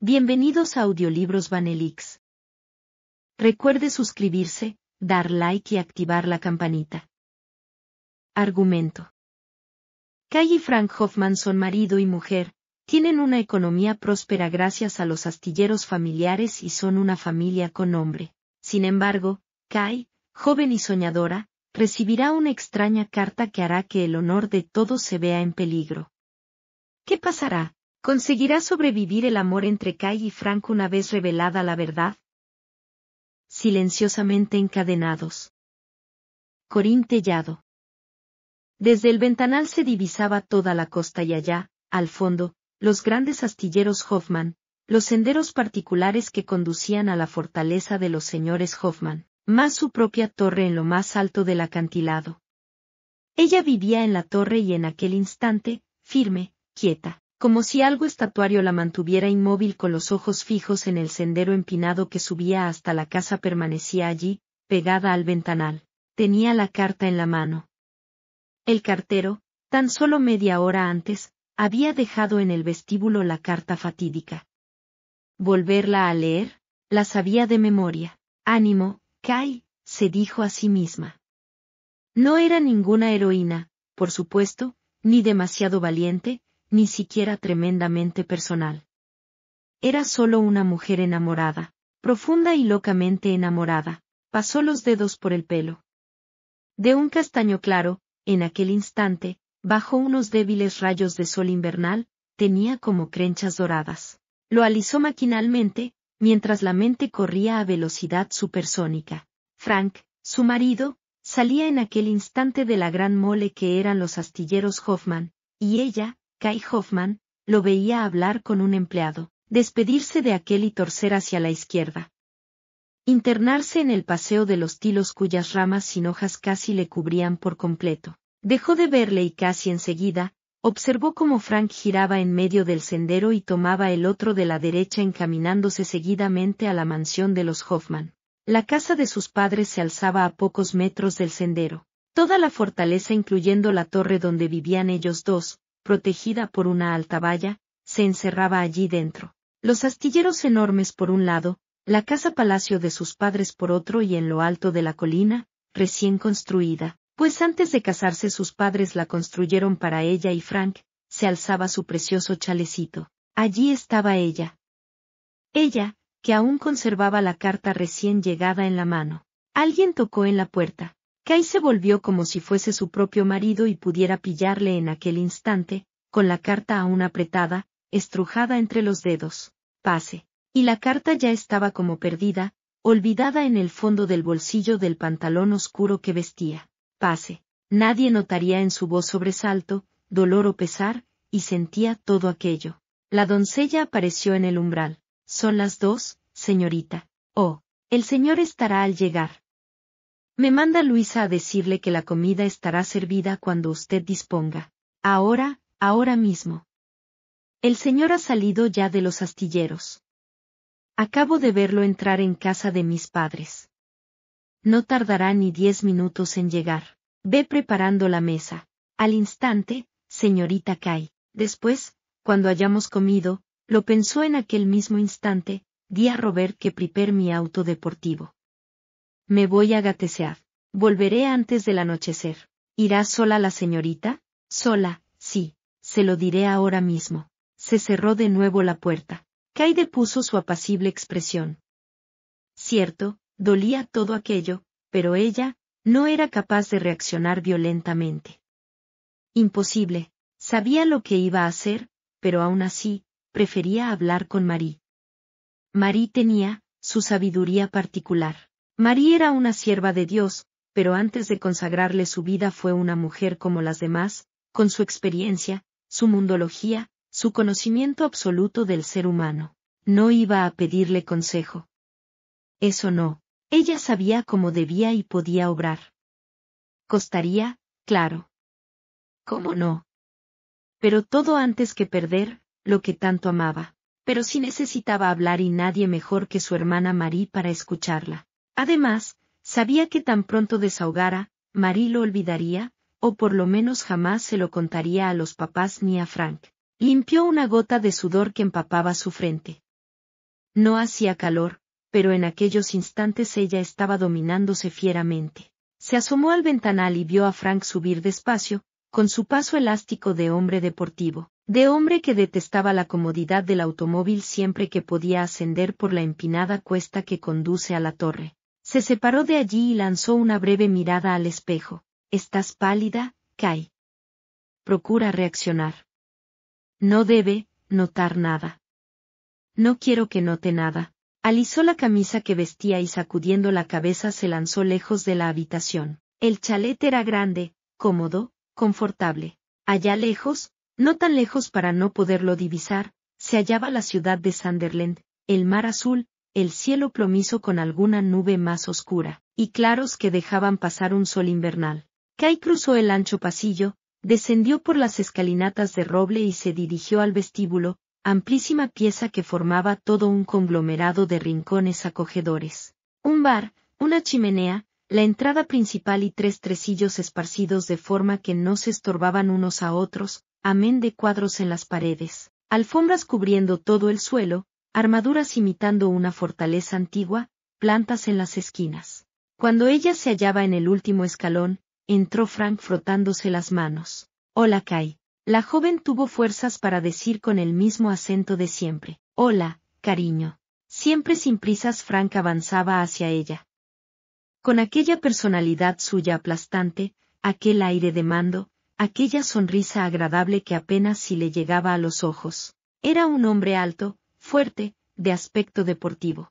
Bienvenidos a Audiolibros Vanelix. Recuerde suscribirse, dar like y activar la campanita. Argumento. Kai y Frank Hoffman son marido y mujer, tienen una economía próspera gracias a los astilleros familiares y son una familia con nombre. Sin embargo, Kai, joven y soñadora, recibirá una extraña carta que hará que el honor de todos se vea en peligro. ¿Qué pasará? ¿Conseguirá sobrevivir el amor entre Kai y Frank una vez revelada la verdad? Silenciosamente encadenados. Corín Tellado. Desde el ventanal se divisaba toda la costa y allá, al fondo, los grandes astilleros Hoffman, los senderos particulares que conducían a la fortaleza de los señores Hoffman, más su propia torre en lo más alto del acantilado. Ella vivía en la torre y en aquel instante, firme, quieta, como si algo estatuario la mantuviera inmóvil con los ojos fijos en el sendero empinado que subía hasta la casa permanecía allí, pegada al ventanal. Tenía la carta en la mano. El cartero, tan solo media hora antes, había dejado en el vestíbulo la carta fatídica. Volverla a leer, la sabía de memoria. Ánimo, Kai, se dijo a sí misma. No era ninguna heroína, por supuesto, ni demasiado valiente, ni siquiera tremendamente personal. Era solo una mujer enamorada, profunda y locamente enamorada, pasó los dedos por el pelo. De un castaño claro, en aquel instante, bajo unos débiles rayos de sol invernal, tenía como crenchas doradas. Lo alisó maquinalmente, mientras la mente corría a velocidad supersónica. Frank, su marido, salía en aquel instante de la gran mole que eran los astilleros Hoffman, y ella, Kai Hoffman, lo veía hablar con un empleado, despedirse de aquel y torcer hacia la izquierda. Internarse en el paseo de los tilos cuyas ramas sin hojas casi le cubrían por completo. Dejó de verle y casi enseguida, observó cómo Frank giraba en medio del sendero y tomaba el otro de la derecha encaminándose seguidamente a la mansión de los Hoffman. La casa de sus padres se alzaba a pocos metros del sendero. Toda la fortaleza incluyendo la torre donde vivían ellos dos, protegida por una alta valla, se encerraba allí dentro. Los astilleros enormes por un lado, la casa palacio de sus padres por otro y en lo alto de la colina, recién construida, pues antes de casarse sus padres la construyeron para ella y Frank, se alzaba su precioso chalecito. Allí estaba ella. Ella, que aún conservaba la carta recién llegada en la mano. Alguien tocó en la puerta. Kay se volvió como si fuese su propio marido y pudiera pillarle en aquel instante, con la carta aún apretada, estrujada entre los dedos. Pase. Y la carta ya estaba como perdida, olvidada en el fondo del bolsillo del pantalón oscuro que vestía. Pase. Nadie notaría en su voz sobresalto, dolor o pesar, y sentía todo aquello. La doncella apareció en el umbral. Son las dos, señorita. Oh. El señor estará al llegar. Me manda Luisa a decirle que la comida estará servida cuando usted disponga. Ahora, ahora mismo. El señor ha salido ya de los astilleros. Acabo de verlo entrar en casa de mis padres. No tardará ni diez minutos en llegar. Ve preparando la mesa. Al instante, señorita Kai. Después, cuando hayamos comido, lo pensó en aquel mismo instante, di a Robert que prepare mi auto deportivo. Me voy a gatesear. Volveré antes del anochecer. ¿Irá sola la señorita? Sola, sí. Se lo diré ahora mismo. Se cerró de nuevo la puerta. Kaide puso su apacible expresión. Cierto, dolía todo aquello, pero ella, no era capaz de reaccionar violentamente. Imposible. Sabía lo que iba a hacer, pero aún así, prefería hablar con Marie. Marie tenía, su sabiduría particular. María era una sierva de Dios, pero antes de consagrarle su vida fue una mujer como las demás, con su experiencia, su mundología, su conocimiento absoluto del ser humano. No iba a pedirle consejo. Eso no, ella sabía cómo debía y podía obrar. Costaría, claro. ¿Cómo no? Pero todo antes que perder, lo que tanto amaba. Pero sí necesitaba hablar y nadie mejor que su hermana Marie para escucharla. Además, sabía que tan pronto desahogara, Marie lo olvidaría, o por lo menos jamás se lo contaría a los papás ni a Frank. Limpió una gota de sudor que empapaba su frente. No hacía calor, pero en aquellos instantes ella estaba dominándose fieramente. Se asomó al ventanal y vio a Frank subir despacio, con su paso elástico de hombre deportivo, de hombre que detestaba la comodidad del automóvil siempre que podía ascender por la empinada cuesta que conduce a la torre. Se separó de allí y lanzó una breve mirada al espejo. Estás pálida, Kai. Procura reaccionar. No debe, notar nada. No quiero que note nada. Alisó la camisa que vestía y sacudiendo la cabeza se lanzó lejos de la habitación. El chalet era grande, cómodo, confortable. Allá lejos, no tan lejos para no poderlo divisar, se hallaba la ciudad de Sunderland, el mar azul, el cielo plomizo con alguna nube más oscura, y claros que dejaban pasar un sol invernal. Kai cruzó el ancho pasillo, descendió por las escalinatas de roble y se dirigió al vestíbulo, amplísima pieza que formaba todo un conglomerado de rincones acogedores. Un bar, una chimenea, la entrada principal y tres tresillos esparcidos de forma que no se estorbaban unos a otros, amén de cuadros en las paredes, alfombras cubriendo todo el suelo, armaduras imitando una fortaleza antigua, plantas en las esquinas. Cuando ella se hallaba en el último escalón, entró Frank frotándose las manos. Hola Kai. La joven tuvo fuerzas para decir con el mismo acento de siempre. Hola, cariño. Siempre sin prisas Frank avanzaba hacia ella. Con aquella personalidad suya aplastante, aquel aire de mando, aquella sonrisa agradable que apenas si le llegaba a los ojos. Era un hombre alto, fuerte, de aspecto deportivo.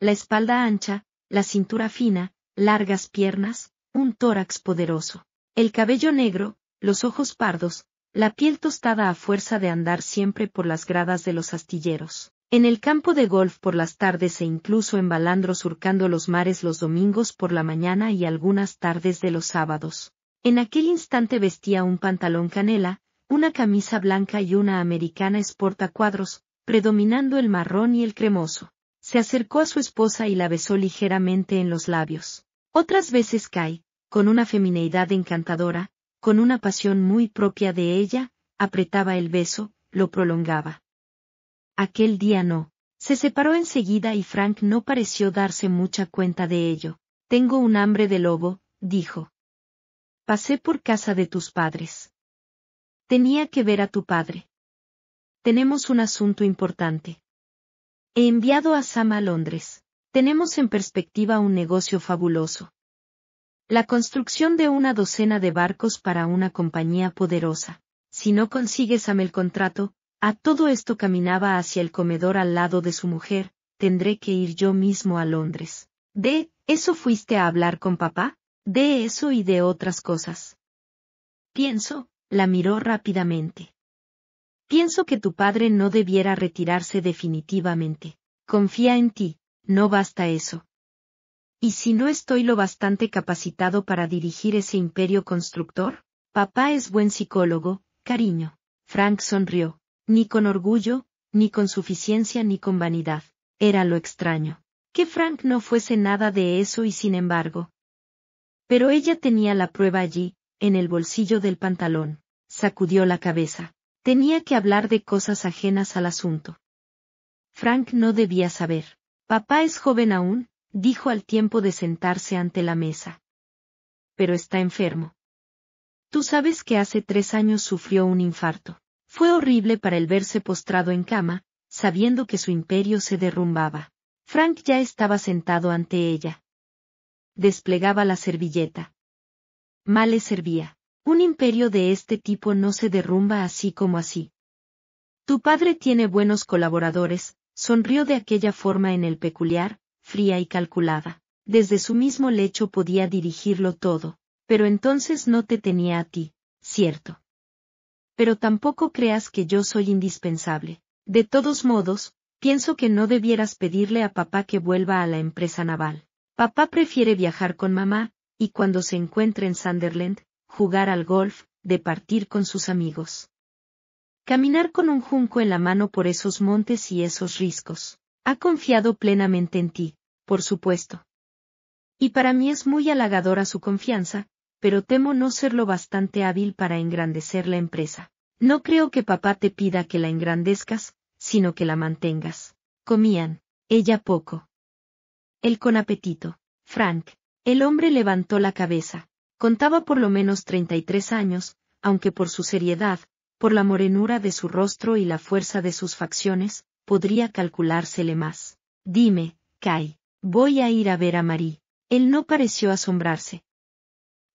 La espalda ancha, la cintura fina, largas piernas, un tórax poderoso. El cabello negro, los ojos pardos, la piel tostada a fuerza de andar siempre por las gradas de los astilleros. En el campo de golf por las tardes e incluso en balandro surcando los mares los domingos por la mañana y algunas tardes de los sábados. En aquel instante vestía un pantalón canela, una camisa blanca y una americana esporta cuadros, predominando el marrón y el cremoso. Se acercó a su esposa y la besó ligeramente en los labios. Otras veces Kai, con una femineidad encantadora, con una pasión muy propia de ella, apretaba el beso, lo prolongaba. Aquel día no. Se separó enseguida y Frank no pareció darse mucha cuenta de ello. Tengo un hambre de lobo, dijo. Pasé por casa de tus padres. Tenía que ver a tu padre tenemos un asunto importante. He enviado a Sam a Londres. Tenemos en perspectiva un negocio fabuloso. La construcción de una docena de barcos para una compañía poderosa. Si no consigue Sam el contrato, a todo esto caminaba hacia el comedor al lado de su mujer, tendré que ir yo mismo a Londres. De eso fuiste a hablar con papá, de eso y de otras cosas. Pienso, la miró rápidamente. Pienso que tu padre no debiera retirarse definitivamente. Confía en ti, no basta eso. ¿Y si no estoy lo bastante capacitado para dirigir ese imperio constructor? Papá es buen psicólogo, cariño. Frank sonrió, ni con orgullo, ni con suficiencia ni con vanidad. Era lo extraño. Que Frank no fuese nada de eso y sin embargo. Pero ella tenía la prueba allí, en el bolsillo del pantalón. Sacudió la cabeza. Tenía que hablar de cosas ajenas al asunto. Frank no debía saber. Papá es joven aún, dijo al tiempo de sentarse ante la mesa. Pero está enfermo. Tú sabes que hace tres años sufrió un infarto. Fue horrible para él verse postrado en cama, sabiendo que su imperio se derrumbaba. Frank ya estaba sentado ante ella. Desplegaba la servilleta. Mal le servía. Un imperio de este tipo no se derrumba así como así. Tu padre tiene buenos colaboradores, sonrió de aquella forma en el peculiar, fría y calculada. Desde su mismo lecho podía dirigirlo todo, pero entonces no te tenía a ti, cierto. Pero tampoco creas que yo soy indispensable. De todos modos, pienso que no debieras pedirle a papá que vuelva a la empresa naval. Papá prefiere viajar con mamá, y cuando se encuentre en Sunderland, jugar al golf, de partir con sus amigos. Caminar con un junco en la mano por esos montes y esos riscos. Ha confiado plenamente en ti, por supuesto. Y para mí es muy halagadora su confianza, pero temo no ser lo bastante hábil para engrandecer la empresa. No creo que papá te pida que la engrandezcas, sino que la mantengas. Comían, ella poco. Él con apetito. Frank. El hombre levantó la cabeza. Contaba por lo menos 33 años, aunque por su seriedad, por la morenura de su rostro y la fuerza de sus facciones, podría calculársele más. Dime, Kai, voy a ir a ver a Marie. Él no pareció asombrarse.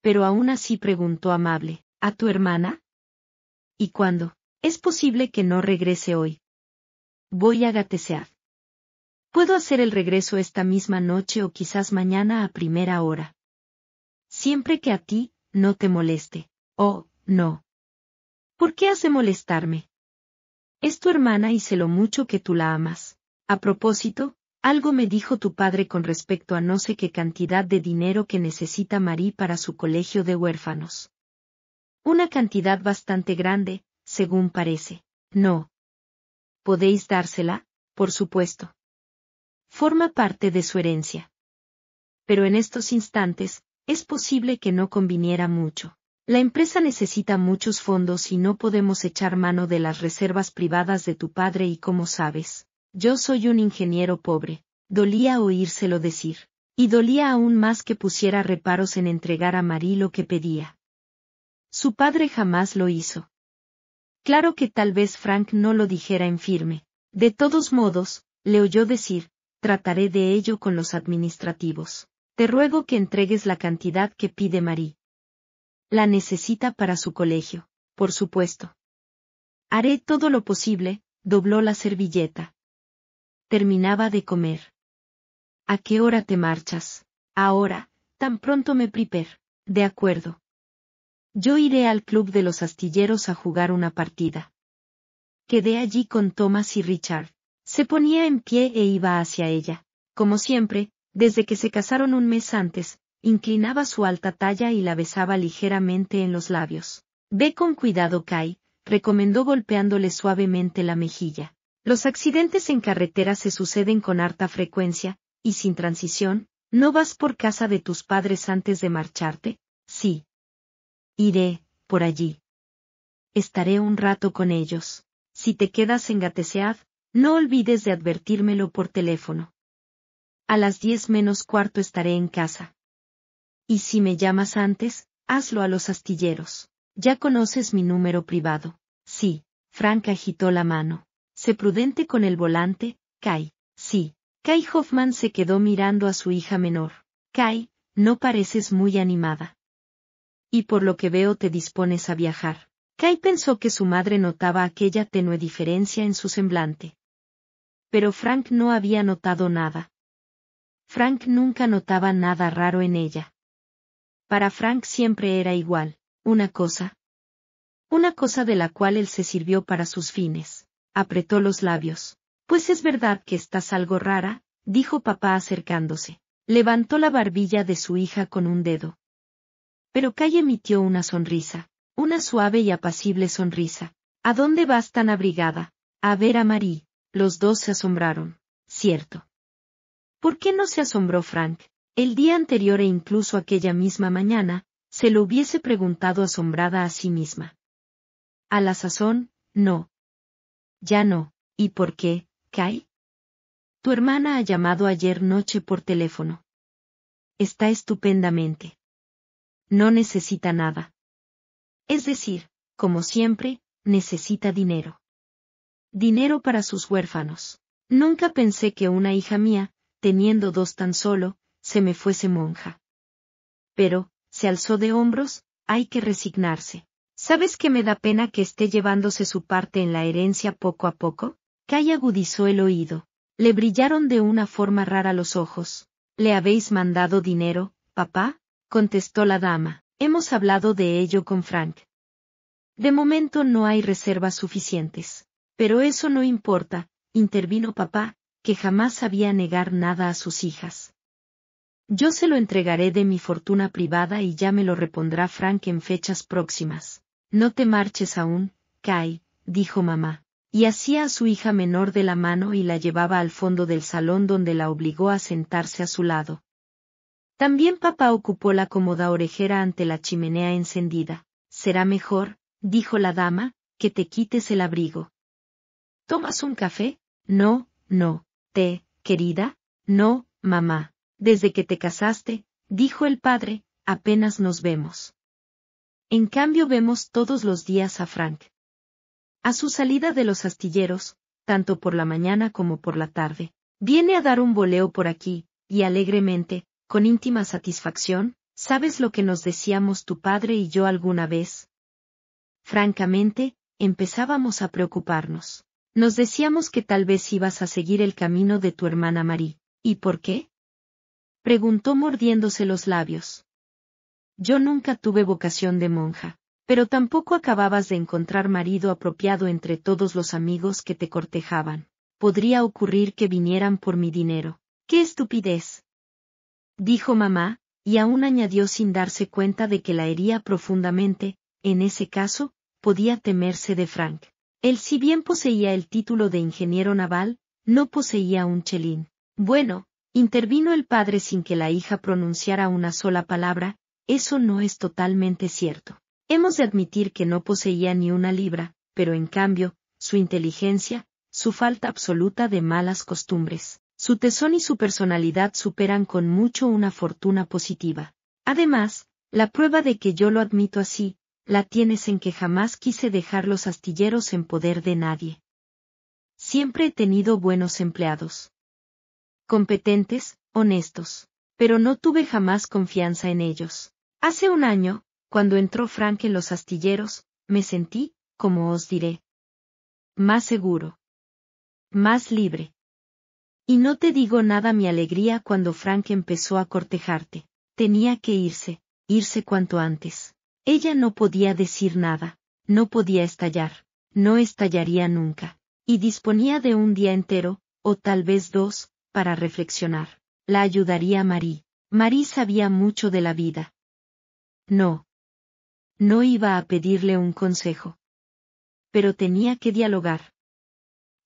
Pero aún así preguntó amable, ¿a tu hermana? ¿Y cuándo? Es posible que no regrese hoy. Voy a gatesear. Puedo hacer el regreso esta misma noche o quizás mañana a primera hora siempre que a ti no te moleste. Oh, no. ¿Por qué has de molestarme? Es tu hermana y sé lo mucho que tú la amas. A propósito, algo me dijo tu padre con respecto a no sé qué cantidad de dinero que necesita Marie para su colegio de huérfanos. Una cantidad bastante grande, según parece. No. ¿Podéis dársela? Por supuesto. Forma parte de su herencia. Pero en estos instantes, es posible que no conviniera mucho. La empresa necesita muchos fondos y no podemos echar mano de las reservas privadas de tu padre y como sabes, yo soy un ingeniero pobre. Dolía oírselo decir. Y dolía aún más que pusiera reparos en entregar a Marie lo que pedía. Su padre jamás lo hizo. Claro que tal vez Frank no lo dijera en firme. De todos modos, le oyó decir, trataré de ello con los administrativos. Te ruego que entregues la cantidad que pide Marie. La necesita para su colegio, por supuesto. Haré todo lo posible, dobló la servilleta. Terminaba de comer. ¿A qué hora te marchas? Ahora, tan pronto me priper. De acuerdo. Yo iré al club de los astilleros a jugar una partida. Quedé allí con Thomas y Richard. Se ponía en pie e iba hacia ella. Como siempre, desde que se casaron un mes antes, inclinaba su alta talla y la besaba ligeramente en los labios. Ve con cuidado, Kai, recomendó golpeándole suavemente la mejilla. Los accidentes en carretera se suceden con harta frecuencia, y sin transición, ¿no vas por casa de tus padres antes de marcharte? Sí. Iré, por allí. Estaré un rato con ellos. Si te quedas en Gatesead, no olvides de advertírmelo por teléfono a las diez menos cuarto estaré en casa. Y si me llamas antes, hazlo a los astilleros. Ya conoces mi número privado. Sí, Frank agitó la mano. Sé prudente con el volante, Kai. Sí, Kai Hoffman se quedó mirando a su hija menor. Kai, no pareces muy animada. Y por lo que veo te dispones a viajar. Kai pensó que su madre notaba aquella tenue diferencia en su semblante. Pero Frank no había notado nada. Frank nunca notaba nada raro en ella. Para Frank siempre era igual, una cosa. Una cosa de la cual él se sirvió para sus fines. Apretó los labios. Pues es verdad que estás algo rara, dijo papá acercándose. Levantó la barbilla de su hija con un dedo. Pero Kay emitió una sonrisa, una suave y apacible sonrisa. ¿A dónde vas tan abrigada? A ver a Marie. Los dos se asombraron. Cierto. ¿Por qué no se asombró Frank? El día anterior e incluso aquella misma mañana, se lo hubiese preguntado asombrada a sí misma. A la sazón, no. Ya no. ¿Y por qué, Kai? Tu hermana ha llamado ayer noche por teléfono. Está estupendamente. No necesita nada. Es decir, como siempre, necesita dinero. Dinero para sus huérfanos. Nunca pensé que una hija mía, teniendo dos tan solo, se me fuese monja. Pero, se alzó de hombros, hay que resignarse. ¿Sabes que me da pena que esté llevándose su parte en la herencia poco a poco? Kai agudizó el oído. Le brillaron de una forma rara los ojos. ¿Le habéis mandado dinero, papá? contestó la dama. Hemos hablado de ello con Frank. De momento no hay reservas suficientes. Pero eso no importa, intervino papá, que jamás sabía negar nada a sus hijas. Yo se lo entregaré de mi fortuna privada y ya me lo repondrá Frank en fechas próximas. No te marches aún, Kai, dijo mamá, y hacía a su hija menor de la mano y la llevaba al fondo del salón donde la obligó a sentarse a su lado. También papá ocupó la cómoda orejera ante la chimenea encendida. Será mejor, dijo la dama, que te quites el abrigo. ¿Tomas un café? No, no, te, querida? No, mamá. Desde que te casaste, dijo el padre, apenas nos vemos. En cambio vemos todos los días a Frank. A su salida de los astilleros, tanto por la mañana como por la tarde, viene a dar un voleo por aquí, y alegremente, con íntima satisfacción, ¿sabes lo que nos decíamos tu padre y yo alguna vez? Francamente, empezábamos a preocuparnos. Nos decíamos que tal vez ibas a seguir el camino de tu hermana Marie. ¿Y por qué? Preguntó mordiéndose los labios. Yo nunca tuve vocación de monja, pero tampoco acababas de encontrar marido apropiado entre todos los amigos que te cortejaban. Podría ocurrir que vinieran por mi dinero. ¡Qué estupidez! Dijo mamá, y aún añadió sin darse cuenta de que la hería profundamente, en ese caso, podía temerse de Frank. Él si bien poseía el título de ingeniero naval, no poseía un chelín. Bueno, intervino el padre sin que la hija pronunciara una sola palabra, eso no es totalmente cierto. Hemos de admitir que no poseía ni una libra, pero en cambio, su inteligencia, su falta absoluta de malas costumbres, su tesón y su personalidad superan con mucho una fortuna positiva. Además, la prueba de que yo lo admito así, la tienes en que jamás quise dejar los astilleros en poder de nadie. Siempre he tenido buenos empleados. Competentes, honestos. Pero no tuve jamás confianza en ellos. Hace un año, cuando entró Frank en los astilleros, me sentí, como os diré, más seguro. Más libre. Y no te digo nada mi alegría cuando Frank empezó a cortejarte. Tenía que irse, irse cuanto antes. Ella no podía decir nada, no podía estallar, no estallaría nunca, y disponía de un día entero, o tal vez dos, para reflexionar. La ayudaría Marie. Marie sabía mucho de la vida. No. No iba a pedirle un consejo. Pero tenía que dialogar.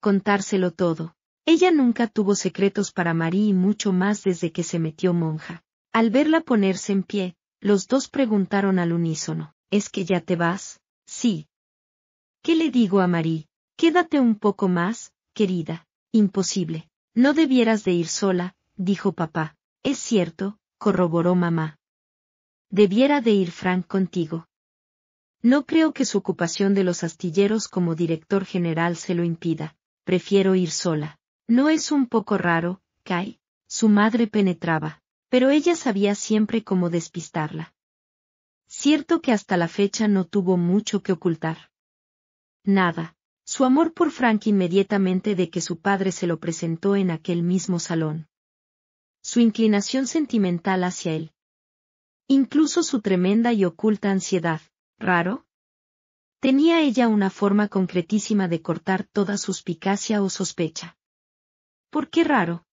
Contárselo todo. Ella nunca tuvo secretos para Marie y mucho más desde que se metió monja. Al verla ponerse en pie, los dos preguntaron al unísono, ¿es que ya te vas? Sí. ¿Qué le digo a Marie? Quédate un poco más, querida. Imposible. No debieras de ir sola, dijo papá. Es cierto, corroboró mamá. Debiera de ir Frank contigo. No creo que su ocupación de los astilleros como director general se lo impida. Prefiero ir sola. ¿No es un poco raro, Kai? Su madre penetraba pero ella sabía siempre cómo despistarla. Cierto que hasta la fecha no tuvo mucho que ocultar. Nada. Su amor por Frank inmediatamente de que su padre se lo presentó en aquel mismo salón. Su inclinación sentimental hacia él. Incluso su tremenda y oculta ansiedad. ¿Raro? Tenía ella una forma concretísima de cortar toda suspicacia o sospecha. ¿Por qué raro?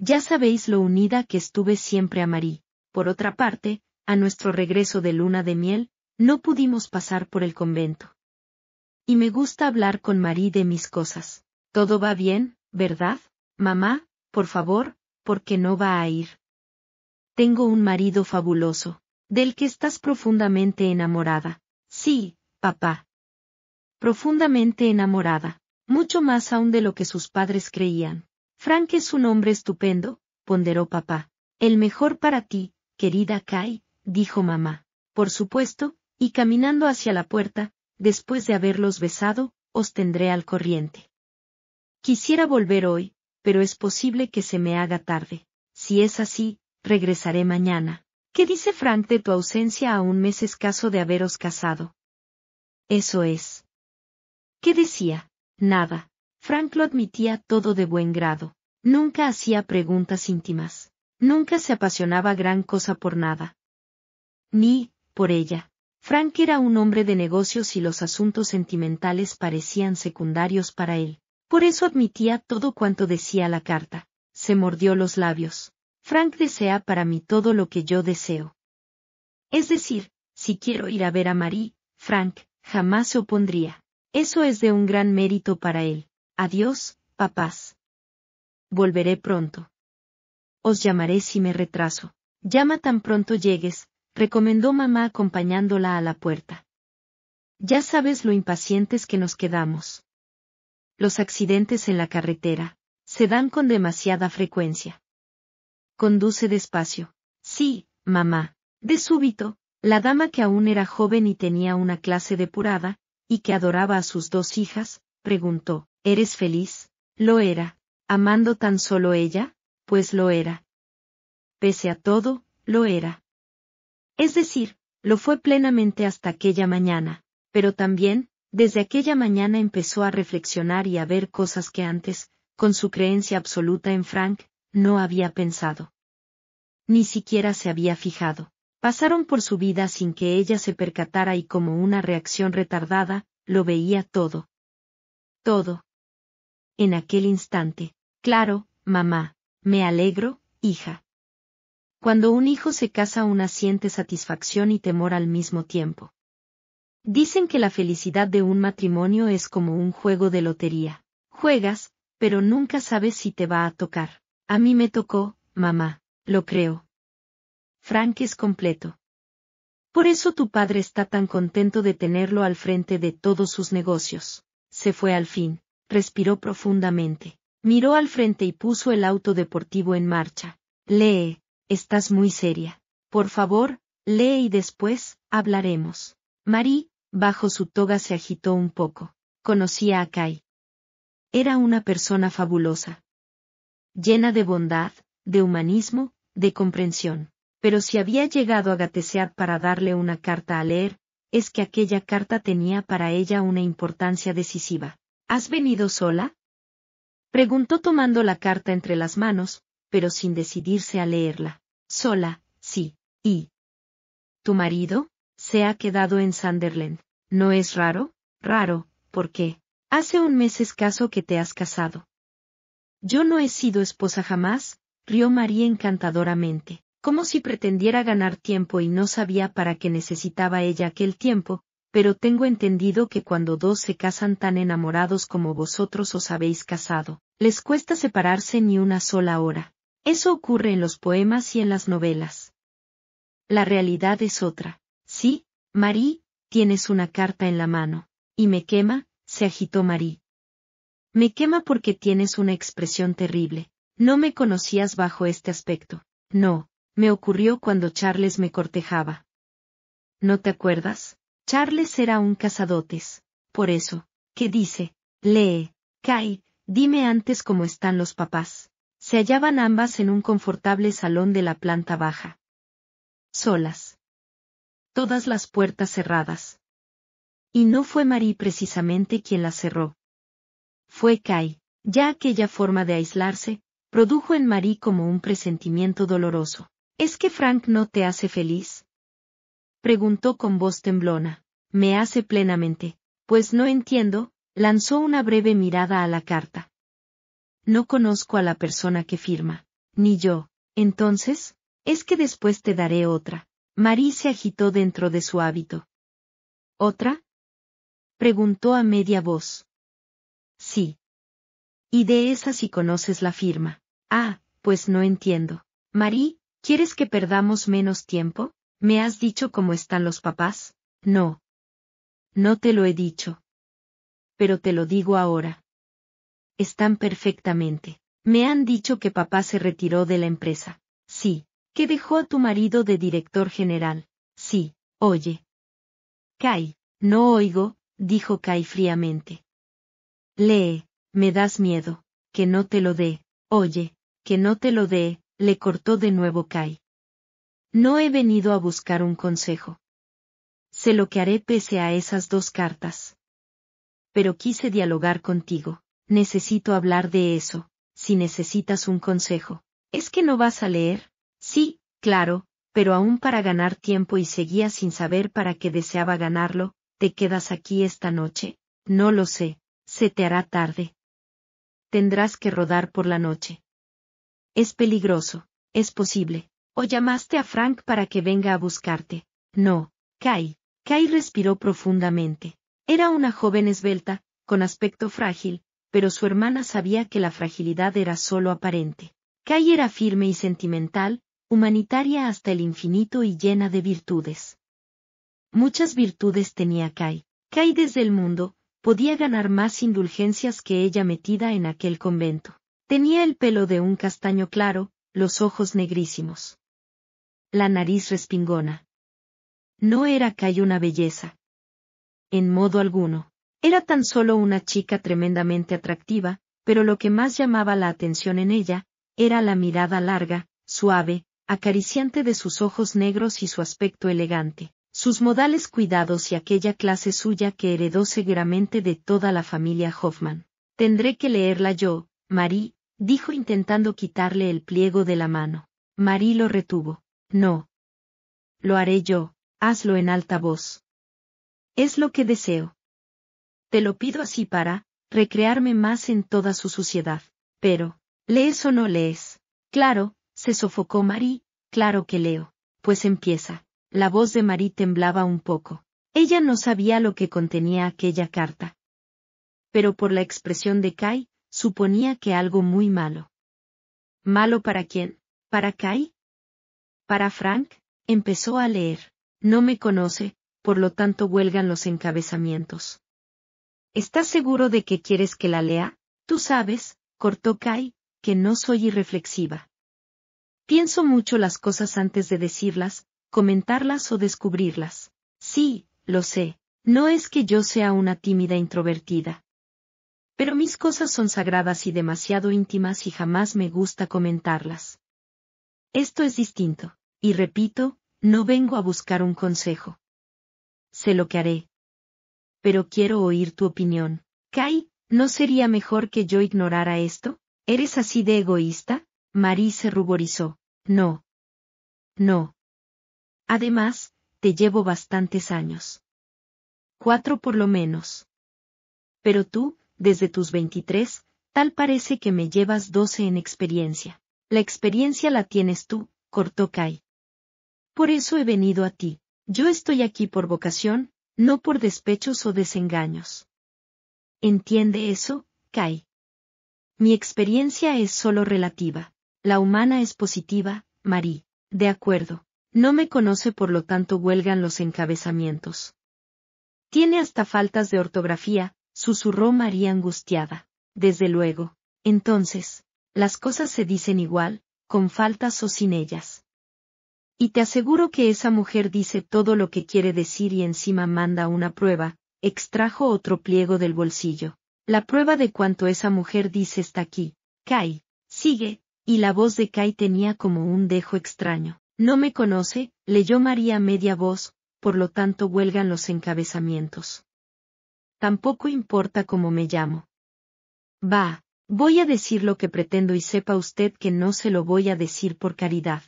Ya sabéis lo unida que estuve siempre a Marí. Por otra parte, a nuestro regreso de luna de miel, no pudimos pasar por el convento. Y me gusta hablar con Marí de mis cosas. Todo va bien, ¿verdad? Mamá, por favor, porque no va a ir. Tengo un marido fabuloso, del que estás profundamente enamorada. Sí, papá. Profundamente enamorada, mucho más aún de lo que sus padres creían. Frank es un hombre estupendo, ponderó papá. El mejor para ti, querida Kai, dijo mamá. Por supuesto, y caminando hacia la puerta, después de haberlos besado, os tendré al corriente. Quisiera volver hoy, pero es posible que se me haga tarde. Si es así, regresaré mañana. ¿Qué dice Frank de tu ausencia a un mes escaso de haberos casado? Eso es. ¿Qué decía? Nada, Frank lo admitía todo de buen grado. Nunca hacía preguntas íntimas. Nunca se apasionaba gran cosa por nada. Ni, por ella. Frank era un hombre de negocios y los asuntos sentimentales parecían secundarios para él. Por eso admitía todo cuanto decía la carta. Se mordió los labios. Frank desea para mí todo lo que yo deseo. Es decir, si quiero ir a ver a Marie, Frank, jamás se opondría. Eso es de un gran mérito para él. Adiós, papás. Volveré pronto. Os llamaré si me retraso. Llama tan pronto llegues, recomendó mamá acompañándola a la puerta. Ya sabes lo impacientes que nos quedamos. Los accidentes en la carretera se dan con demasiada frecuencia. Conduce despacio. Sí, mamá. De súbito, la dama que aún era joven y tenía una clase depurada, y que adoraba a sus dos hijas, preguntó, ¿Eres feliz? Lo era, amando tan solo ella, pues lo era. Pese a todo, lo era. Es decir, lo fue plenamente hasta aquella mañana, pero también, desde aquella mañana empezó a reflexionar y a ver cosas que antes, con su creencia absoluta en Frank, no había pensado. Ni siquiera se había fijado. Pasaron por su vida sin que ella se percatara y como una reacción retardada, lo veía todo. Todo en aquel instante. Claro, mamá. Me alegro, hija. Cuando un hijo se casa una siente satisfacción y temor al mismo tiempo. Dicen que la felicidad de un matrimonio es como un juego de lotería. Juegas, pero nunca sabes si te va a tocar. A mí me tocó, mamá, lo creo. Frank es completo. Por eso tu padre está tan contento de tenerlo al frente de todos sus negocios. Se fue al fin respiró profundamente, miró al frente y puso el auto deportivo en marcha. Lee, estás muy seria. Por favor, lee y después, hablaremos. Marie, bajo su toga se agitó un poco. Conocía a Kai. Era una persona fabulosa. Llena de bondad, de humanismo, de comprensión. Pero si había llegado a gatesear para darle una carta a leer, es que aquella carta tenía para ella una importancia decisiva. ¿Has venido sola? Preguntó tomando la carta entre las manos, pero sin decidirse a leerla. Sola, sí, y. ¿Tu marido? Se ha quedado en Sunderland. ¿No es raro? Raro, ¿por qué? hace un mes escaso que te has casado. Yo no he sido esposa jamás, rió María encantadoramente, como si pretendiera ganar tiempo y no sabía para qué necesitaba ella aquel tiempo, pero tengo entendido que cuando dos se casan tan enamorados como vosotros os habéis casado, les cuesta separarse ni una sola hora. Eso ocurre en los poemas y en las novelas. La realidad es otra. Sí, Marie, tienes una carta en la mano. Y me quema, se agitó Marie. Me quema porque tienes una expresión terrible. No me conocías bajo este aspecto. No, me ocurrió cuando Charles me cortejaba. ¿No te acuerdas? Charles era un cazadotes. Por eso, que dice, lee, Kai, dime antes cómo están los papás. Se hallaban ambas en un confortable salón de la planta baja. Solas. Todas las puertas cerradas. Y no fue Marie precisamente quien las cerró. Fue Kai. Ya aquella forma de aislarse, produjo en Marie como un presentimiento doloroso. ¿Es que Frank no te hace feliz? preguntó con voz temblona. Me hace plenamente. Pues no entiendo, lanzó una breve mirada a la carta. No conozco a la persona que firma. Ni yo. Entonces, es que después te daré otra. Marie se agitó dentro de su hábito. ¿Otra? Preguntó a media voz. Sí. Y de esa si conoces la firma. Ah, pues no entiendo. Marie, ¿quieres que perdamos menos tiempo? ¿Me has dicho cómo están los papás? No. No te lo he dicho. Pero te lo digo ahora. Están perfectamente. Me han dicho que papá se retiró de la empresa. Sí. Que dejó a tu marido de director general. Sí. Oye. Kai, no oigo, dijo Kai fríamente. Lee, me das miedo, que no te lo dé, oye, que no te lo dé, le cortó de nuevo Kai. No he venido a buscar un consejo. Sé lo que haré pese a esas dos cartas. Pero quise dialogar contigo, necesito hablar de eso, si necesitas un consejo. ¿Es que no vas a leer? Sí, claro, pero aún para ganar tiempo y seguía sin saber para qué deseaba ganarlo, ¿te quedas aquí esta noche? No lo sé, se te hará tarde. Tendrás que rodar por la noche. Es peligroso, es posible, ¿O llamaste a Frank para que venga a buscarte? No, Kai. Kai respiró profundamente. Era una joven esbelta, con aspecto frágil, pero su hermana sabía que la fragilidad era solo aparente. Kai era firme y sentimental, humanitaria hasta el infinito y llena de virtudes. Muchas virtudes tenía Kai. Kai desde el mundo, podía ganar más indulgencias que ella metida en aquel convento. Tenía el pelo de un castaño claro, los ojos negrísimos. La nariz respingona. No era Kai una belleza. En modo alguno. Era tan solo una chica tremendamente atractiva, pero lo que más llamaba la atención en ella, era la mirada larga, suave, acariciante de sus ojos negros y su aspecto elegante, sus modales cuidados y aquella clase suya que heredó seguramente de toda la familia Hoffman. Tendré que leerla yo, Marie, dijo intentando quitarle el pliego de la mano. Marie lo retuvo. No. Lo haré yo, hazlo en alta voz. Es lo que deseo. Te lo pido así para, recrearme más en toda su suciedad. Pero, ¿lees o no lees? Claro, se sofocó Marie, claro que leo. Pues empieza. La voz de Marie temblaba un poco. Ella no sabía lo que contenía aquella carta. Pero por la expresión de Kai, suponía que algo muy malo. ¿Malo para quién? ¿Para Kai? Para Frank, empezó a leer. No me conoce, por lo tanto huelgan los encabezamientos. ¿Estás seguro de que quieres que la lea? Tú sabes, cortó Kai, que no soy irreflexiva. Pienso mucho las cosas antes de decirlas, comentarlas o descubrirlas. Sí, lo sé, no es que yo sea una tímida introvertida. Pero mis cosas son sagradas y demasiado íntimas y jamás me gusta comentarlas. Esto es distinto, y repito, no vengo a buscar un consejo. Sé lo que haré. Pero quiero oír tu opinión. Kai, ¿no sería mejor que yo ignorara esto? ¿Eres así de egoísta? Marie se ruborizó. No. No. Además, te llevo bastantes años. Cuatro por lo menos. Pero tú, desde tus veintitrés, tal parece que me llevas doce en experiencia. La experiencia la tienes tú, cortó Kai. Por eso he venido a ti. Yo estoy aquí por vocación, no por despechos o desengaños. ¿Entiende eso, Kai? Mi experiencia es solo relativa. La humana es positiva, Marí. De acuerdo. No me conoce por lo tanto huelgan los encabezamientos. Tiene hasta faltas de ortografía, susurró María angustiada. Desde luego. Entonces, las cosas se dicen igual, con faltas o sin ellas. Y te aseguro que esa mujer dice todo lo que quiere decir y encima manda una prueba, extrajo otro pliego del bolsillo. La prueba de cuanto esa mujer dice está aquí. Kai, sigue, y la voz de Kai tenía como un dejo extraño. No me conoce, leyó María media voz, por lo tanto huelgan los encabezamientos. Tampoco importa cómo me llamo. Va, Voy a decir lo que pretendo y sepa usted que no se lo voy a decir por caridad,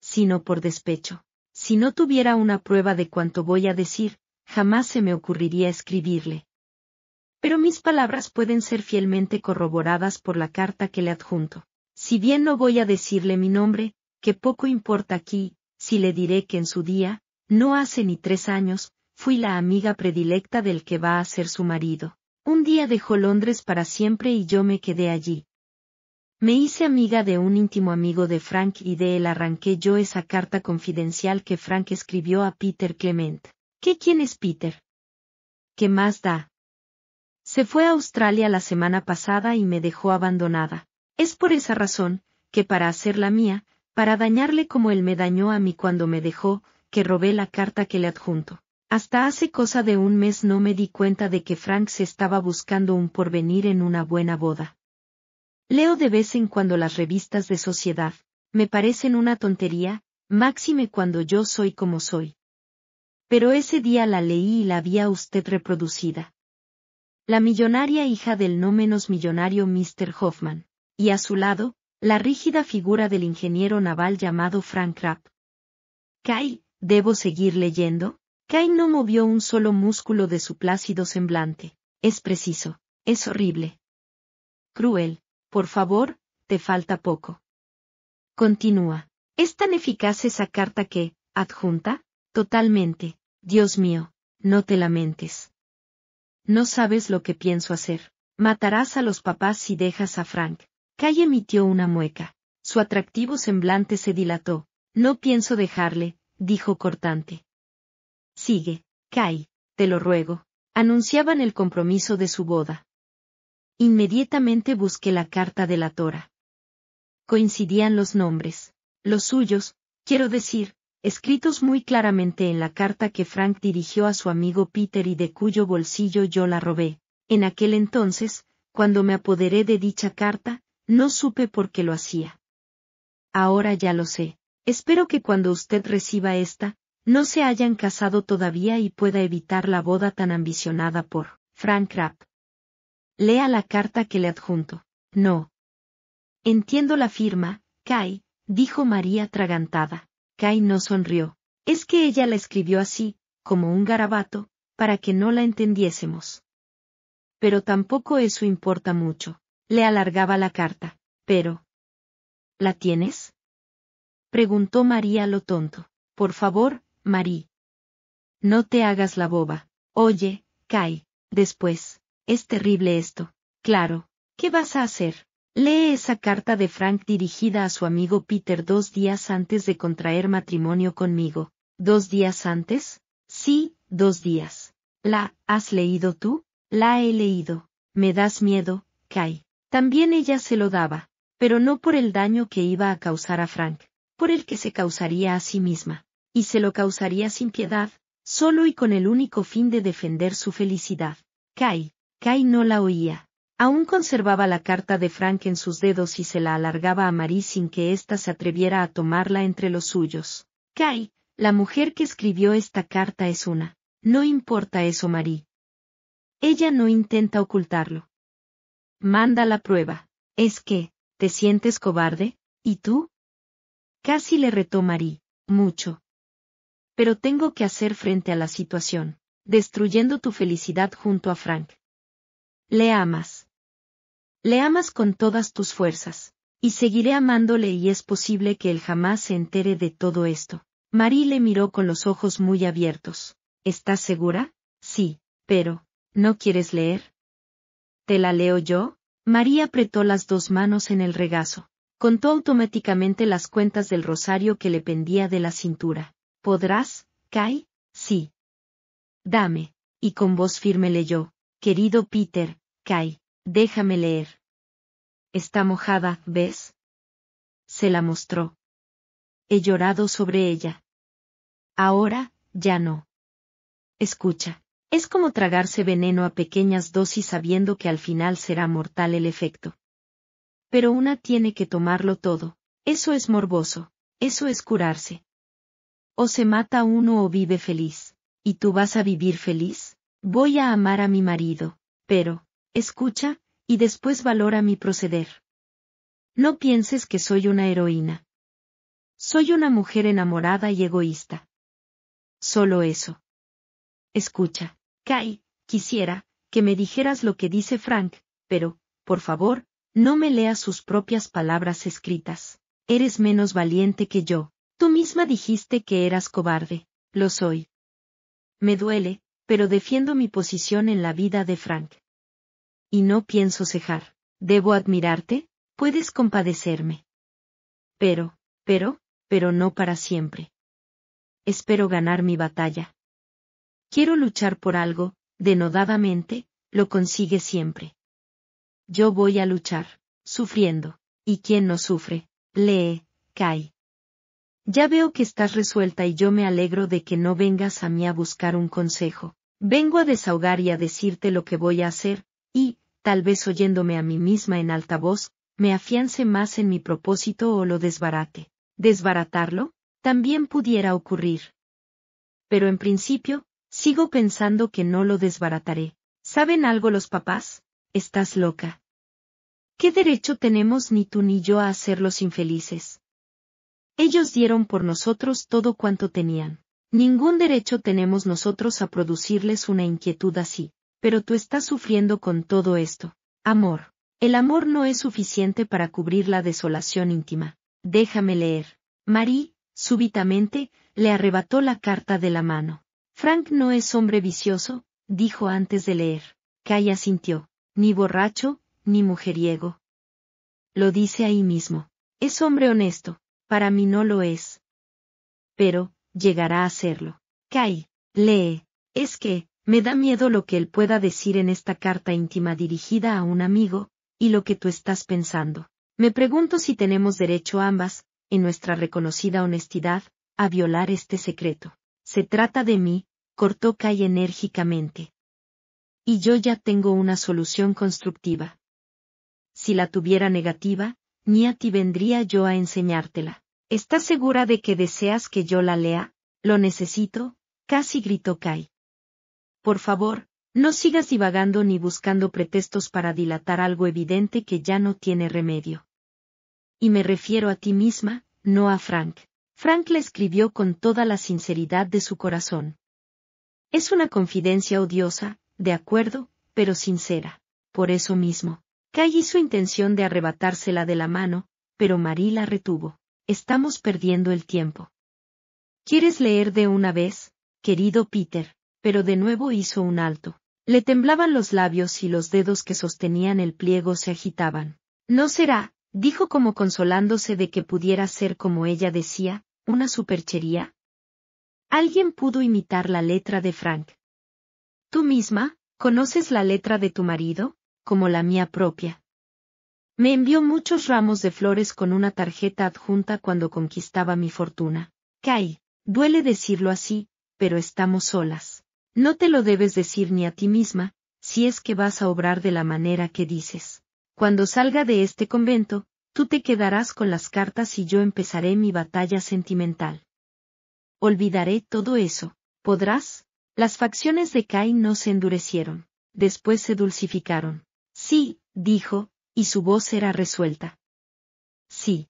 sino por despecho. Si no tuviera una prueba de cuanto voy a decir, jamás se me ocurriría escribirle. Pero mis palabras pueden ser fielmente corroboradas por la carta que le adjunto. Si bien no voy a decirle mi nombre, que poco importa aquí, si le diré que en su día, no hace ni tres años, fui la amiga predilecta del que va a ser su marido. Un día dejó Londres para siempre y yo me quedé allí. Me hice amiga de un íntimo amigo de Frank y de él arranqué yo esa carta confidencial que Frank escribió a Peter Clement. ¿Qué quién es Peter? ¿Qué más da? Se fue a Australia la semana pasada y me dejó abandonada. Es por esa razón, que para hacerla mía, para dañarle como él me dañó a mí cuando me dejó, que robé la carta que le adjunto. Hasta hace cosa de un mes no me di cuenta de que Frank se estaba buscando un porvenir en una buena boda. Leo de vez en cuando las revistas de sociedad, me parecen una tontería, máxime cuando yo soy como soy. Pero ese día la leí y la vi a usted reproducida. La millonaria hija del no menos millonario Mr. Hoffman, y a su lado, la rígida figura del ingeniero naval llamado Frank Rapp. Kai, ¿debo seguir leyendo? Kai no movió un solo músculo de su plácido semblante. Es preciso. Es horrible. Cruel. Por favor, te falta poco. Continúa. ¿Es tan eficaz esa carta que, adjunta? Totalmente. Dios mío, no te lamentes. No sabes lo que pienso hacer. Matarás a los papás si dejas a Frank. Kai emitió una mueca. Su atractivo semblante se dilató. No pienso dejarle, dijo cortante. Sigue, Kai, te lo ruego, anunciaban el compromiso de su boda. Inmediatamente busqué la carta de la Tora. Coincidían los nombres, los suyos, quiero decir, escritos muy claramente en la carta que Frank dirigió a su amigo Peter y de cuyo bolsillo yo la robé. En aquel entonces, cuando me apoderé de dicha carta, no supe por qué lo hacía. Ahora ya lo sé. Espero que cuando usted reciba esta, no se hayan casado todavía y pueda evitar la boda tan ambicionada por Frank Rapp. Lea la carta que le adjunto. No. Entiendo la firma, Kai, dijo María tragantada. Kai no sonrió. Es que ella la escribió así, como un garabato, para que no la entendiésemos. Pero tampoco eso importa mucho. Le alargaba la carta. Pero. ¿La tienes? Preguntó María lo tonto. Por favor, Marie. No te hagas la boba. Oye, Kai, después. Es terrible esto. Claro. ¿Qué vas a hacer? Lee esa carta de Frank dirigida a su amigo Peter dos días antes de contraer matrimonio conmigo. ¿Dos días antes? Sí, dos días. ¿La has leído tú? La he leído. Me das miedo, Kai. También ella se lo daba, pero no por el daño que iba a causar a Frank, por el que se causaría a sí misma y se lo causaría sin piedad, solo y con el único fin de defender su felicidad. Kai, Kai no la oía. Aún conservaba la carta de Frank en sus dedos y se la alargaba a Marie sin que ésta se atreviera a tomarla entre los suyos. Kai, la mujer que escribió esta carta es una. No importa eso, Marie. Ella no intenta ocultarlo. Manda la prueba. Es que, ¿te sientes cobarde? ¿Y tú? Casi le retó Marie. Mucho. Pero tengo que hacer frente a la situación, destruyendo tu felicidad junto a Frank. Le amas. Le amas con todas tus fuerzas, y seguiré amándole y es posible que él jamás se entere de todo esto. Marie le miró con los ojos muy abiertos. ¿Estás segura? Sí, pero, ¿no quieres leer? ¿Te la leo yo? María apretó las dos manos en el regazo. Contó automáticamente las cuentas del rosario que le pendía de la cintura. ¿Podrás, Kai? Sí. Dame, y con voz firme leyó, querido Peter, Kai, déjame leer. Está mojada, ¿ves? Se la mostró. He llorado sobre ella. Ahora, ya no. Escucha, es como tragarse veneno a pequeñas dosis sabiendo que al final será mortal el efecto. Pero una tiene que tomarlo todo, eso es morboso, eso es curarse, o se mata uno o vive feliz. ¿Y tú vas a vivir feliz? Voy a amar a mi marido, pero, escucha, y después valora mi proceder. No pienses que soy una heroína. Soy una mujer enamorada y egoísta. Solo eso. Escucha, Kai, quisiera, que me dijeras lo que dice Frank, pero, por favor, no me leas sus propias palabras escritas. Eres menos valiente que yo. Tú misma dijiste que eras cobarde, lo soy. Me duele, pero defiendo mi posición en la vida de Frank. Y no pienso cejar. Debo admirarte, puedes compadecerme. Pero, pero, pero no para siempre. Espero ganar mi batalla. Quiero luchar por algo, denodadamente, lo consigue siempre. Yo voy a luchar, sufriendo, y quien no sufre, lee, cae. Ya veo que estás resuelta y yo me alegro de que no vengas a mí a buscar un consejo. Vengo a desahogar y a decirte lo que voy a hacer, y, tal vez oyéndome a mí misma en alta voz, me afiance más en mi propósito o lo desbarate. ¿Desbaratarlo? También pudiera ocurrir. Pero en principio, sigo pensando que no lo desbarataré. ¿Saben algo los papás? Estás loca. ¿Qué derecho tenemos ni tú ni yo a hacerlos infelices? Ellos dieron por nosotros todo cuanto tenían. Ningún derecho tenemos nosotros a producirles una inquietud así, pero tú estás sufriendo con todo esto. Amor. El amor no es suficiente para cubrir la desolación íntima. Déjame leer. Marie, súbitamente, le arrebató la carta de la mano. Frank no es hombre vicioso, dijo antes de leer. Calla sintió. Ni borracho, ni mujeriego. Lo dice ahí mismo. Es hombre honesto, para mí no lo es. Pero, llegará a serlo. Kai, lee. Es que, me da miedo lo que él pueda decir en esta carta íntima dirigida a un amigo, y lo que tú estás pensando. Me pregunto si tenemos derecho ambas, en nuestra reconocida honestidad, a violar este secreto. Se trata de mí, cortó Kai enérgicamente. Y yo ya tengo una solución constructiva. Si la tuviera negativa, ni a ti vendría yo a enseñártela. ¿Estás segura de que deseas que yo la lea? Lo necesito, casi gritó Kai. Por favor, no sigas divagando ni buscando pretextos para dilatar algo evidente que ya no tiene remedio. Y me refiero a ti misma, no a Frank. Frank le escribió con toda la sinceridad de su corazón. Es una confidencia odiosa, de acuerdo, pero sincera. Por eso mismo, Kai hizo intención de arrebatársela de la mano, pero Marie la retuvo. Estamos perdiendo el tiempo. ¿Quieres leer de una vez, querido Peter? Pero de nuevo hizo un alto. Le temblaban los labios y los dedos que sostenían el pliego se agitaban. No será, dijo como consolándose de que pudiera ser como ella decía, una superchería. Alguien pudo imitar la letra de Frank. ¿Tú misma, conoces la letra de tu marido? Como la mía propia. Me envió muchos ramos de flores con una tarjeta adjunta cuando conquistaba mi fortuna. Kai, duele decirlo así, pero estamos solas. No te lo debes decir ni a ti misma, si es que vas a obrar de la manera que dices. Cuando salga de este convento, tú te quedarás con las cartas y yo empezaré mi batalla sentimental. Olvidaré todo eso. ¿Podrás? Las facciones de Kai no se endurecieron. Después se dulcificaron. Sí, dijo, y su voz era resuelta. Sí.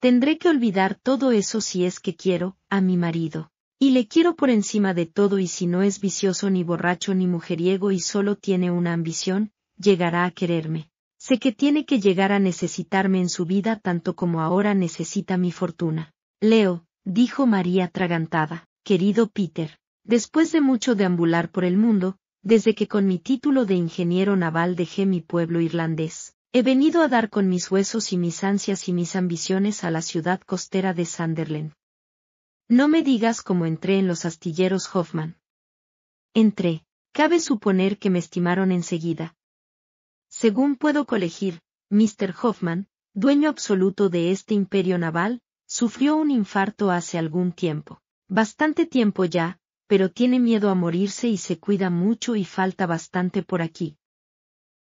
Tendré que olvidar todo eso si es que quiero, a mi marido. Y le quiero por encima de todo y si no es vicioso ni borracho ni mujeriego y solo tiene una ambición, llegará a quererme. Sé que tiene que llegar a necesitarme en su vida tanto como ahora necesita mi fortuna. Leo, dijo María Tragantada, querido Peter. Después de mucho deambular por el mundo, desde que con mi título de ingeniero naval dejé mi pueblo irlandés. He venido a dar con mis huesos y mis ansias y mis ambiciones a la ciudad costera de Sunderland. No me digas cómo entré en los astilleros Hoffman. Entré. Cabe suponer que me estimaron enseguida. Según puedo colegir, Mr. Hoffman, dueño absoluto de este imperio naval, sufrió un infarto hace algún tiempo. Bastante tiempo ya, pero tiene miedo a morirse y se cuida mucho y falta bastante por aquí.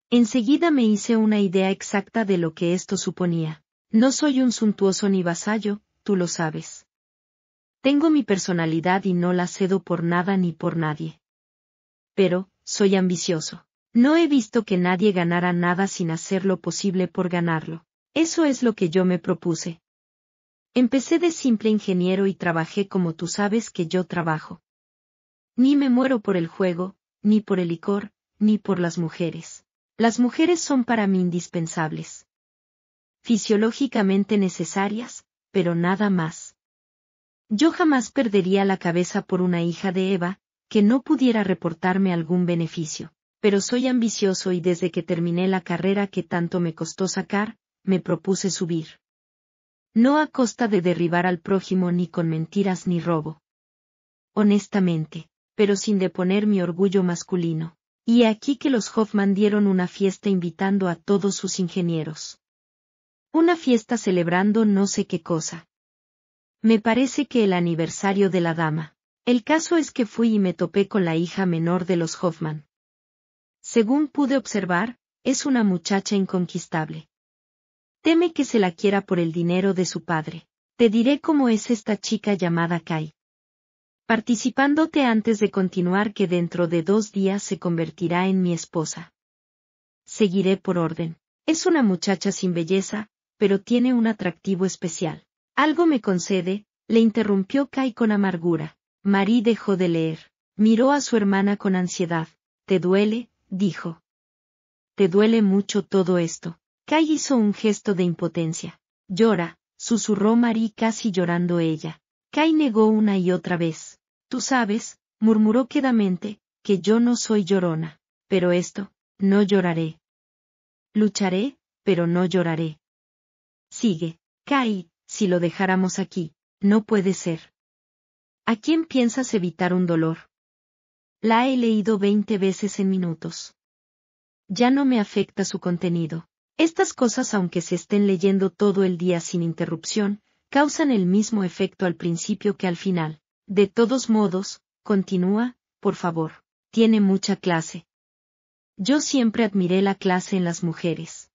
Enseguida me hice una idea exacta de lo que esto suponía. No soy un suntuoso ni vasallo, tú lo sabes. Tengo mi personalidad y no la cedo por nada ni por nadie. Pero, soy ambicioso. No he visto que nadie ganara nada sin hacer lo posible por ganarlo. Eso es lo que yo me propuse. Empecé de simple ingeniero y trabajé como tú sabes que yo trabajo. Ni me muero por el juego, ni por el licor, ni por las mujeres. Las mujeres son para mí indispensables. Fisiológicamente necesarias, pero nada más. Yo jamás perdería la cabeza por una hija de Eva, que no pudiera reportarme algún beneficio, pero soy ambicioso y desde que terminé la carrera que tanto me costó sacar, me propuse subir. No a costa de derribar al prójimo ni con mentiras ni robo. Honestamente pero sin deponer mi orgullo masculino. Y aquí que los Hoffman dieron una fiesta invitando a todos sus ingenieros. Una fiesta celebrando no sé qué cosa. Me parece que el aniversario de la dama. El caso es que fui y me topé con la hija menor de los Hoffman. Según pude observar, es una muchacha inconquistable. Teme que se la quiera por el dinero de su padre. Te diré cómo es esta chica llamada Kai participándote antes de continuar que dentro de dos días se convertirá en mi esposa. Seguiré por orden. Es una muchacha sin belleza, pero tiene un atractivo especial. Algo me concede, le interrumpió Kai con amargura. Marie dejó de leer. Miró a su hermana con ansiedad. ¿Te duele? dijo. Te duele mucho todo esto. Kai hizo un gesto de impotencia. Llora, susurró Marie casi llorando ella. Kai negó una y otra vez. Tú sabes, murmuró quedamente, que yo no soy llorona, pero esto, no lloraré. Lucharé, pero no lloraré. Sigue, Kai, si lo dejáramos aquí, no puede ser. ¿A quién piensas evitar un dolor? La he leído veinte veces en minutos. Ya no me afecta su contenido. Estas cosas, aunque se estén leyendo todo el día sin interrupción, causan el mismo efecto al principio que al final. De todos modos, continúa, por favor, tiene mucha clase. Yo siempre admiré la clase en las mujeres.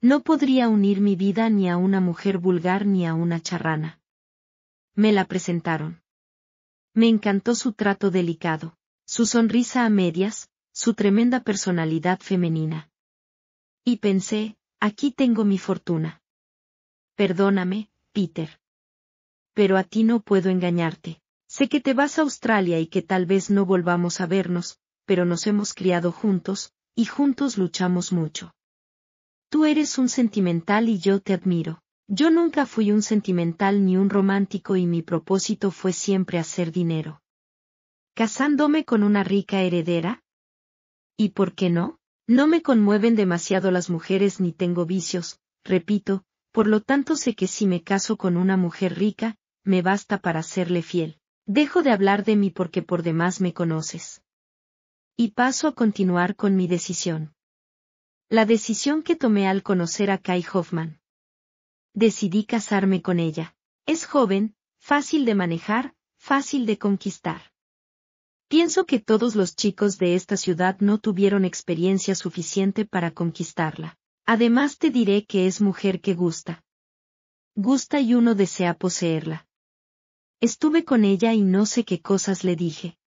No podría unir mi vida ni a una mujer vulgar ni a una charrana. Me la presentaron. Me encantó su trato delicado, su sonrisa a medias, su tremenda personalidad femenina. Y pensé, aquí tengo mi fortuna. Perdóname, Peter, pero a ti no puedo engañarte. Sé que te vas a Australia y que tal vez no volvamos a vernos, pero nos hemos criado juntos, y juntos luchamos mucho. Tú eres un sentimental y yo te admiro. Yo nunca fui un sentimental ni un romántico y mi propósito fue siempre hacer dinero. ¿Casándome con una rica heredera? ¿Y por qué no? No me conmueven demasiado las mujeres ni tengo vicios, repito, por lo tanto sé que si me caso con una mujer rica, me basta para serle fiel. Dejo de hablar de mí porque por demás me conoces. Y paso a continuar con mi decisión. La decisión que tomé al conocer a Kai Hoffman. Decidí casarme con ella. Es joven, fácil de manejar, fácil de conquistar. Pienso que todos los chicos de esta ciudad no tuvieron experiencia suficiente para conquistarla. Además te diré que es mujer que gusta. Gusta y uno desea poseerla. Estuve con ella y no sé qué cosas le dije.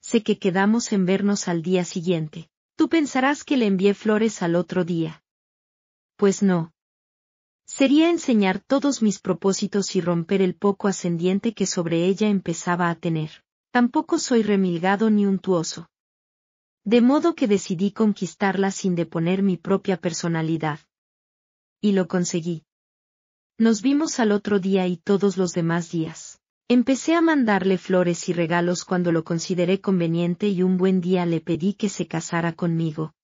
Sé que quedamos en vernos al día siguiente. Tú pensarás que le envié flores al otro día. Pues no. Sería enseñar todos mis propósitos y romper el poco ascendiente que sobre ella empezaba a tener. Tampoco soy remilgado ni untuoso. De modo que decidí conquistarla sin deponer mi propia personalidad. Y lo conseguí. Nos vimos al otro día y todos los demás días. Empecé a mandarle flores y regalos cuando lo consideré conveniente y un buen día le pedí que se casara conmigo.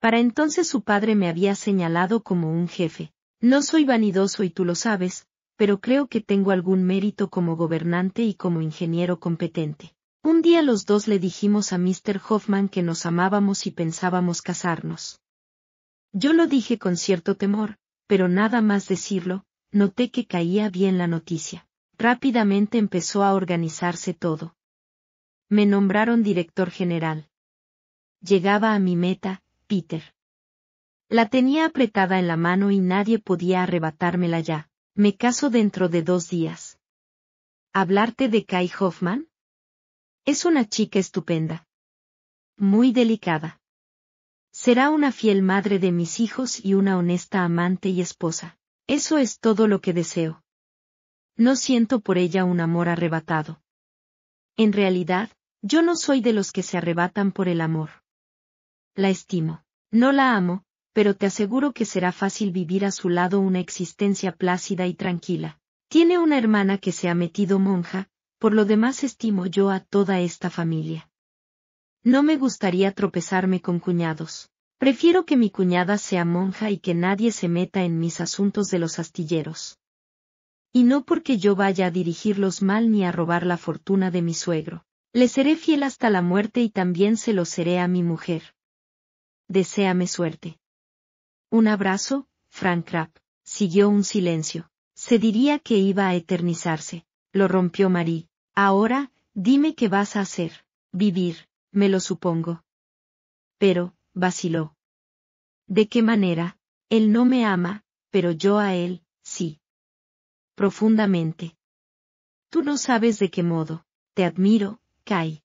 Para entonces su padre me había señalado como un jefe. No soy vanidoso y tú lo sabes, pero creo que tengo algún mérito como gobernante y como ingeniero competente. Un día los dos le dijimos a Mr. Hoffman que nos amábamos y pensábamos casarnos. Yo lo dije con cierto temor, pero nada más decirlo, noté que caía bien la noticia. Rápidamente empezó a organizarse todo. Me nombraron director general. Llegaba a mi meta, Peter. La tenía apretada en la mano y nadie podía arrebatármela ya. Me caso dentro de dos días. ¿Hablarte de Kai Hoffman? Es una chica estupenda. Muy delicada. Será una fiel madre de mis hijos y una honesta amante y esposa. Eso es todo lo que deseo no siento por ella un amor arrebatado. En realidad, yo no soy de los que se arrebatan por el amor. La estimo. No la amo, pero te aseguro que será fácil vivir a su lado una existencia plácida y tranquila. Tiene una hermana que se ha metido monja, por lo demás estimo yo a toda esta familia. No me gustaría tropezarme con cuñados. Prefiero que mi cuñada sea monja y que nadie se meta en mis asuntos de los astilleros. Y no porque yo vaya a dirigirlos mal ni a robar la fortuna de mi suegro. Le seré fiel hasta la muerte y también se lo seré a mi mujer. Deseame suerte. Un abrazo, Frank Rapp. Siguió un silencio. Se diría que iba a eternizarse. Lo rompió Marie. Ahora, dime qué vas a hacer. Vivir, me lo supongo. Pero, vaciló. ¿De qué manera? Él no me ama, pero yo a él, sí profundamente. Tú no sabes de qué modo, te admiro, Kai.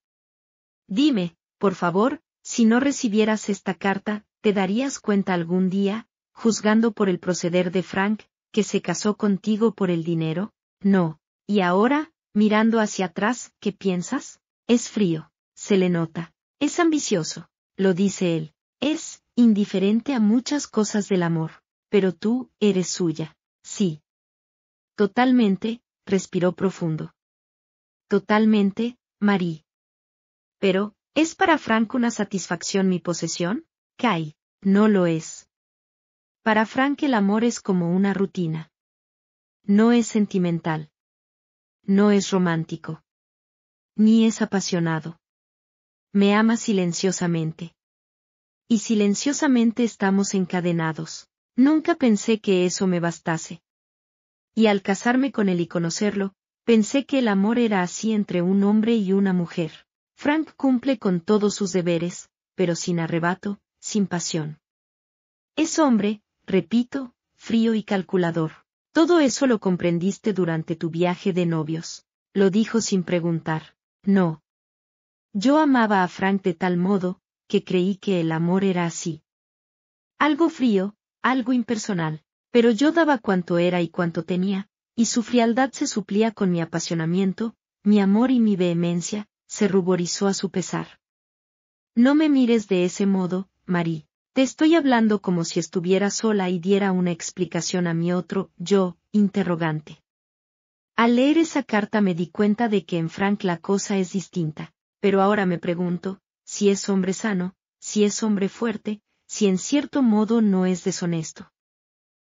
Dime, por favor, si no recibieras esta carta, te darías cuenta algún día, juzgando por el proceder de Frank, que se casó contigo por el dinero? No. Y ahora, mirando hacia atrás, ¿qué piensas? Es frío, se le nota, es ambicioso, lo dice él, es indiferente a muchas cosas del amor, pero tú eres suya. Sí, Totalmente, respiró profundo. Totalmente, Marí. Pero, ¿es para Frank una satisfacción mi posesión? Kai, no lo es. Para Frank el amor es como una rutina. No es sentimental. No es romántico. Ni es apasionado. Me ama silenciosamente. Y silenciosamente estamos encadenados. Nunca pensé que eso me bastase y al casarme con él y conocerlo, pensé que el amor era así entre un hombre y una mujer. Frank cumple con todos sus deberes, pero sin arrebato, sin pasión. Es hombre, repito, frío y calculador. Todo eso lo comprendiste durante tu viaje de novios. Lo dijo sin preguntar. No. Yo amaba a Frank de tal modo, que creí que el amor era así. Algo frío, algo impersonal. Pero yo daba cuanto era y cuanto tenía, y su frialdad se suplía con mi apasionamiento, mi amor y mi vehemencia, se ruborizó a su pesar. No me mires de ese modo, Marí. Te estoy hablando como si estuviera sola y diera una explicación a mi otro, yo, interrogante. Al leer esa carta me di cuenta de que en Frank la cosa es distinta, pero ahora me pregunto, si es hombre sano, si es hombre fuerte, si en cierto modo no es deshonesto.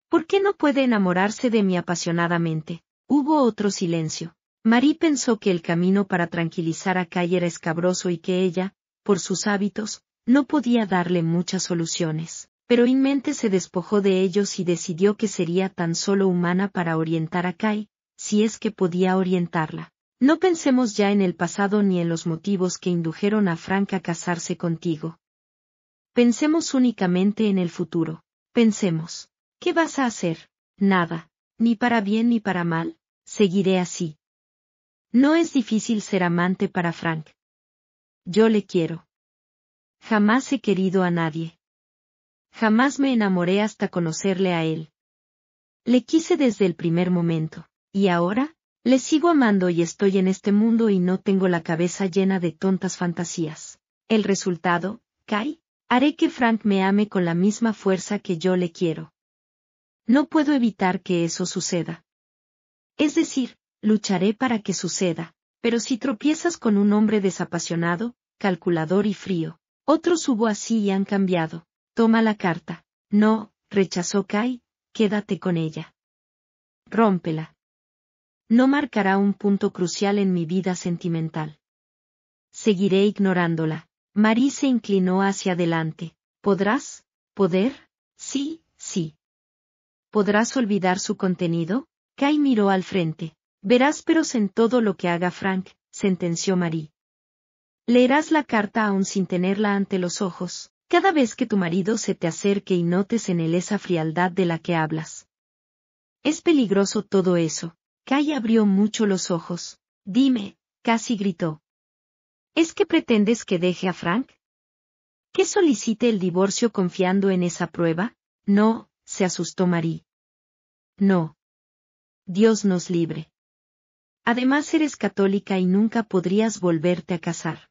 ¿Por qué no puede enamorarse de mí apasionadamente? Hubo otro silencio. Marie pensó que el camino para tranquilizar a Kai era escabroso y que ella, por sus hábitos, no podía darle muchas soluciones, pero mente se despojó de ellos y decidió que sería tan solo humana para orientar a Kai, si es que podía orientarla. No pensemos ya en el pasado ni en los motivos que indujeron a Frank a casarse contigo. Pensemos únicamente en el futuro. Pensemos. ¿Qué vas a hacer? Nada, ni para bien ni para mal, seguiré así. No es difícil ser amante para Frank. Yo le quiero. Jamás he querido a nadie. Jamás me enamoré hasta conocerle a él. Le quise desde el primer momento, y ahora, le sigo amando y estoy en este mundo y no tengo la cabeza llena de tontas fantasías. El resultado, Kai, haré que Frank me ame con la misma fuerza que yo le quiero. No puedo evitar que eso suceda. Es decir, lucharé para que suceda, pero si tropiezas con un hombre desapasionado, calculador y frío, otros hubo así y han cambiado, toma la carta. No, rechazó Kai, quédate con ella. Rómpela. No marcará un punto crucial en mi vida sentimental. Seguiré ignorándola. Marie se inclinó hacia adelante. ¿Podrás? ¿Poder? Sí, sí. ¿podrás olvidar su contenido? Kai miró al frente. Verás peros en todo lo que haga Frank, sentenció Marie. Leerás la carta aún sin tenerla ante los ojos, cada vez que tu marido se te acerque y notes en él esa frialdad de la que hablas. Es peligroso todo eso. Kai abrió mucho los ojos. Dime, casi gritó. ¿Es que pretendes que deje a Frank? ¿Que solicite el divorcio confiando en esa prueba? No, se asustó Marie. No. Dios nos libre. Además eres católica y nunca podrías volverte a casar.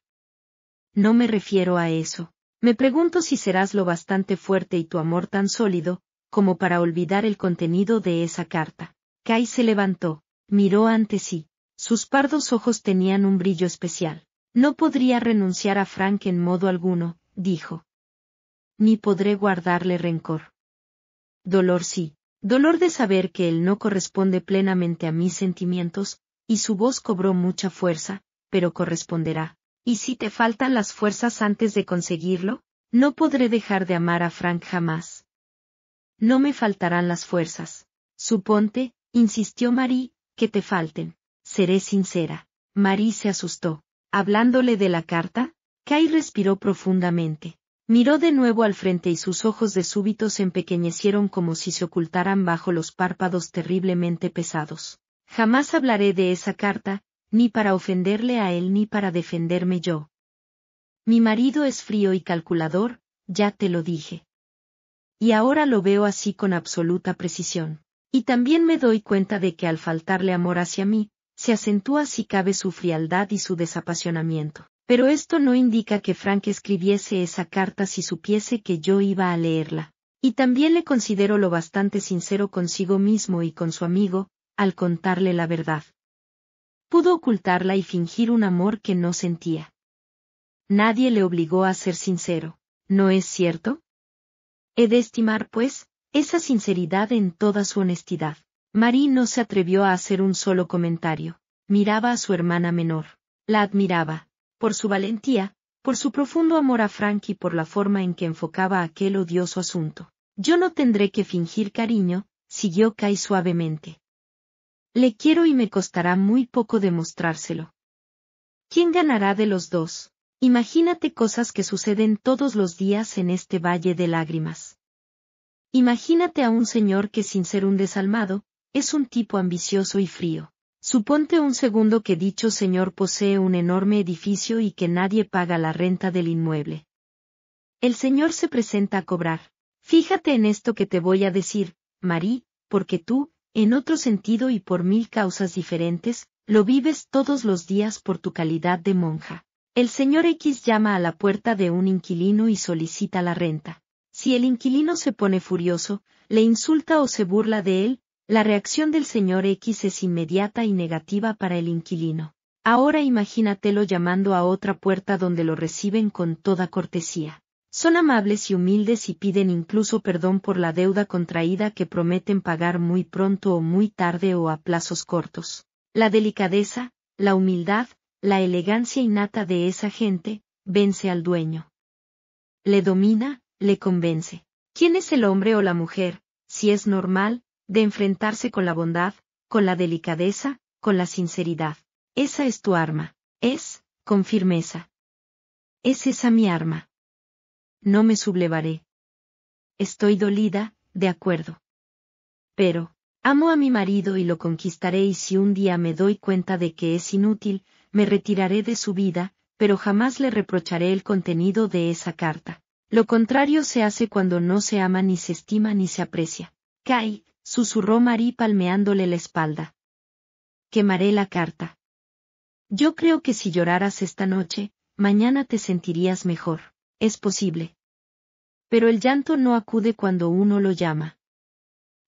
No me refiero a eso. Me pregunto si serás lo bastante fuerte y tu amor tan sólido, como para olvidar el contenido de esa carta. Kai se levantó, miró ante sí. Sus pardos ojos tenían un brillo especial. No podría renunciar a Frank en modo alguno, dijo. Ni podré guardarle rencor. Dolor sí, Dolor de saber que él no corresponde plenamente a mis sentimientos, y su voz cobró mucha fuerza, pero corresponderá. Y si te faltan las fuerzas antes de conseguirlo, no podré dejar de amar a Frank jamás. No me faltarán las fuerzas. Suponte, insistió Marie, que te falten. Seré sincera. Marie se asustó. Hablándole de la carta, Kai respiró profundamente. Miró de nuevo al frente y sus ojos de súbito se empequeñecieron como si se ocultaran bajo los párpados terriblemente pesados. Jamás hablaré de esa carta, ni para ofenderle a él ni para defenderme yo. Mi marido es frío y calculador, ya te lo dije. Y ahora lo veo así con absoluta precisión. Y también me doy cuenta de que al faltarle amor hacia mí, se acentúa si cabe su frialdad y su desapasionamiento. Pero esto no indica que Frank escribiese esa carta si supiese que yo iba a leerla. Y también le considero lo bastante sincero consigo mismo y con su amigo, al contarle la verdad. Pudo ocultarla y fingir un amor que no sentía. Nadie le obligó a ser sincero, ¿no es cierto? He de estimar, pues, esa sinceridad en toda su honestidad. Marie no se atrevió a hacer un solo comentario. Miraba a su hermana menor. La admiraba por su valentía, por su profundo amor a Frank y por la forma en que enfocaba aquel odioso asunto. Yo no tendré que fingir cariño, siguió Kai suavemente. Le quiero y me costará muy poco demostrárselo. ¿Quién ganará de los dos? Imagínate cosas que suceden todos los días en este valle de lágrimas. Imagínate a un señor que sin ser un desalmado, es un tipo ambicioso y frío. Suponte un segundo que dicho señor posee un enorme edificio y que nadie paga la renta del inmueble. El señor se presenta a cobrar. Fíjate en esto que te voy a decir, Marí, porque tú, en otro sentido y por mil causas diferentes, lo vives todos los días por tu calidad de monja. El señor X llama a la puerta de un inquilino y solicita la renta. Si el inquilino se pone furioso, le insulta o se burla de él, la reacción del señor X es inmediata y negativa para el inquilino. Ahora imagínatelo llamando a otra puerta donde lo reciben con toda cortesía. Son amables y humildes y piden incluso perdón por la deuda contraída que prometen pagar muy pronto o muy tarde o a plazos cortos. La delicadeza, la humildad, la elegancia innata de esa gente, vence al dueño. Le domina, le convence. ¿Quién es el hombre o la mujer, si es normal, de enfrentarse con la bondad, con la delicadeza, con la sinceridad. Esa es tu arma. Es, con firmeza. Es esa mi arma. No me sublevaré. Estoy dolida, de acuerdo. Pero, amo a mi marido y lo conquistaré y si un día me doy cuenta de que es inútil, me retiraré de su vida, pero jamás le reprocharé el contenido de esa carta. Lo contrario se hace cuando no se ama ni se estima ni se aprecia. Kai, susurró Marí palmeándole la espalda. Quemaré la carta. Yo creo que si lloraras esta noche, mañana te sentirías mejor. Es posible. Pero el llanto no acude cuando uno lo llama.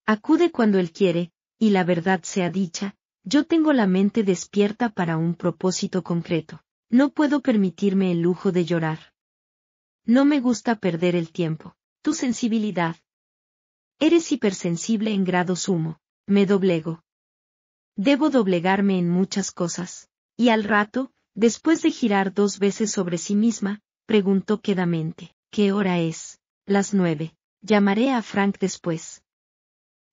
Acude cuando él quiere, y la verdad sea dicha, yo tengo la mente despierta para un propósito concreto. No puedo permitirme el lujo de llorar. No me gusta perder el tiempo. Tu sensibilidad, Eres hipersensible en grado sumo, me doblego. Debo doblegarme en muchas cosas. Y al rato, después de girar dos veces sobre sí misma, preguntó quedamente, ¿qué hora es? Las nueve. Llamaré a Frank después.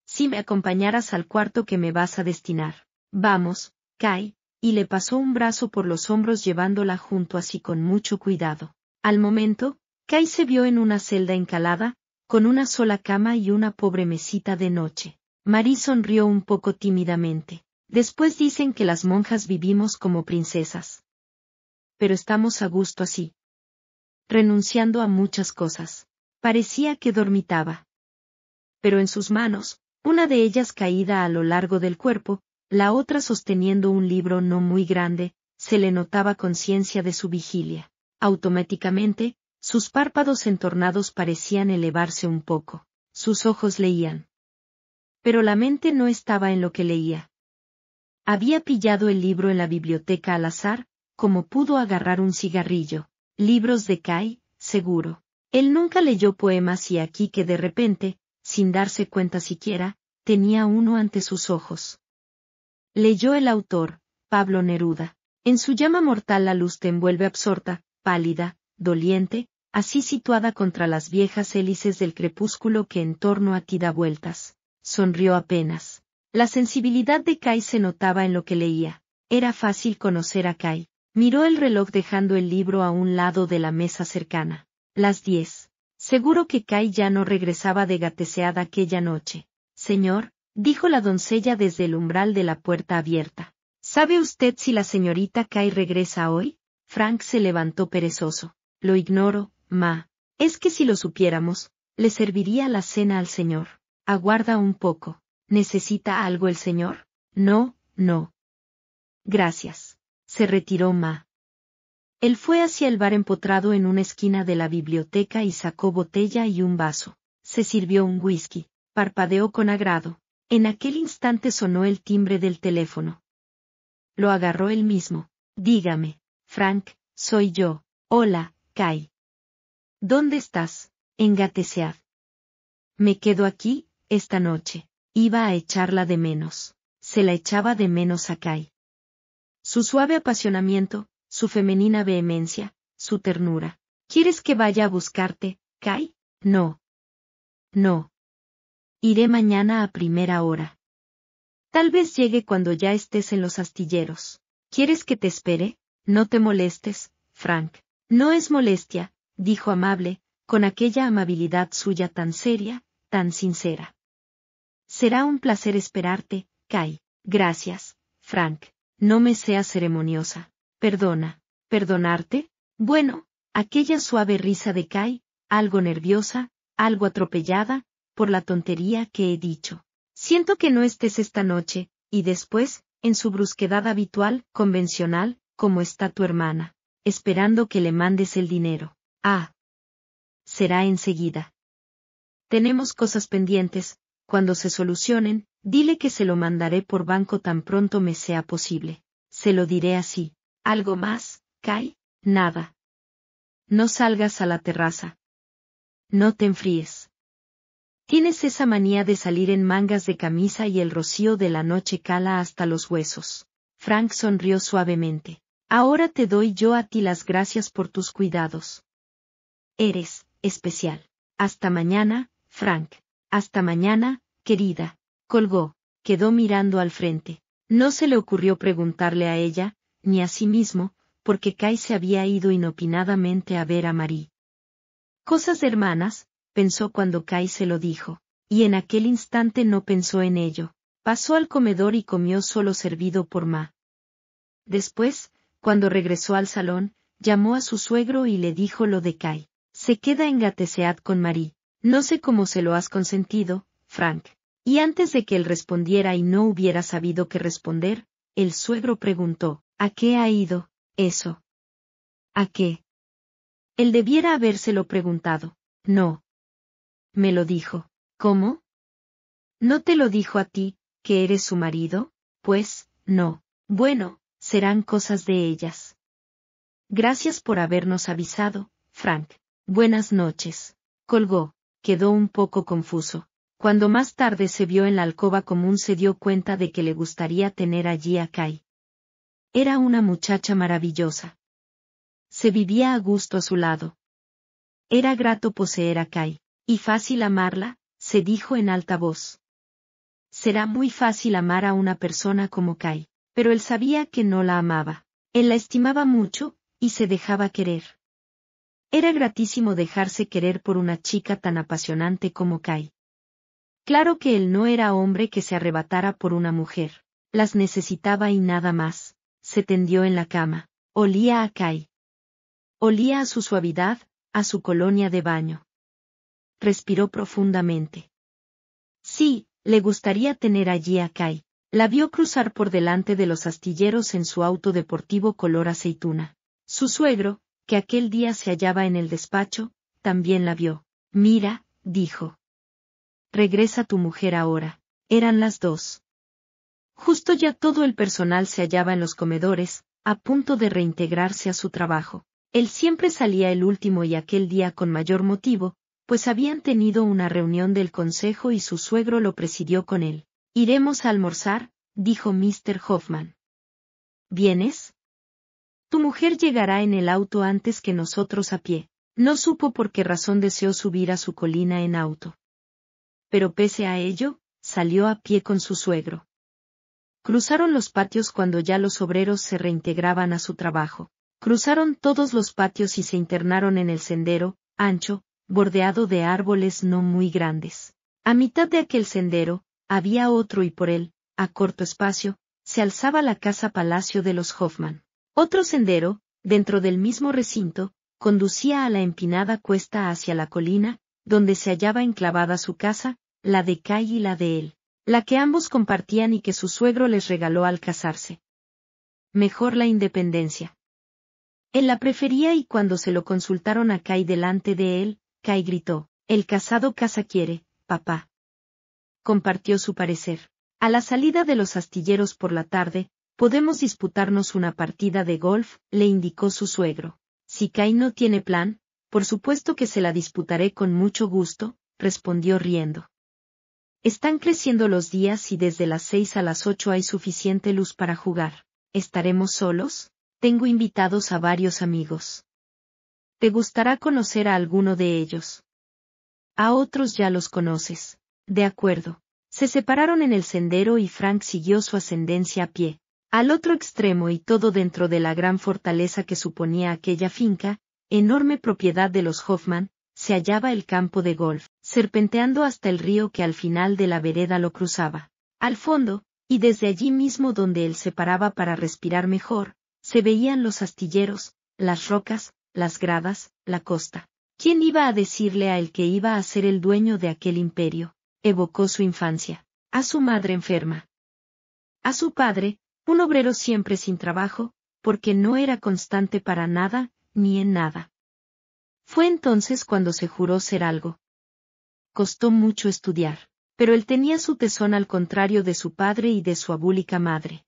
Si me acompañaras al cuarto que me vas a destinar. Vamos, Kai, y le pasó un brazo por los hombros llevándola junto así con mucho cuidado. Al momento, Kai se vio en una celda encalada, con una sola cama y una pobre mesita de noche. Marie sonrió un poco tímidamente. Después dicen que las monjas vivimos como princesas. Pero estamos a gusto así. Renunciando a muchas cosas. Parecía que dormitaba. Pero en sus manos, una de ellas caída a lo largo del cuerpo, la otra sosteniendo un libro no muy grande, se le notaba conciencia de su vigilia. Automáticamente, sus párpados entornados parecían elevarse un poco, sus ojos leían. Pero la mente no estaba en lo que leía. Había pillado el libro en la biblioteca al azar, como pudo agarrar un cigarrillo. Libros de Kai, seguro. Él nunca leyó poemas y aquí que de repente, sin darse cuenta siquiera, tenía uno ante sus ojos. Leyó el autor, Pablo Neruda. En su llama mortal la luz te envuelve absorta, pálida, doliente, así situada contra las viejas hélices del crepúsculo que en torno a ti da vueltas. Sonrió apenas. La sensibilidad de Kai se notaba en lo que leía. Era fácil conocer a Kai. Miró el reloj dejando el libro a un lado de la mesa cercana. Las diez. Seguro que Kai ya no regresaba de gateseada aquella noche. Señor, dijo la doncella desde el umbral de la puerta abierta. ¿Sabe usted si la señorita Kai regresa hoy? Frank se levantó perezoso. Lo ignoro, ma. Es que si lo supiéramos, le serviría la cena al señor. Aguarda un poco. ¿Necesita algo el señor? No, no. Gracias. Se retiró ma. Él fue hacia el bar empotrado en una esquina de la biblioteca y sacó botella y un vaso. Se sirvió un whisky. Parpadeó con agrado. En aquel instante sonó el timbre del teléfono. Lo agarró él mismo. Dígame, Frank, soy yo. Hola, Kai. ¿Dónde estás? Engatesead. Me quedo aquí, esta noche. Iba a echarla de menos. Se la echaba de menos a Kai. Su suave apasionamiento, su femenina vehemencia, su ternura. ¿Quieres que vaya a buscarte, Kai? No. No. Iré mañana a primera hora. Tal vez llegue cuando ya estés en los astilleros. ¿Quieres que te espere? No te molestes, Frank. No es molestia, dijo amable, con aquella amabilidad suya tan seria, tan sincera. Será un placer esperarte, Kai. Gracias, Frank. No me seas ceremoniosa. Perdona. ¿Perdonarte? Bueno, aquella suave risa de Kai, algo nerviosa, algo atropellada, por la tontería que he dicho. Siento que no estés esta noche, y después, en su brusquedad habitual, convencional, como está tu hermana esperando que le mandes el dinero. Ah. Será enseguida. Tenemos cosas pendientes, cuando se solucionen, dile que se lo mandaré por banco tan pronto me sea posible. Se lo diré así. ¿Algo más, Kai? Nada. No salgas a la terraza. No te enfríes. Tienes esa manía de salir en mangas de camisa y el rocío de la noche cala hasta los huesos. Frank sonrió suavemente. Ahora te doy yo a ti las gracias por tus cuidados. Eres, especial. Hasta mañana, Frank. Hasta mañana, querida. Colgó, quedó mirando al frente. No se le ocurrió preguntarle a ella, ni a sí mismo, porque Kai se había ido inopinadamente a ver a Marie. Cosas de hermanas, pensó cuando Kai se lo dijo, y en aquel instante no pensó en ello. Pasó al comedor y comió solo servido por Ma. Después, cuando regresó al salón, llamó a su suegro y le dijo lo de Kai. Se queda en con Marie. No sé cómo se lo has consentido, Frank. Y antes de que él respondiera y no hubiera sabido qué responder, el suegro preguntó, ¿a qué ha ido, eso? ¿A qué? Él debiera habérselo preguntado. No. Me lo dijo. ¿Cómo? ¿No te lo dijo a ti, que eres su marido? Pues, no. Bueno, serán cosas de ellas. Gracias por habernos avisado, Frank. Buenas noches. Colgó, quedó un poco confuso. Cuando más tarde se vio en la alcoba común se dio cuenta de que le gustaría tener allí a Kai. Era una muchacha maravillosa. Se vivía a gusto a su lado. Era grato poseer a Kai, y fácil amarla, se dijo en alta voz. Será muy fácil amar a una persona como Kai pero él sabía que no la amaba. Él la estimaba mucho, y se dejaba querer. Era gratísimo dejarse querer por una chica tan apasionante como Kai. Claro que él no era hombre que se arrebatara por una mujer. Las necesitaba y nada más. Se tendió en la cama. Olía a Kai. Olía a su suavidad, a su colonia de baño. Respiró profundamente. Sí, le gustaría tener allí a Kai. La vio cruzar por delante de los astilleros en su auto deportivo color aceituna. Su suegro, que aquel día se hallaba en el despacho, también la vio. Mira, dijo. Regresa tu mujer ahora. Eran las dos. Justo ya todo el personal se hallaba en los comedores, a punto de reintegrarse a su trabajo. Él siempre salía el último y aquel día con mayor motivo, pues habían tenido una reunión del consejo y su suegro lo presidió con él. Iremos a almorzar, dijo Mr. Hoffman. ¿Vienes? Tu mujer llegará en el auto antes que nosotros a pie. No supo por qué razón deseó subir a su colina en auto. Pero pese a ello, salió a pie con su suegro. Cruzaron los patios cuando ya los obreros se reintegraban a su trabajo. Cruzaron todos los patios y se internaron en el sendero, ancho, bordeado de árboles no muy grandes. A mitad de aquel sendero, había otro y por él, a corto espacio, se alzaba la casa-palacio de los Hoffman. Otro sendero, dentro del mismo recinto, conducía a la empinada cuesta hacia la colina, donde se hallaba enclavada su casa, la de Kai y la de él, la que ambos compartían y que su suegro les regaló al casarse. Mejor la independencia. Él la prefería y cuando se lo consultaron a Kai delante de él, Kai gritó, El casado casa quiere, papá compartió su parecer. A la salida de los astilleros por la tarde, podemos disputarnos una partida de golf, le indicó su suegro. Si Kai no tiene plan, por supuesto que se la disputaré con mucho gusto, respondió riendo. Están creciendo los días y desde las seis a las ocho hay suficiente luz para jugar. ¿Estaremos solos? Tengo invitados a varios amigos. Te gustará conocer a alguno de ellos. A otros ya los conoces. De acuerdo. Se separaron en el sendero y Frank siguió su ascendencia a pie. Al otro extremo y todo dentro de la gran fortaleza que suponía aquella finca, enorme propiedad de los Hoffman, se hallaba el campo de golf, serpenteando hasta el río que al final de la vereda lo cruzaba. Al fondo, y desde allí mismo donde él se paraba para respirar mejor, se veían los astilleros, las rocas, las gradas, la costa. ¿Quién iba a decirle a él que iba a ser el dueño de aquel imperio? evocó su infancia, a su madre enferma. A su padre, un obrero siempre sin trabajo, porque no era constante para nada, ni en nada. Fue entonces cuando se juró ser algo. Costó mucho estudiar, pero él tenía su tesón al contrario de su padre y de su abúlica madre.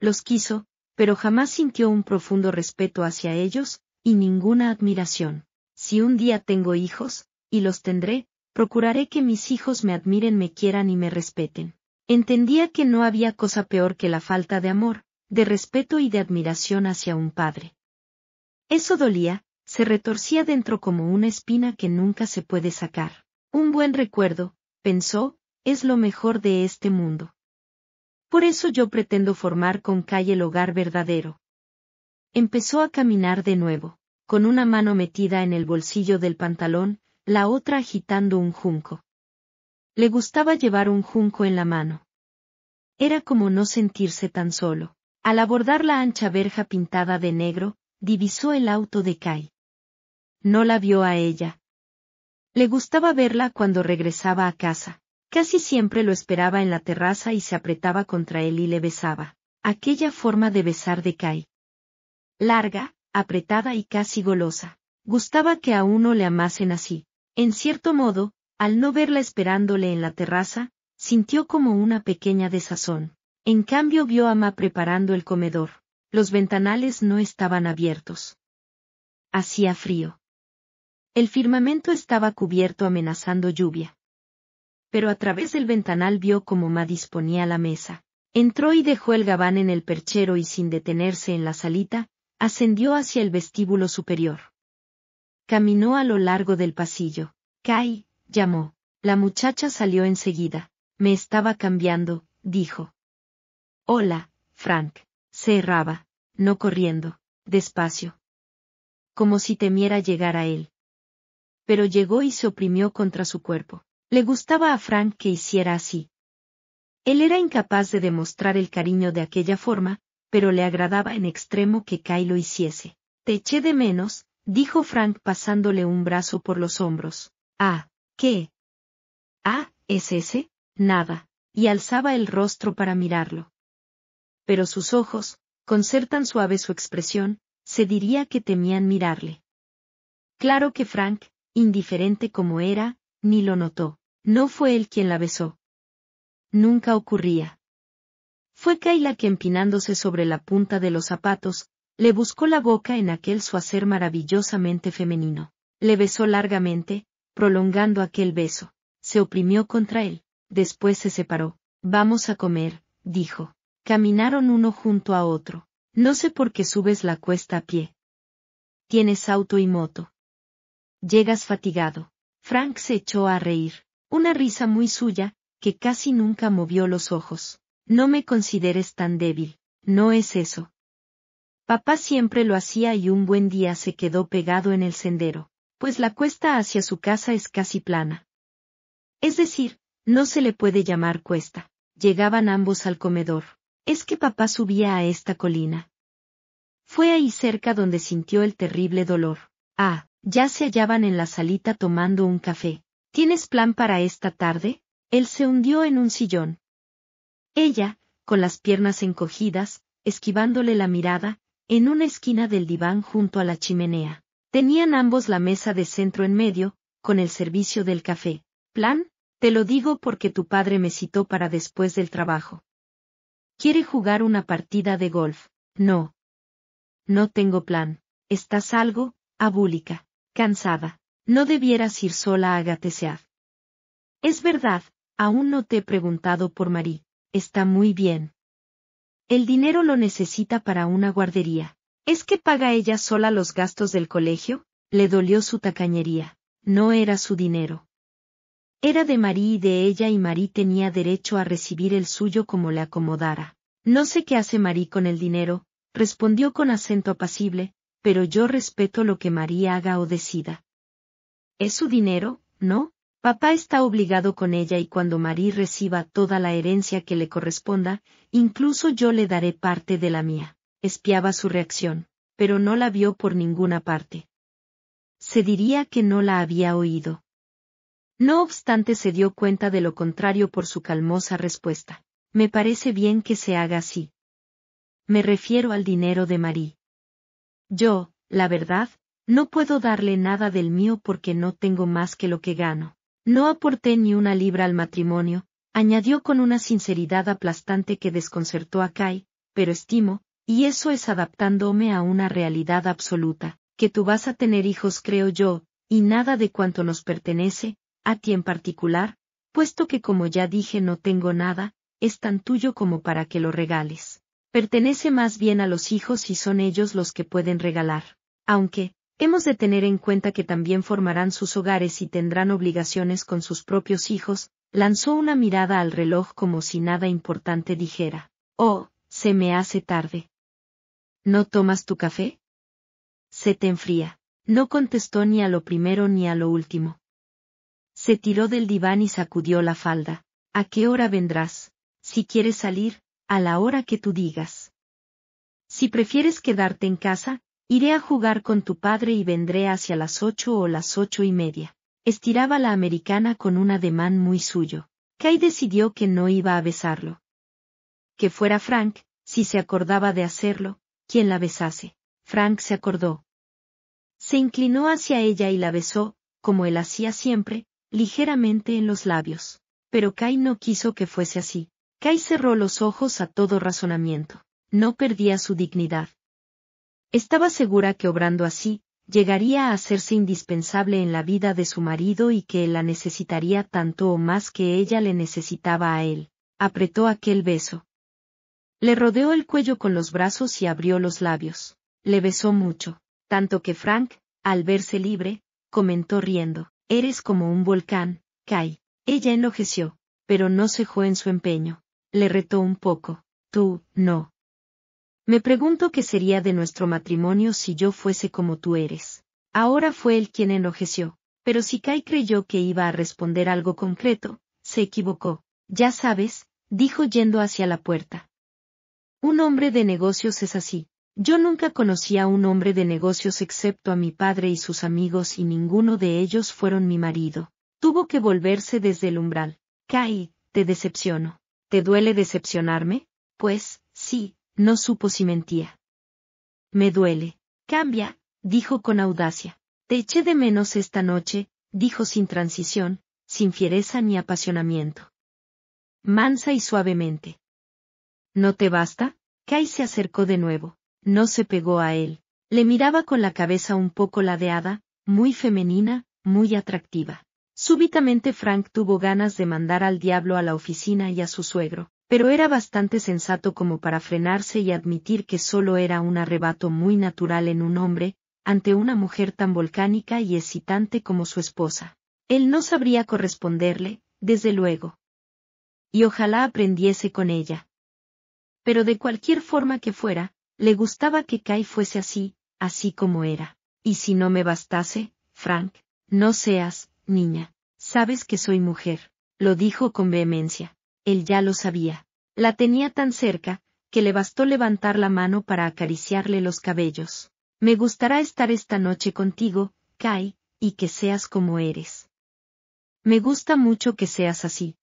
Los quiso, pero jamás sintió un profundo respeto hacia ellos, y ninguna admiración. Si un día tengo hijos, y los tendré, Procuraré que mis hijos me admiren, me quieran y me respeten. Entendía que no había cosa peor que la falta de amor, de respeto y de admiración hacia un padre. Eso dolía, se retorcía dentro como una espina que nunca se puede sacar. Un buen recuerdo, pensó, es lo mejor de este mundo. Por eso yo pretendo formar con calle el hogar verdadero. Empezó a caminar de nuevo, con una mano metida en el bolsillo del pantalón, la otra agitando un junco. Le gustaba llevar un junco en la mano. Era como no sentirse tan solo. Al abordar la ancha verja pintada de negro, divisó el auto de Kai. No la vio a ella. Le gustaba verla cuando regresaba a casa. Casi siempre lo esperaba en la terraza y se apretaba contra él y le besaba. Aquella forma de besar de Kai. Larga, apretada y casi golosa. Gustaba que a uno le amasen así. En cierto modo, al no verla esperándole en la terraza, sintió como una pequeña desazón. En cambio vio a Ma preparando el comedor. Los ventanales no estaban abiertos. Hacía frío. El firmamento estaba cubierto amenazando lluvia. Pero a través del ventanal vio como Ma disponía la mesa. Entró y dejó el gabán en el perchero y sin detenerse en la salita, ascendió hacia el vestíbulo superior. Caminó a lo largo del pasillo. Kai, llamó. La muchacha salió enseguida. Me estaba cambiando, dijo. Hola, Frank. Se erraba, no corriendo, despacio. Como si temiera llegar a él. Pero llegó y se oprimió contra su cuerpo. Le gustaba a Frank que hiciera así. Él era incapaz de demostrar el cariño de aquella forma, pero le agradaba en extremo que Kai lo hiciese. Te eché de menos, dijo Frank pasándole un brazo por los hombros. Ah, ¿qué? Ah, ¿es ese? Nada, y alzaba el rostro para mirarlo. Pero sus ojos, con ser tan suave su expresión, se diría que temían mirarle. Claro que Frank, indiferente como era, ni lo notó, no fue él quien la besó. Nunca ocurría. Fue Kayla que empinándose sobre la punta de los zapatos, le buscó la boca en aquel su hacer maravillosamente femenino. Le besó largamente, prolongando aquel beso. Se oprimió contra él. Después se separó. Vamos a comer, dijo. Caminaron uno junto a otro. No sé por qué subes la cuesta a pie. Tienes auto y moto. Llegas fatigado. Frank se echó a reír. Una risa muy suya, que casi nunca movió los ojos. No me consideres tan débil. No es eso. Papá siempre lo hacía y un buen día se quedó pegado en el sendero, pues la cuesta hacia su casa es casi plana. Es decir, no se le puede llamar cuesta. Llegaban ambos al comedor. Es que papá subía a esta colina. Fue ahí cerca donde sintió el terrible dolor. Ah, ya se hallaban en la salita tomando un café. ¿Tienes plan para esta tarde? Él se hundió en un sillón. Ella, con las piernas encogidas, esquivándole la mirada, en una esquina del diván junto a la chimenea. Tenían ambos la mesa de centro en medio, con el servicio del café. ¿Plan? Te lo digo porque tu padre me citó para después del trabajo. ¿Quiere jugar una partida de golf? No. No tengo plan. Estás algo, abúlica, cansada. No debieras ir sola a Gatesead. Es verdad, aún no te he preguntado por Marie. Está muy bien. El dinero lo necesita para una guardería. ¿Es que paga ella sola los gastos del colegio? Le dolió su tacañería. No era su dinero. Era de Marí y de ella y Marí tenía derecho a recibir el suyo como le acomodara. No sé qué hace Marí con el dinero, respondió con acento apacible, pero yo respeto lo que María haga o decida. Es su dinero, ¿no? Papá está obligado con ella y cuando Marí reciba toda la herencia que le corresponda, incluso yo le daré parte de la mía. Espiaba su reacción, pero no la vio por ninguna parte. Se diría que no la había oído. No obstante se dio cuenta de lo contrario por su calmosa respuesta. Me parece bien que se haga así. Me refiero al dinero de Marí. Yo, la verdad, no puedo darle nada del mío porque no tengo más que lo que gano. No aporté ni una libra al matrimonio, añadió con una sinceridad aplastante que desconcertó a Kai, pero estimo, y eso es adaptándome a una realidad absoluta, que tú vas a tener hijos creo yo, y nada de cuanto nos pertenece, a ti en particular, puesto que como ya dije no tengo nada, es tan tuyo como para que lo regales. Pertenece más bien a los hijos y son ellos los que pueden regalar. Aunque, Hemos de tener en cuenta que también formarán sus hogares y tendrán obligaciones con sus propios hijos, lanzó una mirada al reloj como si nada importante dijera. Oh, se me hace tarde. ¿No tomas tu café? Se te enfría. No contestó ni a lo primero ni a lo último. Se tiró del diván y sacudió la falda. ¿A qué hora vendrás? Si quieres salir, a la hora que tú digas. Si prefieres quedarte en casa, Iré a jugar con tu padre y vendré hacia las ocho o las ocho y media. Estiraba la americana con un ademán muy suyo. Kai decidió que no iba a besarlo. Que fuera Frank, si se acordaba de hacerlo, quien la besase. Frank se acordó. Se inclinó hacia ella y la besó, como él hacía siempre, ligeramente en los labios. Pero Kai no quiso que fuese así. Kai cerró los ojos a todo razonamiento. No perdía su dignidad. Estaba segura que obrando así, llegaría a hacerse indispensable en la vida de su marido y que él la necesitaría tanto o más que ella le necesitaba a él. Apretó aquel beso. Le rodeó el cuello con los brazos y abrió los labios. Le besó mucho, tanto que Frank, al verse libre, comentó riendo, Eres como un volcán, Kai. Ella enlojeció, pero no cejó en su empeño. Le retó un poco. Tú, no. Me pregunto qué sería de nuestro matrimonio si yo fuese como tú eres. Ahora fue él quien enojeció, pero si Kai creyó que iba a responder algo concreto, se equivocó. Ya sabes, dijo yendo hacia la puerta. Un hombre de negocios es así. Yo nunca conocí a un hombre de negocios excepto a mi padre y sus amigos y ninguno de ellos fueron mi marido. Tuvo que volverse desde el umbral. Kai, te decepciono. ¿Te duele decepcionarme? Pues, sí, no supo si mentía. Me duele. Cambia, dijo con audacia. Te eché de menos esta noche, dijo sin transición, sin fiereza ni apasionamiento. Mansa y suavemente. ¿No te basta? Kai se acercó de nuevo. No se pegó a él. Le miraba con la cabeza un poco ladeada, muy femenina, muy atractiva. Súbitamente Frank tuvo ganas de mandar al diablo a la oficina y a su suegro pero era bastante sensato como para frenarse y admitir que solo era un arrebato muy natural en un hombre, ante una mujer tan volcánica y excitante como su esposa. Él no sabría corresponderle, desde luego. Y ojalá aprendiese con ella. Pero de cualquier forma que fuera, le gustaba que Kai fuese así, así como era. Y si no me bastase, Frank, no seas, niña, sabes que soy mujer, lo dijo con vehemencia él ya lo sabía. La tenía tan cerca, que le bastó levantar la mano para acariciarle los cabellos. Me gustará estar esta noche contigo, Kai, y que seas como eres. Me gusta mucho que seas así.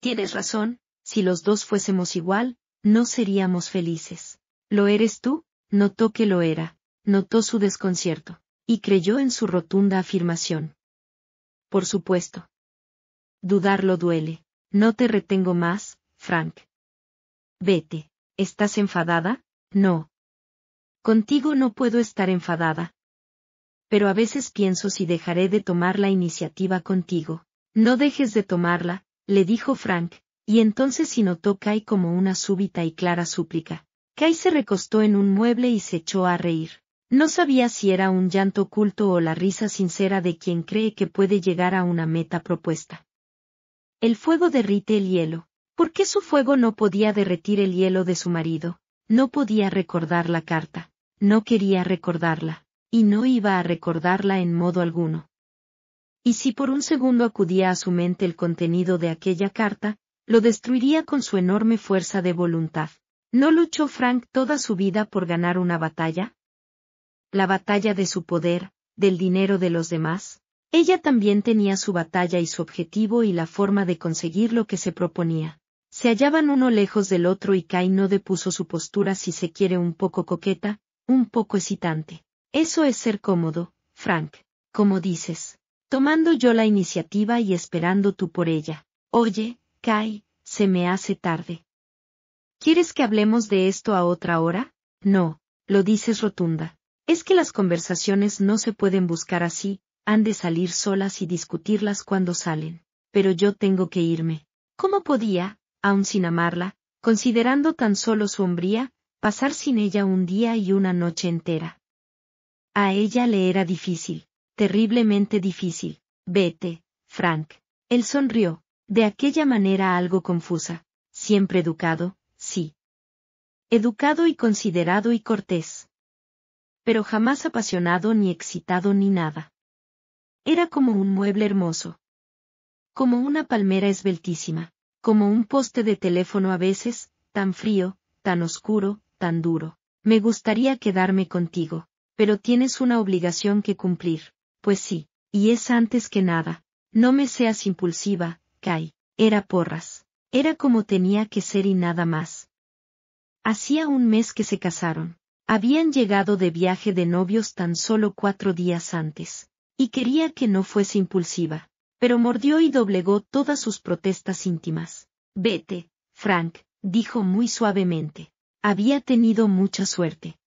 Tienes razón, si los dos fuésemos igual, no seríamos felices. ¿Lo eres tú? Notó que lo era, notó su desconcierto, y creyó en su rotunda afirmación. Por supuesto. Dudarlo duele. No te retengo más, Frank. Vete. ¿Estás enfadada? No. Contigo no puedo estar enfadada. Pero a veces pienso si dejaré de tomar la iniciativa contigo. No dejes de tomarla, le dijo Frank, y entonces si notó Kai como una súbita y clara súplica. Kai se recostó en un mueble y se echó a reír. No sabía si era un llanto oculto o la risa sincera de quien cree que puede llegar a una meta propuesta. El fuego derrite el hielo. ¿Por qué su fuego no podía derretir el hielo de su marido? No podía recordar la carta. No quería recordarla. Y no iba a recordarla en modo alguno. Y si por un segundo acudía a su mente el contenido de aquella carta, lo destruiría con su enorme fuerza de voluntad. ¿No luchó Frank toda su vida por ganar una batalla? La batalla de su poder, del dinero de los demás. Ella también tenía su batalla y su objetivo y la forma de conseguir lo que se proponía. Se hallaban uno lejos del otro y Kai no depuso su postura si se quiere un poco coqueta, un poco excitante. Eso es ser cómodo, Frank. Como dices. Tomando yo la iniciativa y esperando tú por ella. Oye, Kai, se me hace tarde. ¿Quieres que hablemos de esto a otra hora? No, lo dices rotunda. Es que las conversaciones no se pueden buscar así, han de salir solas y discutirlas cuando salen, pero yo tengo que irme. ¿Cómo podía, aun sin amarla, considerando tan solo su hombría, pasar sin ella un día y una noche entera? A ella le era difícil, terriblemente difícil. Vete, Frank. Él sonrió, de aquella manera algo confusa, siempre educado, sí. Educado y considerado y cortés. Pero jamás apasionado ni excitado ni nada. Era como un mueble hermoso. Como una palmera esbeltísima, como un poste de teléfono a veces, tan frío, tan oscuro, tan duro. Me gustaría quedarme contigo, pero tienes una obligación que cumplir. Pues sí, y es antes que nada. No me seas impulsiva, Kai. Era porras. Era como tenía que ser y nada más. Hacía un mes que se casaron. Habían llegado de viaje de novios tan solo cuatro días antes y quería que no fuese impulsiva, pero mordió y doblegó todas sus protestas íntimas. Vete, Frank, dijo muy suavemente. Había tenido mucha suerte.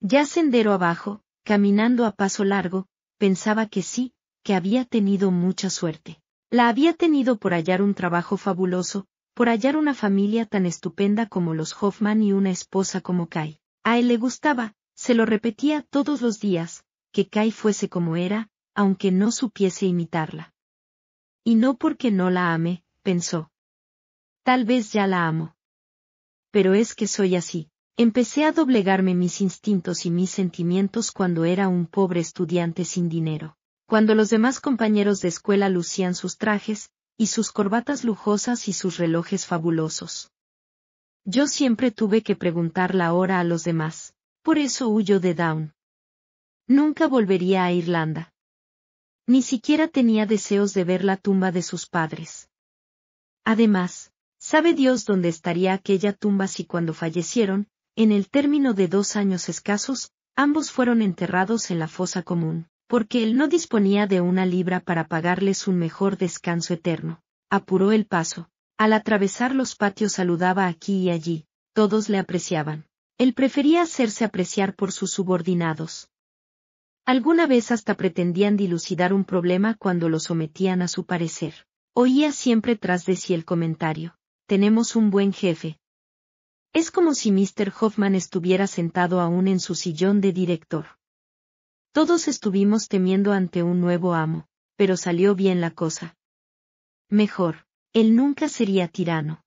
Ya sendero abajo, caminando a paso largo, pensaba que sí, que había tenido mucha suerte. La había tenido por hallar un trabajo fabuloso, por hallar una familia tan estupenda como los Hoffman y una esposa como Kai. A él le gustaba, se lo repetía todos los días, que Kai fuese como era, aunque no supiese imitarla. Y no porque no la ame, pensó. Tal vez ya la amo. Pero es que soy así. Empecé a doblegarme mis instintos y mis sentimientos cuando era un pobre estudiante sin dinero. Cuando los demás compañeros de escuela lucían sus trajes, y sus corbatas lujosas y sus relojes fabulosos. Yo siempre tuve que preguntar la hora a los demás. Por eso huyo de Down. Nunca volvería a Irlanda. Ni siquiera tenía deseos de ver la tumba de sus padres. Además, sabe Dios dónde estaría aquella tumba si cuando fallecieron, en el término de dos años escasos, ambos fueron enterrados en la fosa común, porque él no disponía de una libra para pagarles un mejor descanso eterno. Apuró el paso. Al atravesar los patios saludaba aquí y allí, todos le apreciaban. Él prefería hacerse apreciar por sus subordinados. Alguna vez hasta pretendían dilucidar un problema cuando lo sometían a su parecer. Oía siempre tras de sí el comentario. Tenemos un buen jefe. Es como si Mr. Hoffman estuviera sentado aún en su sillón de director. Todos estuvimos temiendo ante un nuevo amo, pero salió bien la cosa. Mejor, él nunca sería tirano.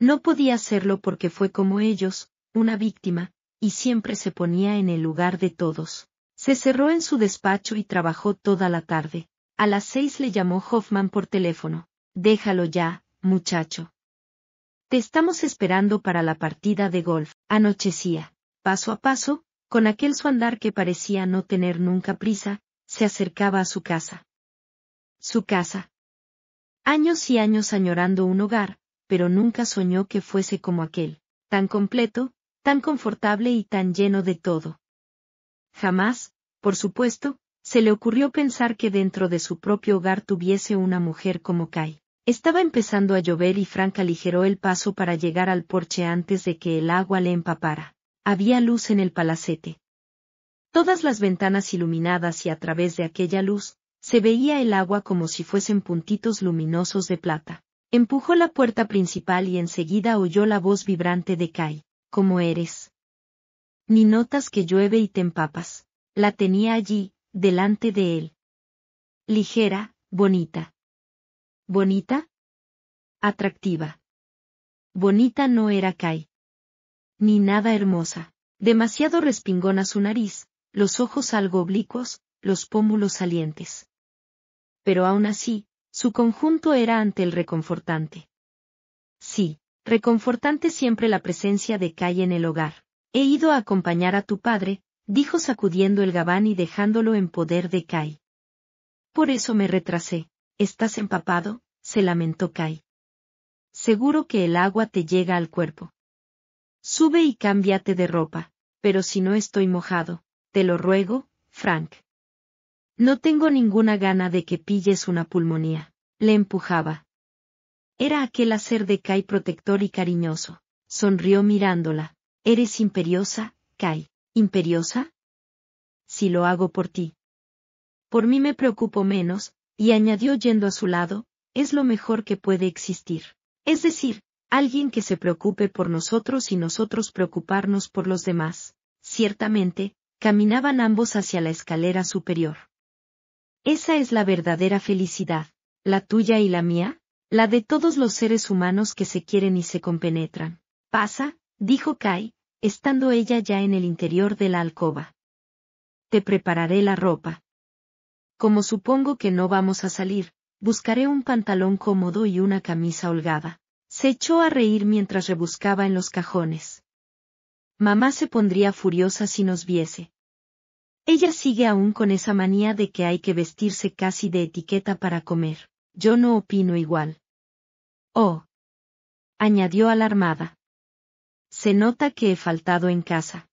No podía hacerlo porque fue como ellos, una víctima, y siempre se ponía en el lugar de todos. Se cerró en su despacho y trabajó toda la tarde. A las seis le llamó Hoffman por teléfono. Déjalo ya, muchacho. Te estamos esperando para la partida de golf. Anochecía. Paso a paso, con aquel su andar que parecía no tener nunca prisa, se acercaba a su casa. Su casa. Años y años añorando un hogar, pero nunca soñó que fuese como aquel, tan completo, tan confortable y tan lleno de todo. Jamás, por supuesto, se le ocurrió pensar que dentro de su propio hogar tuviese una mujer como Kai. Estaba empezando a llover y Frank aligeró el paso para llegar al porche antes de que el agua le empapara. Había luz en el palacete. Todas las ventanas iluminadas y a través de aquella luz, se veía el agua como si fuesen puntitos luminosos de plata. Empujó la puerta principal y enseguida oyó la voz vibrante de Kai. ¿Cómo eres? Ni notas que llueve y te empapas la tenía allí, delante de él. Ligera, bonita. ¿Bonita? Atractiva. Bonita no era Kai. Ni nada hermosa. Demasiado respingona su nariz, los ojos algo oblicuos, los pómulos salientes. Pero aún así, su conjunto era ante el reconfortante. Sí, reconfortante siempre la presencia de Kai en el hogar. He ido a acompañar a tu padre, dijo sacudiendo el gabán y dejándolo en poder de Kai. Por eso me retrasé. ¿Estás empapado? se lamentó Kai. Seguro que el agua te llega al cuerpo. Sube y cámbiate de ropa, pero si no estoy mojado, te lo ruego, Frank. No tengo ninguna gana de que pilles una pulmonía, le empujaba. Era aquel hacer de Kai protector y cariñoso. Sonrió mirándola. Eres imperiosa, Kai. ¿Imperiosa? Si lo hago por ti. Por mí me preocupo menos, y añadió yendo a su lado, es lo mejor que puede existir. Es decir, alguien que se preocupe por nosotros y nosotros preocuparnos por los demás. Ciertamente, caminaban ambos hacia la escalera superior. Esa es la verdadera felicidad, la tuya y la mía, la de todos los seres humanos que se quieren y se compenetran. Pasa, dijo Kai, estando ella ya en el interior de la alcoba. Te prepararé la ropa. Como supongo que no vamos a salir, buscaré un pantalón cómodo y una camisa holgada. Se echó a reír mientras rebuscaba en los cajones. Mamá se pondría furiosa si nos viese. Ella sigue aún con esa manía de que hay que vestirse casi de etiqueta para comer. Yo no opino igual. Oh. Añadió alarmada. Se nota que he faltado en casa.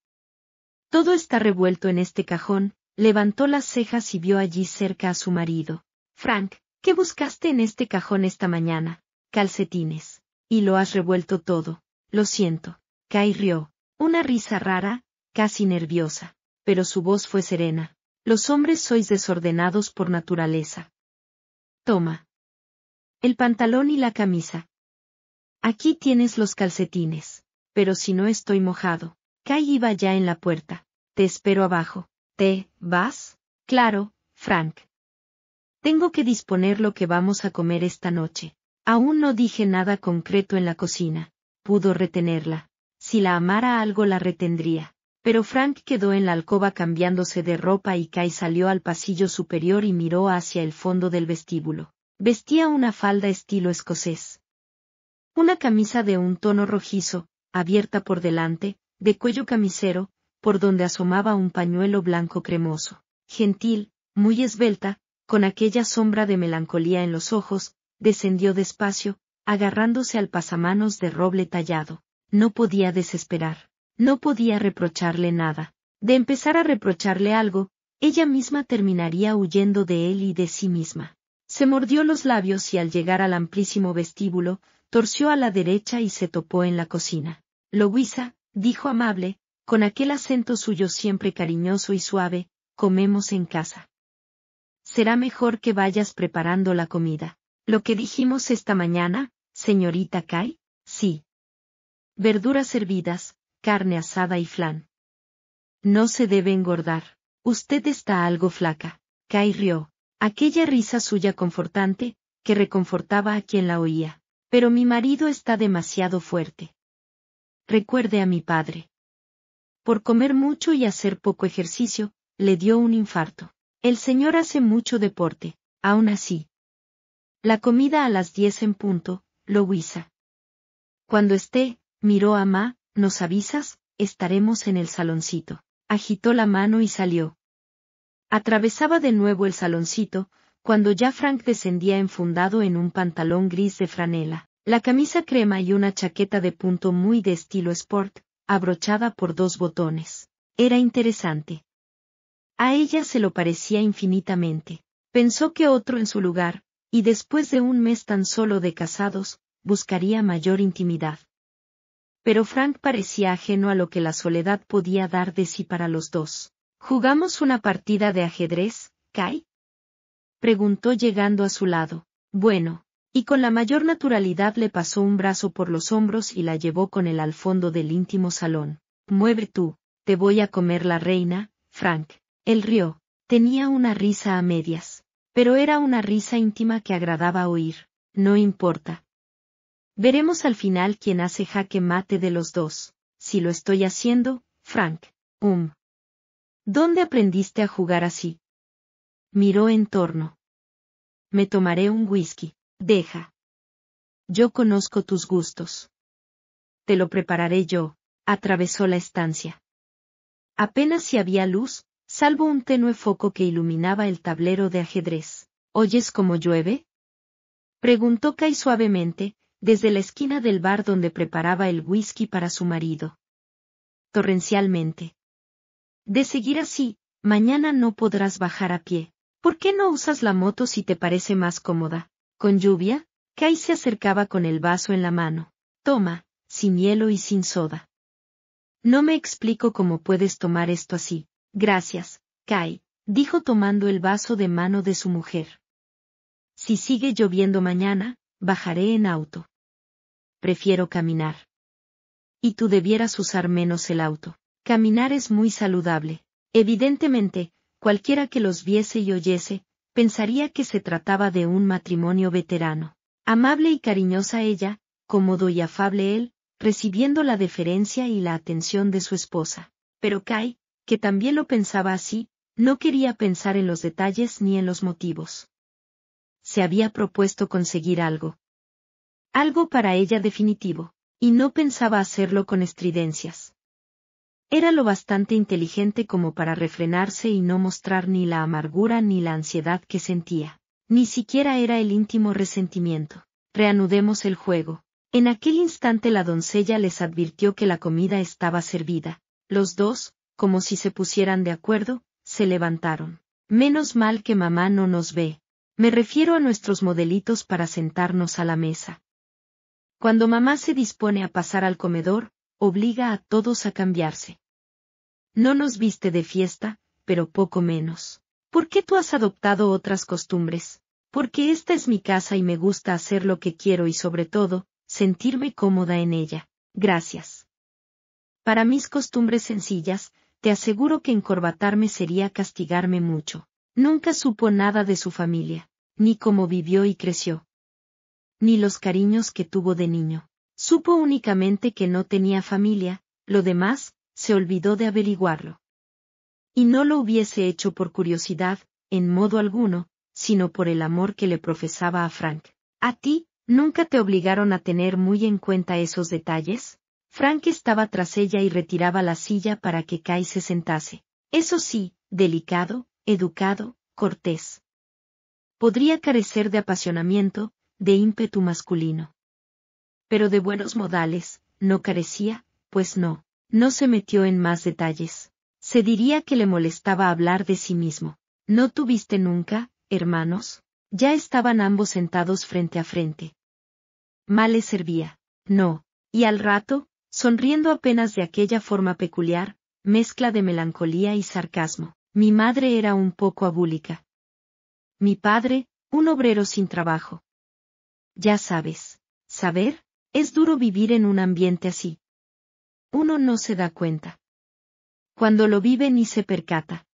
Todo está revuelto en este cajón, levantó las cejas y vio allí cerca a su marido. Frank, ¿qué buscaste en este cajón esta mañana? Calcetines. Y lo has revuelto todo. Lo siento. Kai rió. Una risa rara, casi nerviosa. Pero su voz fue serena. Los hombres sois desordenados por naturaleza. Toma. El pantalón y la camisa. Aquí tienes los calcetines pero si no estoy mojado. Kai iba ya en la puerta. Te espero abajo. ¿Te vas? Claro, Frank. Tengo que disponer lo que vamos a comer esta noche. Aún no dije nada concreto en la cocina. Pudo retenerla. Si la amara algo la retendría. Pero Frank quedó en la alcoba cambiándose de ropa y Kai salió al pasillo superior y miró hacia el fondo del vestíbulo. Vestía una falda estilo escocés. Una camisa de un tono rojizo, abierta por delante, de cuello camisero, por donde asomaba un pañuelo blanco cremoso. Gentil, muy esbelta, con aquella sombra de melancolía en los ojos, descendió despacio, agarrándose al pasamanos de roble tallado. No podía desesperar. No podía reprocharle nada. De empezar a reprocharle algo, ella misma terminaría huyendo de él y de sí misma. Se mordió los labios y al llegar al amplísimo vestíbulo, torció a la derecha y se topó en la cocina. Louisa, dijo amable, con aquel acento suyo siempre cariñoso y suave, comemos en casa. Será mejor que vayas preparando la comida. Lo que dijimos esta mañana, señorita Kai, sí. Verduras hervidas, carne asada y flan. No se debe engordar. Usted está algo flaca. Kai rió. Aquella risa suya confortante, que reconfortaba a quien la oía. Pero mi marido está demasiado fuerte recuerde a mi padre. Por comer mucho y hacer poco ejercicio, le dio un infarto. El señor hace mucho deporte, aún así. La comida a las diez en punto, lo guisa. Cuando esté, miró a Ma, ¿nos avisas? Estaremos en el saloncito. Agitó la mano y salió. Atravesaba de nuevo el saloncito, cuando ya Frank descendía enfundado en un pantalón gris de franela. La camisa crema y una chaqueta de punto muy de estilo sport, abrochada por dos botones. Era interesante. A ella se lo parecía infinitamente. Pensó que otro en su lugar, y después de un mes tan solo de casados, buscaría mayor intimidad. Pero Frank parecía ajeno a lo que la soledad podía dar de sí para los dos. ¿Jugamos una partida de ajedrez, Kai? Preguntó llegando a su lado. Bueno, y con la mayor naturalidad le pasó un brazo por los hombros y la llevó con él al fondo del íntimo salón. Mueve tú, te voy a comer la reina, Frank. El rió, tenía una risa a medias, pero era una risa íntima que agradaba oír, no importa. Veremos al final quién hace jaque mate de los dos, si lo estoy haciendo, Frank. Um. ¿Dónde aprendiste a jugar así? Miró en torno. Me tomaré un whisky. Deja. Yo conozco tus gustos. Te lo prepararé yo, atravesó la estancia. Apenas si había luz, salvo un tenue foco que iluminaba el tablero de ajedrez. ¿Oyes cómo llueve? Preguntó Kai suavemente, desde la esquina del bar donde preparaba el whisky para su marido. Torrencialmente. De seguir así, mañana no podrás bajar a pie. ¿Por qué no usas la moto si te parece más cómoda? ¿Con lluvia? Kai se acercaba con el vaso en la mano. Toma, sin hielo y sin soda. No me explico cómo puedes tomar esto así. Gracias, Kai, dijo tomando el vaso de mano de su mujer. Si sigue lloviendo mañana, bajaré en auto. Prefiero caminar. Y tú debieras usar menos el auto. Caminar es muy saludable. Evidentemente, cualquiera que los viese y oyese, pensaría que se trataba de un matrimonio veterano. Amable y cariñosa ella, cómodo y afable él, recibiendo la deferencia y la atención de su esposa. Pero Kai, que también lo pensaba así, no quería pensar en los detalles ni en los motivos. Se había propuesto conseguir algo. Algo para ella definitivo, y no pensaba hacerlo con estridencias. Era lo bastante inteligente como para refrenarse y no mostrar ni la amargura ni la ansiedad que sentía. Ni siquiera era el íntimo resentimiento. Reanudemos el juego. En aquel instante la doncella les advirtió que la comida estaba servida. Los dos, como si se pusieran de acuerdo, se levantaron. Menos mal que mamá no nos ve. Me refiero a nuestros modelitos para sentarnos a la mesa. Cuando mamá se dispone a pasar al comedor, obliga a todos a cambiarse. No nos viste de fiesta, pero poco menos. ¿Por qué tú has adoptado otras costumbres? Porque esta es mi casa y me gusta hacer lo que quiero y sobre todo, sentirme cómoda en ella. Gracias. Para mis costumbres sencillas, te aseguro que encorbatarme sería castigarme mucho. Nunca supo nada de su familia, ni cómo vivió y creció, ni los cariños que tuvo de niño. Supo únicamente que no tenía familia, lo demás, se olvidó de averiguarlo. Y no lo hubiese hecho por curiosidad, en modo alguno, sino por el amor que le profesaba a Frank. ¿A ti, nunca te obligaron a tener muy en cuenta esos detalles? Frank estaba tras ella y retiraba la silla para que Kai se sentase. Eso sí, delicado, educado, cortés. Podría carecer de apasionamiento, de ímpetu masculino. Pero de buenos modales, no carecía, pues no. No se metió en más detalles. Se diría que le molestaba hablar de sí mismo. ¿No tuviste nunca, hermanos? Ya estaban ambos sentados frente a frente. Mal le servía. No. Y al rato, sonriendo apenas de aquella forma peculiar, mezcla de melancolía y sarcasmo. Mi madre era un poco abúlica. Mi padre, un obrero sin trabajo. Ya sabes. Saber, es duro vivir en un ambiente así uno no se da cuenta. Cuando lo vive ni se percata.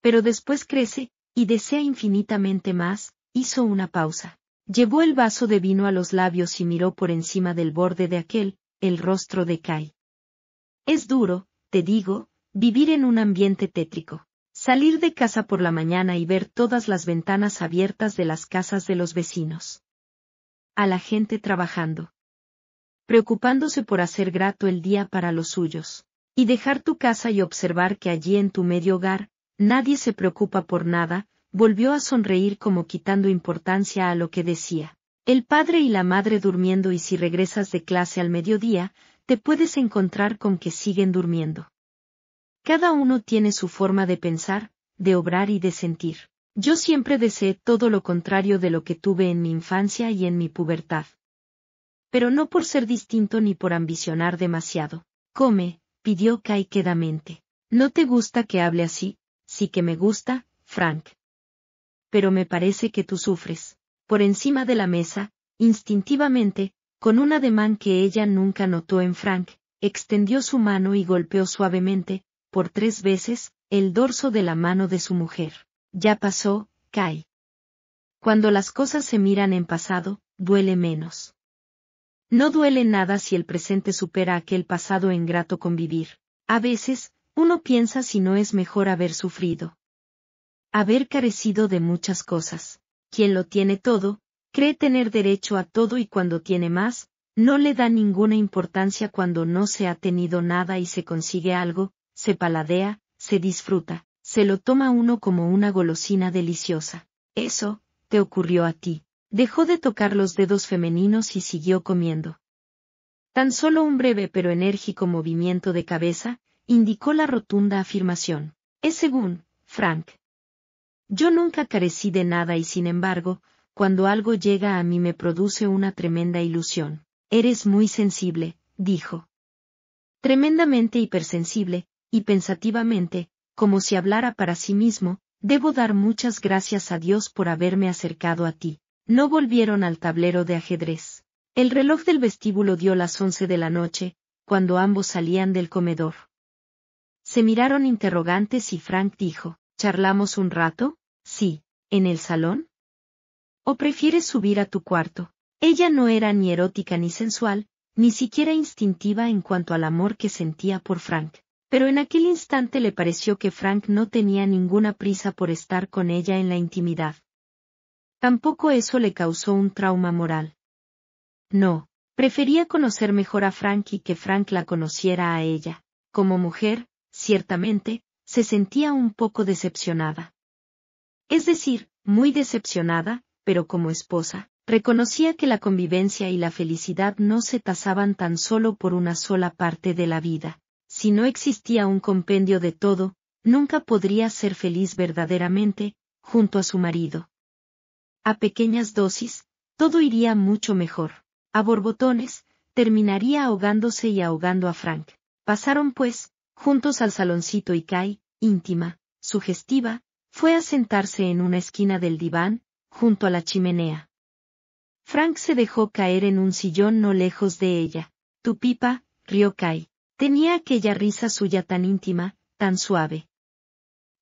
Pero después crece, y desea infinitamente más, hizo una pausa. Llevó el vaso de vino a los labios y miró por encima del borde de aquel, el rostro de Kai. Es duro, te digo, vivir en un ambiente tétrico. Salir de casa por la mañana y ver todas las ventanas abiertas de las casas de los vecinos. A la gente trabajando preocupándose por hacer grato el día para los suyos. Y dejar tu casa y observar que allí en tu medio hogar, nadie se preocupa por nada, volvió a sonreír como quitando importancia a lo que decía. El padre y la madre durmiendo y si regresas de clase al mediodía, te puedes encontrar con que siguen durmiendo. Cada uno tiene su forma de pensar, de obrar y de sentir. Yo siempre deseé todo lo contrario de lo que tuve en mi infancia y en mi pubertad pero no por ser distinto ni por ambicionar demasiado. Come, pidió Kai quedamente. No te gusta que hable así, sí que me gusta, Frank. Pero me parece que tú sufres. Por encima de la mesa, instintivamente, con un ademán que ella nunca notó en Frank, extendió su mano y golpeó suavemente, por tres veces, el dorso de la mano de su mujer. Ya pasó, Kai. Cuando las cosas se miran en pasado, duele menos. No duele nada si el presente supera aquel pasado en grato convivir. A veces, uno piensa si no es mejor haber sufrido. Haber carecido de muchas cosas. Quien lo tiene todo, cree tener derecho a todo y cuando tiene más, no le da ninguna importancia cuando no se ha tenido nada y se consigue algo, se paladea, se disfruta, se lo toma uno como una golosina deliciosa. Eso, te ocurrió a ti. Dejó de tocar los dedos femeninos y siguió comiendo. Tan solo un breve pero enérgico movimiento de cabeza, indicó la rotunda afirmación. Es según, Frank. Yo nunca carecí de nada y sin embargo, cuando algo llega a mí me produce una tremenda ilusión. Eres muy sensible, dijo. Tremendamente hipersensible, y pensativamente, como si hablara para sí mismo, debo dar muchas gracias a Dios por haberme acercado a ti. No volvieron al tablero de ajedrez. El reloj del vestíbulo dio las once de la noche, cuando ambos salían del comedor. Se miraron interrogantes y Frank dijo, ¿charlamos un rato? Sí, ¿en el salón? ¿O prefieres subir a tu cuarto? Ella no era ni erótica ni sensual, ni siquiera instintiva en cuanto al amor que sentía por Frank, pero en aquel instante le pareció que Frank no tenía ninguna prisa por estar con ella en la intimidad. Tampoco eso le causó un trauma moral. No, prefería conocer mejor a Frank y que Frank la conociera a ella. Como mujer, ciertamente, se sentía un poco decepcionada. Es decir, muy decepcionada, pero como esposa, reconocía que la convivencia y la felicidad no se tasaban tan solo por una sola parte de la vida. Si no existía un compendio de todo, nunca podría ser feliz verdaderamente, junto a su marido a pequeñas dosis, todo iría mucho mejor. A borbotones, terminaría ahogándose y ahogando a Frank. Pasaron pues, juntos al saloncito y Kai, íntima, sugestiva, fue a sentarse en una esquina del diván, junto a la chimenea. Frank se dejó caer en un sillón no lejos de ella. Tu pipa, rió Kai. Tenía aquella risa suya tan íntima, tan suave.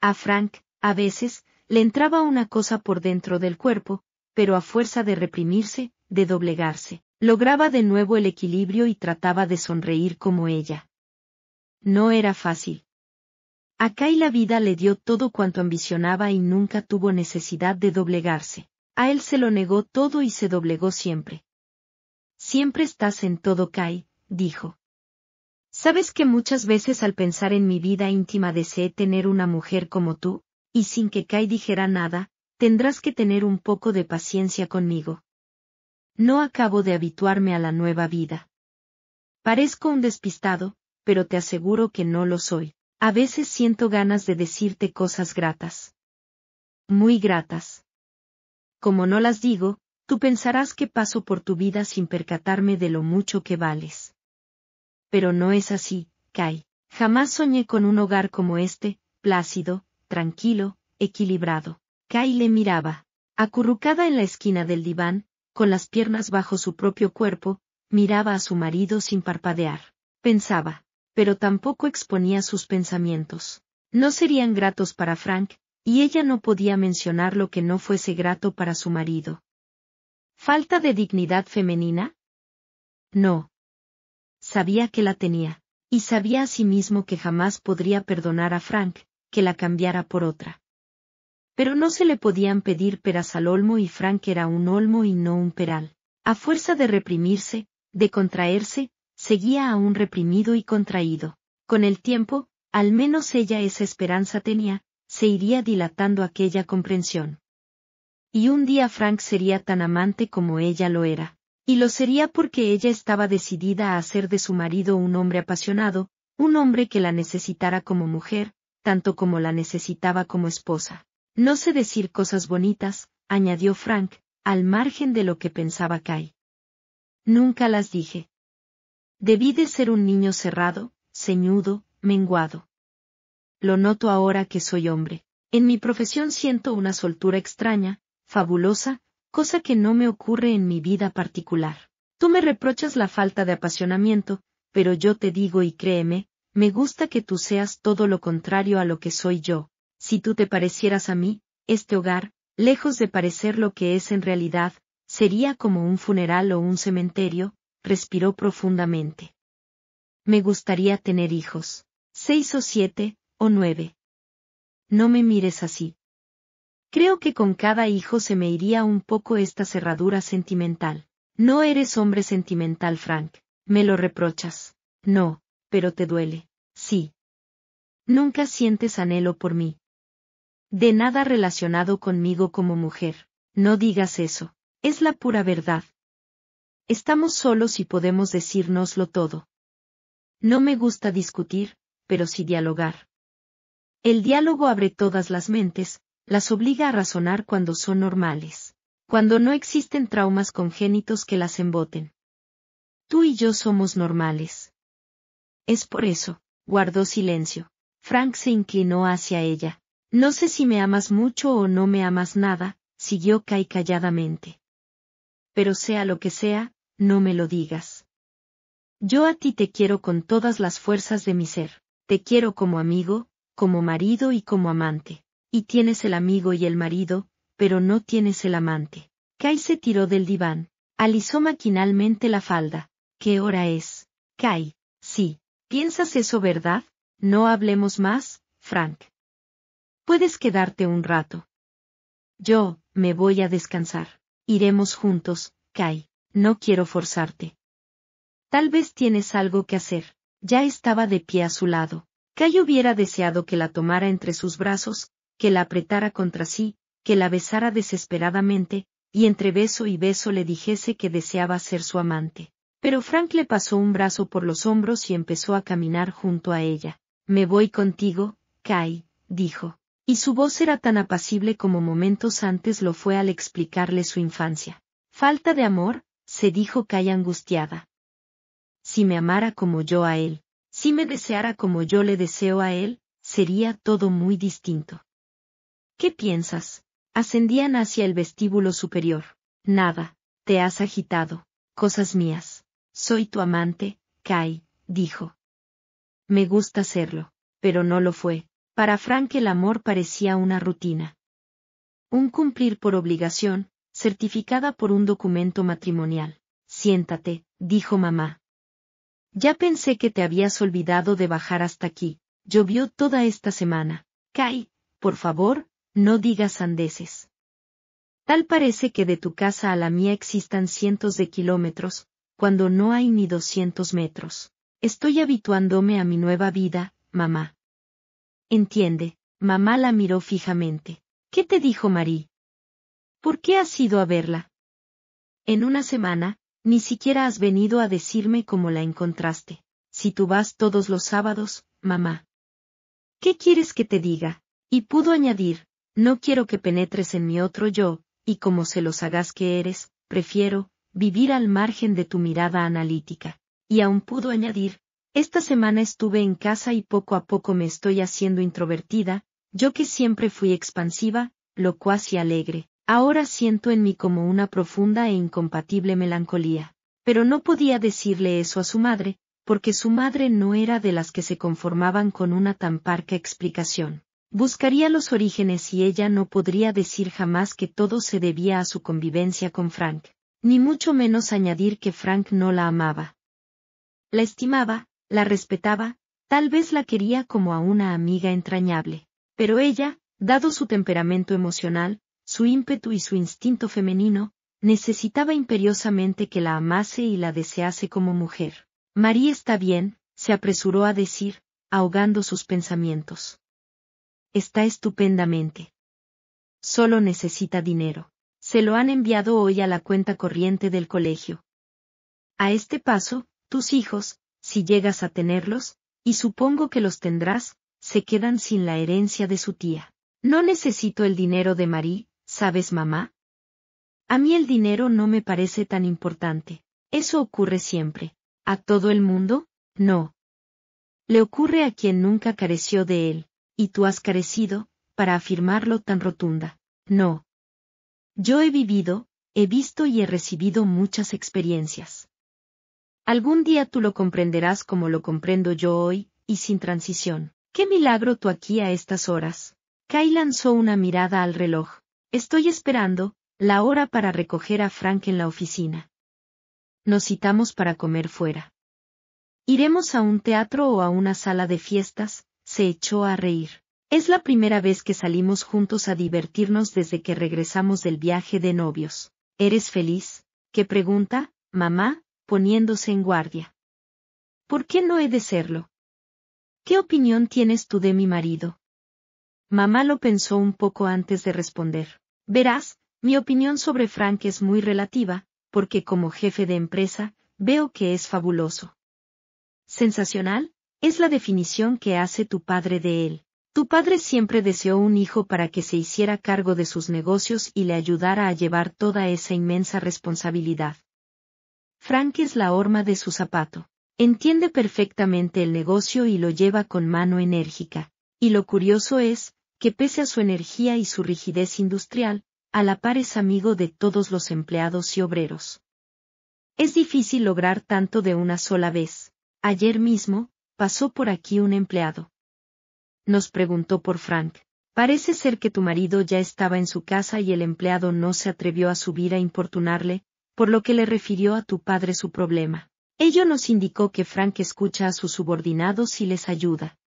A Frank, a veces, le entraba una cosa por dentro del cuerpo, pero a fuerza de reprimirse, de doblegarse, lograba de nuevo el equilibrio y trataba de sonreír como ella. No era fácil. A Kai la vida le dio todo cuanto ambicionaba y nunca tuvo necesidad de doblegarse. A él se lo negó todo y se doblegó siempre. Siempre estás en todo, Kai, dijo. Sabes que muchas veces al pensar en mi vida íntima deseé tener una mujer como tú, y sin que Kai dijera nada, tendrás que tener un poco de paciencia conmigo. No acabo de habituarme a la nueva vida. Parezco un despistado, pero te aseguro que no lo soy. A veces siento ganas de decirte cosas gratas. Muy gratas. Como no las digo, tú pensarás que paso por tu vida sin percatarme de lo mucho que vales. Pero no es así, Kai. Jamás soñé con un hogar como este, plácido, tranquilo, equilibrado. Kyle le miraba, acurrucada en la esquina del diván, con las piernas bajo su propio cuerpo, miraba a su marido sin parpadear. Pensaba, pero tampoco exponía sus pensamientos. No serían gratos para Frank, y ella no podía mencionar lo que no fuese grato para su marido. ¿Falta de dignidad femenina? No. Sabía que la tenía, y sabía a sí mismo que jamás podría perdonar a Frank, que la cambiara por otra. Pero no se le podían pedir peras al olmo y Frank era un olmo y no un peral. A fuerza de reprimirse, de contraerse, seguía aún reprimido y contraído. Con el tiempo, al menos ella esa esperanza tenía, se iría dilatando aquella comprensión. Y un día Frank sería tan amante como ella lo era. Y lo sería porque ella estaba decidida a hacer de su marido un hombre apasionado, un hombre que la necesitara como mujer, tanto como la necesitaba como esposa. No sé decir cosas bonitas, añadió Frank, al margen de lo que pensaba Kai. Nunca las dije. Debí de ser un niño cerrado, ceñudo, menguado. Lo noto ahora que soy hombre. En mi profesión siento una soltura extraña, fabulosa, cosa que no me ocurre en mi vida particular. Tú me reprochas la falta de apasionamiento, pero yo te digo y créeme, me gusta que tú seas todo lo contrario a lo que soy yo. Si tú te parecieras a mí, este hogar, lejos de parecer lo que es en realidad, sería como un funeral o un cementerio, respiró profundamente. Me gustaría tener hijos. Seis o siete, o nueve. No me mires así. Creo que con cada hijo se me iría un poco esta cerradura sentimental. No eres hombre sentimental, Frank. Me lo reprochas. No, pero te duele, sí. Nunca sientes anhelo por mí. De nada relacionado conmigo como mujer, no digas eso, es la pura verdad. Estamos solos y podemos decirnoslo todo. No me gusta discutir, pero sí dialogar. El diálogo abre todas las mentes, las obliga a razonar cuando son normales, cuando no existen traumas congénitos que las emboten. Tú y yo somos normales. Es por eso. Guardó silencio. Frank se inclinó hacia ella. No sé si me amas mucho o no me amas nada, siguió Kai calladamente. Pero sea lo que sea, no me lo digas. Yo a ti te quiero con todas las fuerzas de mi ser, te quiero como amigo, como marido y como amante. Y tienes el amigo y el marido, pero no tienes el amante. Kai se tiró del diván, alisó maquinalmente la falda. ¿Qué hora es? Kai, sí, ¿Piensas eso verdad? No hablemos más, Frank. Puedes quedarte un rato. Yo, me voy a descansar. Iremos juntos, Kai. No quiero forzarte. Tal vez tienes algo que hacer. Ya estaba de pie a su lado. Kai hubiera deseado que la tomara entre sus brazos, que la apretara contra sí, que la besara desesperadamente, y entre beso y beso le dijese que deseaba ser su amante. Pero Frank le pasó un brazo por los hombros y empezó a caminar junto a ella. Me voy contigo, Kai, dijo. Y su voz era tan apacible como momentos antes lo fue al explicarle su infancia. Falta de amor, se dijo Kai angustiada. Si me amara como yo a él, si me deseara como yo le deseo a él, sería todo muy distinto. ¿Qué piensas? Ascendían hacia el vestíbulo superior. Nada, te has agitado, cosas mías. Soy tu amante, Kai, dijo. Me gusta serlo, pero no lo fue. Para Frank el amor parecía una rutina. Un cumplir por obligación, certificada por un documento matrimonial. Siéntate, dijo mamá. Ya pensé que te habías olvidado de bajar hasta aquí. Llovió toda esta semana. Kai, por favor, no digas andeses. Tal parece que de tu casa a la mía existan cientos de kilómetros, cuando no hay ni 200 metros. Estoy habituándome a mi nueva vida, mamá. Entiende, mamá la miró fijamente. ¿Qué te dijo Marí? ¿Por qué has ido a verla? En una semana, ni siquiera has venido a decirme cómo la encontraste. Si tú vas todos los sábados, mamá. ¿Qué quieres que te diga? Y pudo añadir, no quiero que penetres en mi otro yo, y como se lo hagas que eres, prefiero, vivir al margen de tu mirada analítica. Y aún pudo añadir, esta semana estuve en casa y poco a poco me estoy haciendo introvertida, yo que siempre fui expansiva, locuaz y alegre, ahora siento en mí como una profunda e incompatible melancolía. Pero no podía decirle eso a su madre, porque su madre no era de las que se conformaban con una tan parca explicación. Buscaría los orígenes y ella no podría decir jamás que todo se debía a su convivencia con Frank ni mucho menos añadir que Frank no la amaba. La estimaba, la respetaba, tal vez la quería como a una amiga entrañable, pero ella, dado su temperamento emocional, su ímpetu y su instinto femenino, necesitaba imperiosamente que la amase y la desease como mujer. María está bien, se apresuró a decir, ahogando sus pensamientos. Está estupendamente. Solo necesita dinero. Se lo han enviado hoy a la cuenta corriente del colegio. A este paso, tus hijos, si llegas a tenerlos, y supongo que los tendrás, se quedan sin la herencia de su tía. No necesito el dinero de Marie, ¿sabes mamá? A mí el dinero no me parece tan importante. Eso ocurre siempre. ¿A todo el mundo? No. Le ocurre a quien nunca careció de él, y tú has carecido, para afirmarlo tan rotunda. No. Yo he vivido, he visto y he recibido muchas experiencias. Algún día tú lo comprenderás como lo comprendo yo hoy, y sin transición. ¿Qué milagro tú aquí a estas horas? Kai lanzó una mirada al reloj. Estoy esperando, la hora para recoger a Frank en la oficina. Nos citamos para comer fuera. Iremos a un teatro o a una sala de fiestas, se echó a reír. Es la primera vez que salimos juntos a divertirnos desde que regresamos del viaje de novios. ¿Eres feliz? ¿Qué pregunta, mamá, poniéndose en guardia. ¿Por qué no he de serlo? ¿Qué opinión tienes tú de mi marido? Mamá lo pensó un poco antes de responder. Verás, mi opinión sobre Frank es muy relativa, porque como jefe de empresa, veo que es fabuloso. Sensacional, es la definición que hace tu padre de él. Tu padre siempre deseó un hijo para que se hiciera cargo de sus negocios y le ayudara a llevar toda esa inmensa responsabilidad. Frank es la horma de su zapato. Entiende perfectamente el negocio y lo lleva con mano enérgica. Y lo curioso es, que pese a su energía y su rigidez industrial, a la par es amigo de todos los empleados y obreros. Es difícil lograr tanto de una sola vez. Ayer mismo, pasó por aquí un empleado nos preguntó por Frank. Parece ser que tu marido ya estaba en su casa y el empleado no se atrevió a subir a importunarle, por lo que le refirió a tu padre su problema. Ello nos indicó que Frank escucha a sus subordinados y les ayuda.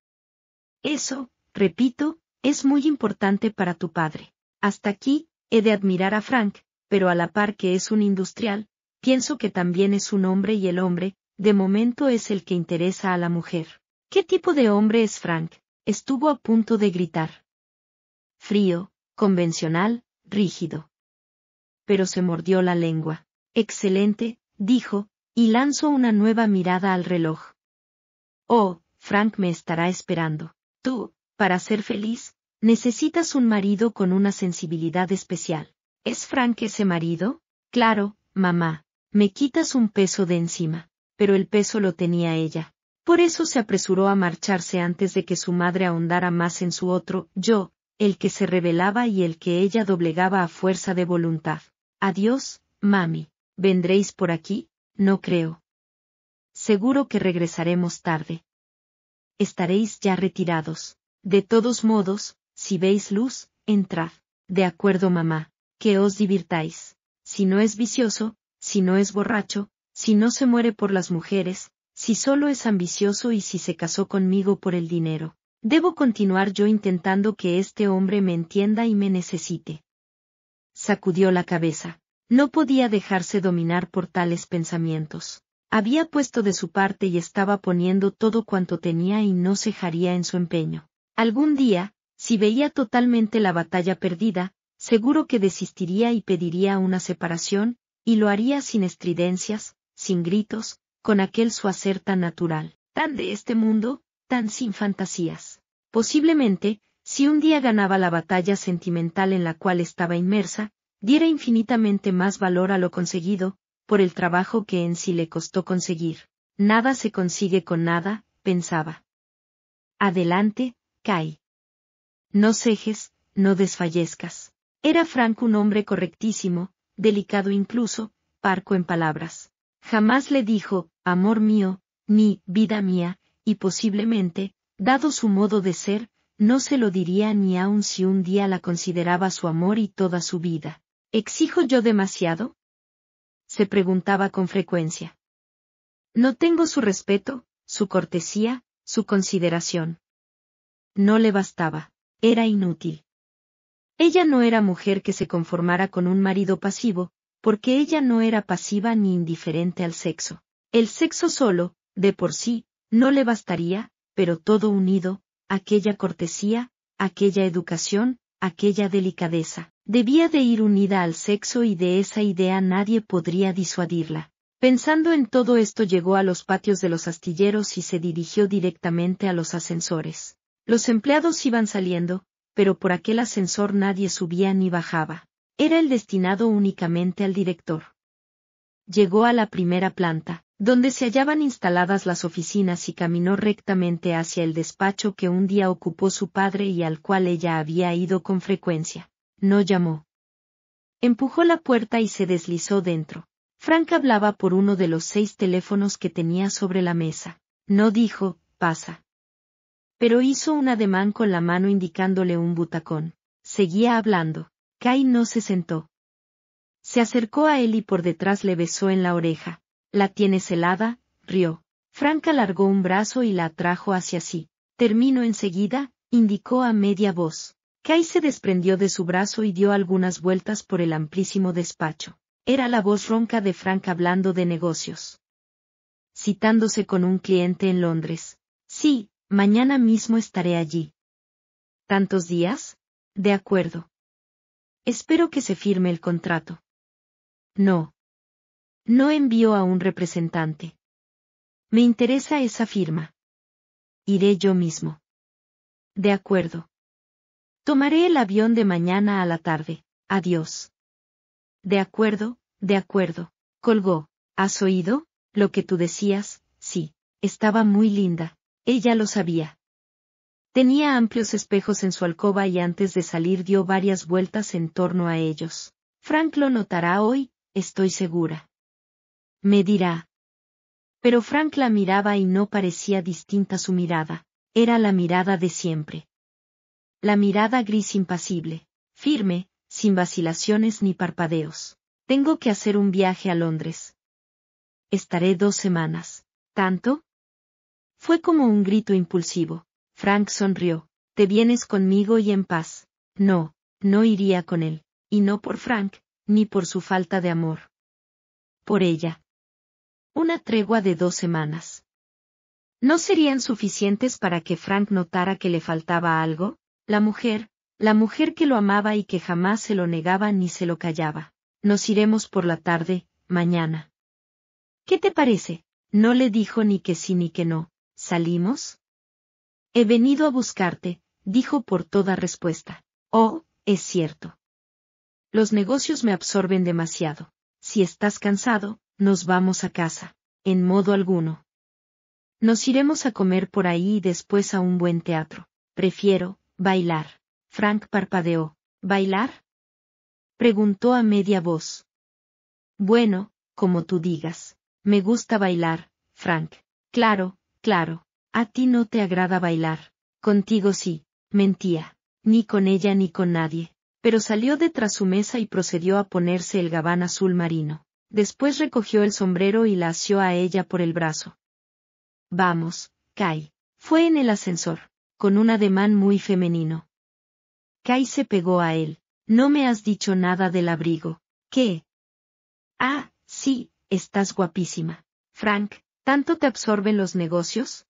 Eso, repito, es muy importante para tu padre. Hasta aquí, he de admirar a Frank, pero a la par que es un industrial, pienso que también es un hombre y el hombre, de momento es el que interesa a la mujer. ¿Qué tipo de hombre es Frank? Estuvo a punto de gritar. Frío, convencional, rígido. Pero se mordió la lengua. Excelente, dijo, y lanzó una nueva mirada al reloj. Oh, Frank me estará esperando. Tú, para ser feliz, necesitas un marido con una sensibilidad especial. ¿Es Frank ese marido? Claro, mamá. Me quitas un peso de encima. Pero el peso lo tenía ella. Por eso se apresuró a marcharse antes de que su madre ahondara más en su otro yo, el que se rebelaba y el que ella doblegaba a fuerza de voluntad. Adiós, mami. ¿Vendréis por aquí? No creo. Seguro que regresaremos tarde. Estaréis ya retirados. De todos modos, si veis luz, entrad. De acuerdo, mamá. Que os divirtáis. Si no es vicioso, si no es borracho, si no se muere por las mujeres, si solo es ambicioso y si se casó conmigo por el dinero. Debo continuar yo intentando que este hombre me entienda y me necesite. Sacudió la cabeza. No podía dejarse dominar por tales pensamientos. Había puesto de su parte y estaba poniendo todo cuanto tenía y no cejaría en su empeño. Algún día, si veía totalmente la batalla perdida, seguro que desistiría y pediría una separación, y lo haría sin estridencias, sin gritos, con aquel su hacer tan natural, tan de este mundo, tan sin fantasías. Posiblemente, si un día ganaba la batalla sentimental en la cual estaba inmersa, diera infinitamente más valor a lo conseguido, por el trabajo que en sí le costó conseguir. Nada se consigue con nada, pensaba. Adelante, Kai. No cejes, no desfallezcas. Era Frank un hombre correctísimo, delicado incluso, parco en palabras. Jamás le dijo, amor mío, ni, vida mía, y posiblemente, dado su modo de ser, no se lo diría ni aun si un día la consideraba su amor y toda su vida. ¿Exijo yo demasiado? se preguntaba con frecuencia. No tengo su respeto, su cortesía, su consideración. No le bastaba, era inútil. Ella no era mujer que se conformara con un marido pasivo, porque ella no era pasiva ni indiferente al sexo. El sexo solo, de por sí, no le bastaría, pero todo unido, aquella cortesía, aquella educación, aquella delicadeza, debía de ir unida al sexo y de esa idea nadie podría disuadirla. Pensando en todo esto llegó a los patios de los astilleros y se dirigió directamente a los ascensores. Los empleados iban saliendo, pero por aquel ascensor nadie subía ni bajaba era el destinado únicamente al director. Llegó a la primera planta, donde se hallaban instaladas las oficinas y caminó rectamente hacia el despacho que un día ocupó su padre y al cual ella había ido con frecuencia. No llamó. Empujó la puerta y se deslizó dentro. Frank hablaba por uno de los seis teléfonos que tenía sobre la mesa. No dijo, pasa. Pero hizo un ademán con la mano indicándole un butacón. Seguía hablando. Kai no se sentó. Se acercó a él y por detrás le besó en la oreja. La tienes helada, rió. Franca alargó un brazo y la atrajo hacia sí. Termino enseguida, indicó a media voz. Kai se desprendió de su brazo y dio algunas vueltas por el amplísimo despacho. Era la voz ronca de Franca hablando de negocios. Citándose con un cliente en Londres. Sí, mañana mismo estaré allí. ¿Tantos días? De acuerdo. Espero que se firme el contrato. No. No envío a un representante. Me interesa esa firma. Iré yo mismo. De acuerdo. Tomaré el avión de mañana a la tarde. Adiós. De acuerdo, de acuerdo. Colgó. ¿Has oído? Lo que tú decías, sí. Estaba muy linda. Ella lo sabía. Tenía amplios espejos en su alcoba y antes de salir dio varias vueltas en torno a ellos. Frank lo notará hoy, estoy segura. Me dirá. Pero Frank la miraba y no parecía distinta su mirada, era la mirada de siempre. La mirada gris impasible, firme, sin vacilaciones ni parpadeos. Tengo que hacer un viaje a Londres. Estaré dos semanas. ¿Tanto? Fue como un grito impulsivo Frank sonrió. Te vienes conmigo y en paz. No, no iría con él, y no por Frank, ni por su falta de amor. Por ella. Una tregua de dos semanas. ¿No serían suficientes para que Frank notara que le faltaba algo? La mujer, la mujer que lo amaba y que jamás se lo negaba ni se lo callaba. Nos iremos por la tarde, mañana. ¿Qué te parece? No le dijo ni que sí ni que no. ¿Salimos? He venido a buscarte, dijo por toda respuesta. Oh, es cierto. Los negocios me absorben demasiado. Si estás cansado, nos vamos a casa. En modo alguno. Nos iremos a comer por ahí y después a un buen teatro. Prefiero, bailar. Frank parpadeó. ¿Bailar? Preguntó a media voz. Bueno, como tú digas. Me gusta bailar, Frank. Claro, claro. A ti no te agrada bailar. Contigo sí, mentía. Ni con ella ni con nadie. Pero salió detrás su mesa y procedió a ponerse el gabán azul marino. Después recogió el sombrero y la asió a ella por el brazo. Vamos, Kai. Fue en el ascensor, con un ademán muy femenino. Kai se pegó a él. No me has dicho nada del abrigo. ¿Qué? Ah, sí, estás guapísima. Frank, ¿tanto te absorben los negocios?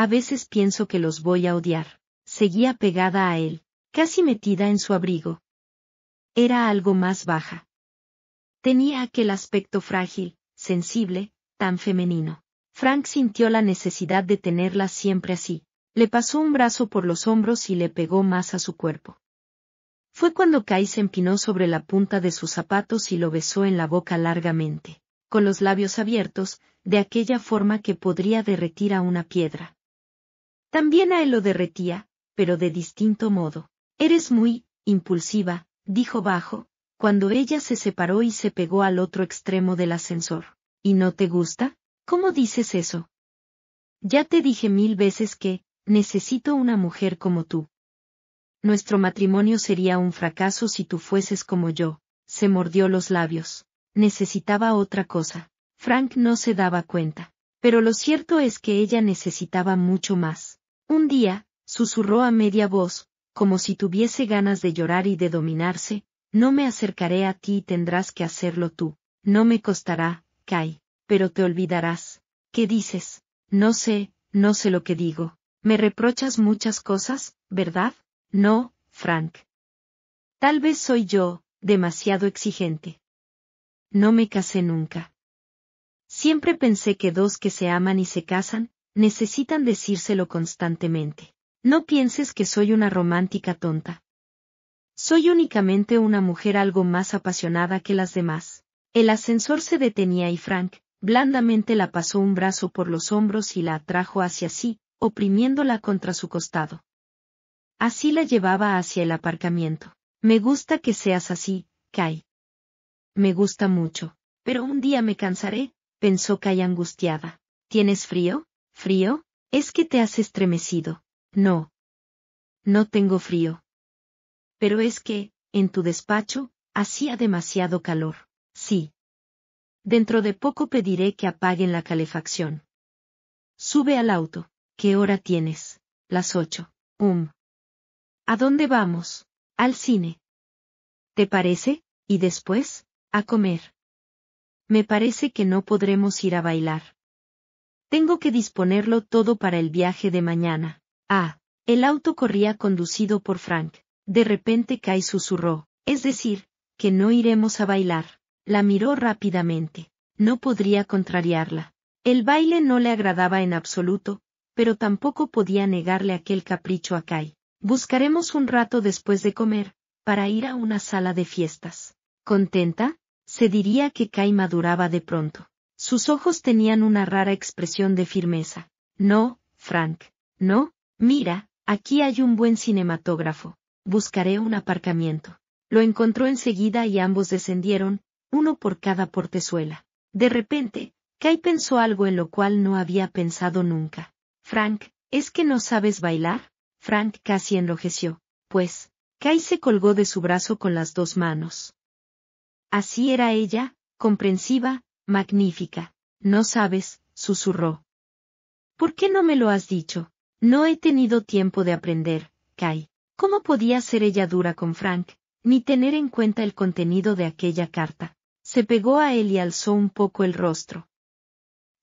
A veces pienso que los voy a odiar. Seguía pegada a él, casi metida en su abrigo. Era algo más baja. Tenía aquel aspecto frágil, sensible, tan femenino. Frank sintió la necesidad de tenerla siempre así. Le pasó un brazo por los hombros y le pegó más a su cuerpo. Fue cuando Kai se empinó sobre la punta de sus zapatos y lo besó en la boca largamente, con los labios abiertos, de aquella forma que podría derretir a una piedra. También a él lo derretía, pero de distinto modo. Eres muy, impulsiva, dijo bajo, cuando ella se separó y se pegó al otro extremo del ascensor. ¿Y no te gusta? ¿Cómo dices eso? Ya te dije mil veces que, necesito una mujer como tú. Nuestro matrimonio sería un fracaso si tú fueses como yo, se mordió los labios. Necesitaba otra cosa. Frank no se daba cuenta. Pero lo cierto es que ella necesitaba mucho más. Un día, susurró a media voz, como si tuviese ganas de llorar y de dominarse, no me acercaré a ti y tendrás que hacerlo tú, no me costará, Kai, pero te olvidarás. ¿Qué dices? No sé, no sé lo que digo. Me reprochas muchas cosas, ¿verdad? No, Frank. Tal vez soy yo, demasiado exigente. No me casé nunca. Siempre pensé que dos que se aman y se casan, necesitan decírselo constantemente. No pienses que soy una romántica tonta. Soy únicamente una mujer algo más apasionada que las demás. El ascensor se detenía y Frank, blandamente la pasó un brazo por los hombros y la atrajo hacia sí, oprimiéndola contra su costado. Así la llevaba hacia el aparcamiento. Me gusta que seas así, Kai. Me gusta mucho, pero un día me cansaré, pensó Kai angustiada. ¿Tienes frío? ¿Frío? Es que te has estremecido. No. No tengo frío. Pero es que, en tu despacho, hacía demasiado calor. Sí. Dentro de poco pediré que apaguen la calefacción. Sube al auto. ¿Qué hora tienes? Las ocho. Um. ¿A dónde vamos? Al cine. ¿Te parece? Y después, a comer. Me parece que no podremos ir a bailar. Tengo que disponerlo todo para el viaje de mañana. Ah, el auto corría conducido por Frank. De repente Kai susurró, es decir, que no iremos a bailar. La miró rápidamente. No podría contrariarla. El baile no le agradaba en absoluto, pero tampoco podía negarle aquel capricho a Kai. Buscaremos un rato después de comer, para ir a una sala de fiestas. ¿Contenta? Se diría que Kai maduraba de pronto. Sus ojos tenían una rara expresión de firmeza. No, Frank. No, mira, aquí hay un buen cinematógrafo. Buscaré un aparcamiento. Lo encontró enseguida y ambos descendieron, uno por cada portezuela. De repente, Kai pensó algo en lo cual no había pensado nunca. Frank, ¿es que no sabes bailar? Frank casi enlojeció, pues, Kai se colgó de su brazo con las dos manos. Así era ella, comprensiva, Magnífica. No sabes, susurró. ¿Por qué no me lo has dicho? No he tenido tiempo de aprender, Kai. ¿Cómo podía ser ella dura con Frank, ni tener en cuenta el contenido de aquella carta? Se pegó a él y alzó un poco el rostro.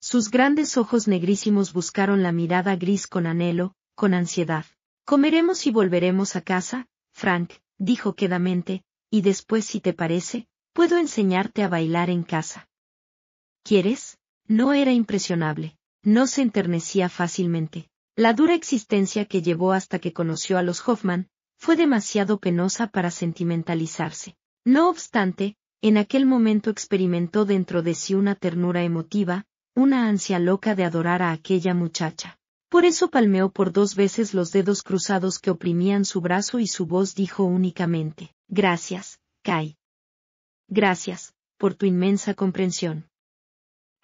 Sus grandes ojos negrísimos buscaron la mirada gris con anhelo, con ansiedad. Comeremos y volveremos a casa, Frank, dijo quedamente, y después si te parece, puedo enseñarte a bailar en casa. ¿Quieres? No era impresionable, no se enternecía fácilmente. La dura existencia que llevó hasta que conoció a los Hoffman, fue demasiado penosa para sentimentalizarse. No obstante, en aquel momento experimentó dentro de sí una ternura emotiva, una ansia loca de adorar a aquella muchacha. Por eso palmeó por dos veces los dedos cruzados que oprimían su brazo y su voz dijo únicamente, Gracias, Kai. Gracias, por tu inmensa comprensión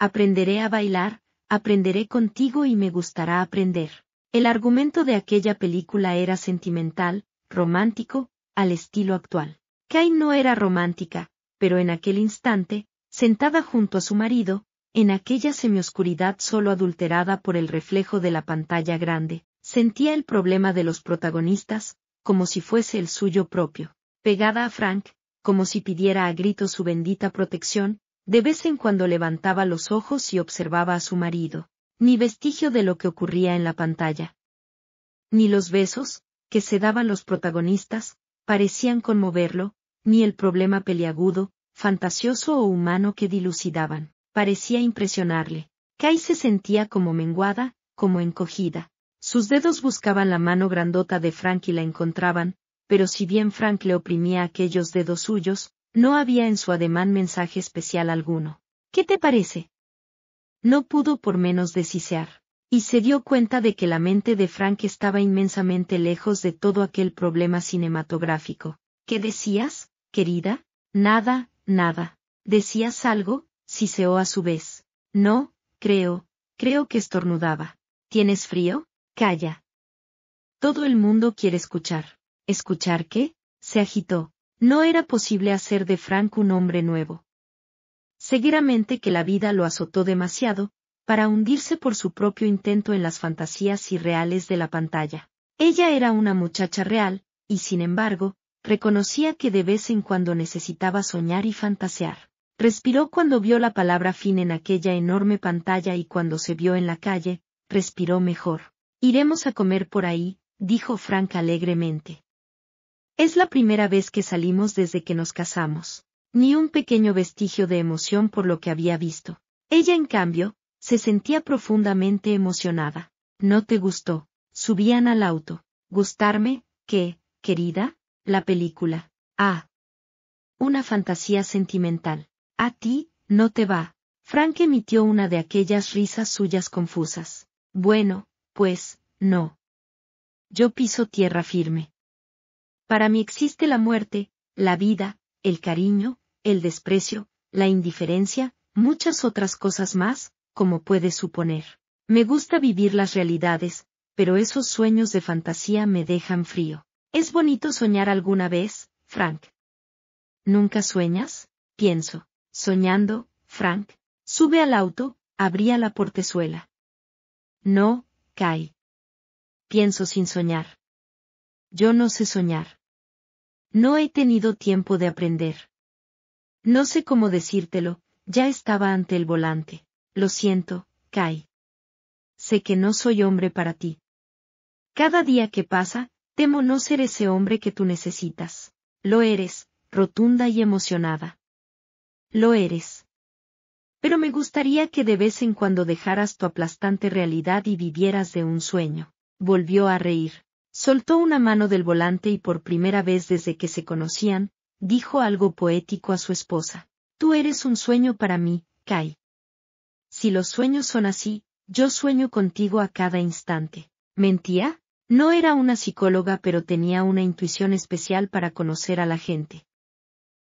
aprenderé a bailar, aprenderé contigo y me gustará aprender. El argumento de aquella película era sentimental, romántico, al estilo actual. Kay no era romántica, pero en aquel instante, sentada junto a su marido, en aquella semioscuridad solo adulterada por el reflejo de la pantalla grande, sentía el problema de los protagonistas, como si fuese el suyo propio. Pegada a Frank, como si pidiera a grito su bendita protección, de vez en cuando levantaba los ojos y observaba a su marido, ni vestigio de lo que ocurría en la pantalla. Ni los besos, que se daban los protagonistas, parecían conmoverlo, ni el problema peliagudo, fantasioso o humano que dilucidaban, parecía impresionarle. Kai se sentía como menguada, como encogida. Sus dedos buscaban la mano grandota de Frank y la encontraban, pero si bien Frank le oprimía aquellos dedos suyos, no había en su ademán mensaje especial alguno. ¿Qué te parece? No pudo por menos de y se dio cuenta de que la mente de Frank estaba inmensamente lejos de todo aquel problema cinematográfico. ¿Qué decías, querida? Nada, nada. ¿Decías algo? siseó a su vez. No, creo, creo que estornudaba. ¿Tienes frío? Calla. Todo el mundo quiere escuchar. ¿Escuchar qué? se agitó. No era posible hacer de Frank un hombre nuevo. Seguramente que la vida lo azotó demasiado, para hundirse por su propio intento en las fantasías irreales de la pantalla. Ella era una muchacha real, y sin embargo, reconocía que de vez en cuando necesitaba soñar y fantasear. Respiró cuando vio la palabra fin en aquella enorme pantalla y cuando se vio en la calle, respiró mejor. Iremos a comer por ahí, dijo Frank alegremente. Es la primera vez que salimos desde que nos casamos. Ni un pequeño vestigio de emoción por lo que había visto. Ella, en cambio, se sentía profundamente emocionada. ¿No te gustó? Subían al auto. ¿Gustarme? ¿Qué, querida? La película. Ah. Una fantasía sentimental. A ti, no te va. Frank emitió una de aquellas risas suyas confusas. Bueno, pues, no. Yo piso tierra firme. Para mí existe la muerte, la vida, el cariño, el desprecio, la indiferencia, muchas otras cosas más, como puedes suponer. Me gusta vivir las realidades, pero esos sueños de fantasía me dejan frío. Es bonito soñar alguna vez, Frank. ¿Nunca sueñas? Pienso. Soñando, Frank. Sube al auto, abría la portezuela. No, Kai. Pienso sin soñar. Yo no sé soñar. No he tenido tiempo de aprender. No sé cómo decírtelo, ya estaba ante el volante. Lo siento, Kai. Sé que no soy hombre para ti. Cada día que pasa, temo no ser ese hombre que tú necesitas. Lo eres, rotunda y emocionada. Lo eres. Pero me gustaría que de vez en cuando dejaras tu aplastante realidad y vivieras de un sueño. Volvió a reír. Soltó una mano del volante y por primera vez desde que se conocían, dijo algo poético a su esposa. Tú eres un sueño para mí, Kai. Si los sueños son así, yo sueño contigo a cada instante. ¿Mentía? No era una psicóloga pero tenía una intuición especial para conocer a la gente.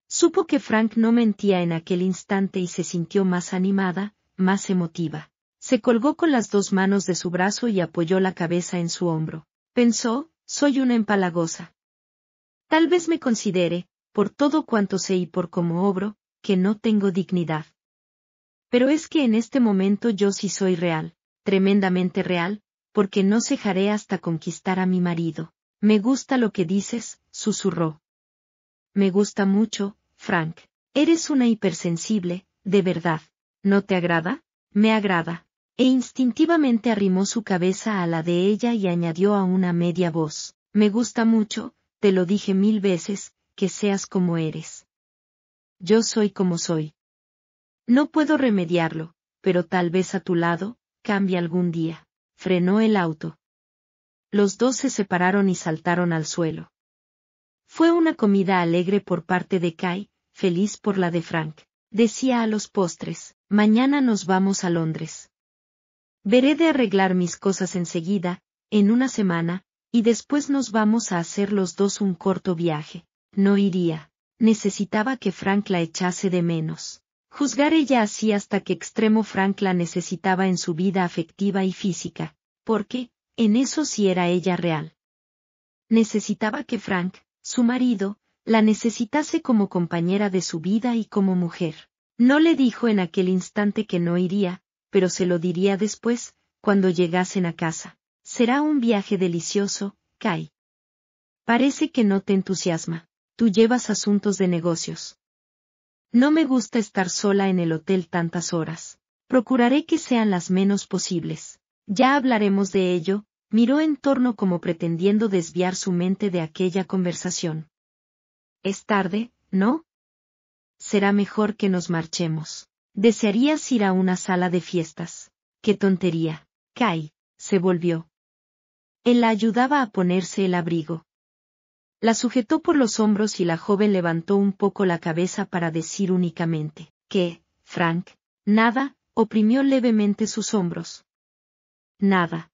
Supo que Frank no mentía en aquel instante y se sintió más animada, más emotiva. Se colgó con las dos manos de su brazo y apoyó la cabeza en su hombro pensó, soy una empalagosa. Tal vez me considere, por todo cuanto sé y por cómo obro, que no tengo dignidad. Pero es que en este momento yo sí soy real, tremendamente real, porque no cejaré hasta conquistar a mi marido. Me gusta lo que dices, susurró. Me gusta mucho, Frank. Eres una hipersensible, de verdad. ¿No te agrada? Me agrada. E instintivamente arrimó su cabeza a la de ella y añadió a una media voz, Me gusta mucho, te lo dije mil veces, que seas como eres. Yo soy como soy. No puedo remediarlo, pero tal vez a tu lado, cambie algún día. Frenó el auto. Los dos se separaron y saltaron al suelo. Fue una comida alegre por parte de Kai, feliz por la de Frank. Decía a los postres, mañana nos vamos a Londres. Veré de arreglar mis cosas enseguida, en una semana, y después nos vamos a hacer los dos un corto viaje. No iría. Necesitaba que Frank la echase de menos. Juzgar ella así hasta qué extremo Frank la necesitaba en su vida afectiva y física, porque, en eso sí era ella real. Necesitaba que Frank, su marido, la necesitase como compañera de su vida y como mujer. No le dijo en aquel instante que no iría, pero se lo diría después, cuando llegasen a casa. Será un viaje delicioso, Kai. Parece que no te entusiasma. Tú llevas asuntos de negocios. No me gusta estar sola en el hotel tantas horas. Procuraré que sean las menos posibles. Ya hablaremos de ello, miró en torno como pretendiendo desviar su mente de aquella conversación. Es tarde, ¿no? Será mejor que nos marchemos. Desearías ir a una sala de fiestas. ¡Qué tontería! Kai, se volvió. Él la ayudaba a ponerse el abrigo. La sujetó por los hombros y la joven levantó un poco la cabeza para decir únicamente, que, Frank, nada, oprimió levemente sus hombros. Nada.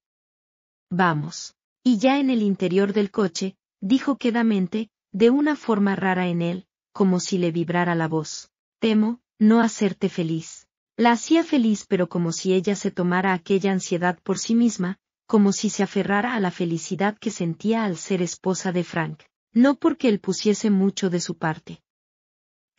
Vamos. Y ya en el interior del coche, dijo quedamente, de una forma rara en él, como si le vibrara la voz. Temo, no hacerte feliz. La hacía feliz pero como si ella se tomara aquella ansiedad por sí misma, como si se aferrara a la felicidad que sentía al ser esposa de Frank, no porque él pusiese mucho de su parte.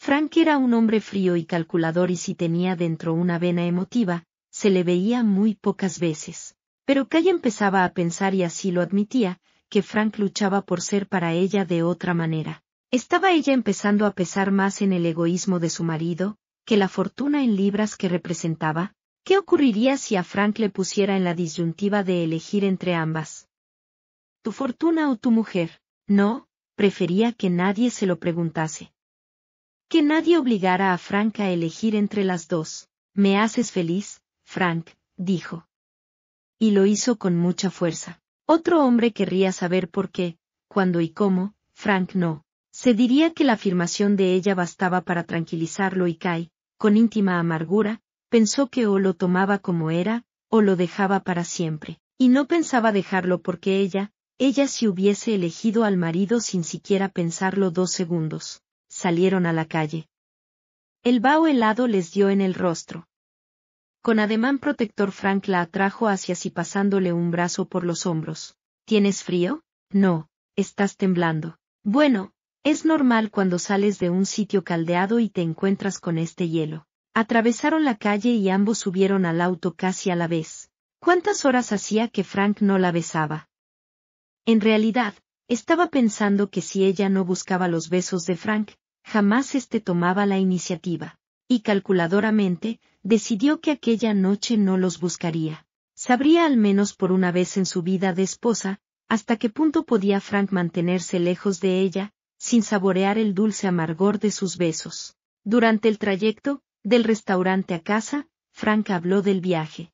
Frank era un hombre frío y calculador y si tenía dentro una vena emotiva, se le veía muy pocas veces. Pero Kay empezaba a pensar y así lo admitía, que Frank luchaba por ser para ella de otra manera. Estaba ella empezando a pesar más en el egoísmo de su marido, que la fortuna en libras que representaba, ¿qué ocurriría si a Frank le pusiera en la disyuntiva de elegir entre ambas? ¿Tu fortuna o tu mujer? No, prefería que nadie se lo preguntase. Que nadie obligara a Frank a elegir entre las dos. Me haces feliz, Frank, dijo. Y lo hizo con mucha fuerza. Otro hombre querría saber por qué, cuándo y cómo, Frank no. Se diría que la afirmación de ella bastaba para tranquilizarlo y Kai, con íntima amargura, pensó que o lo tomaba como era, o lo dejaba para siempre, y no pensaba dejarlo porque ella, ella si hubiese elegido al marido sin siquiera pensarlo dos segundos. Salieron a la calle. El vaho helado les dio en el rostro. Con ademán protector Frank la atrajo hacia sí pasándole un brazo por los hombros. ¿Tienes frío? No, estás temblando. Bueno, es normal cuando sales de un sitio caldeado y te encuentras con este hielo. Atravesaron la calle y ambos subieron al auto casi a la vez. ¿Cuántas horas hacía que Frank no la besaba? En realidad, estaba pensando que si ella no buscaba los besos de Frank, jamás éste tomaba la iniciativa. Y calculadoramente, decidió que aquella noche no los buscaría. Sabría al menos por una vez en su vida de esposa, hasta qué punto podía Frank mantenerse lejos de ella, sin saborear el dulce amargor de sus besos. Durante el trayecto, del restaurante a casa, Frank habló del viaje.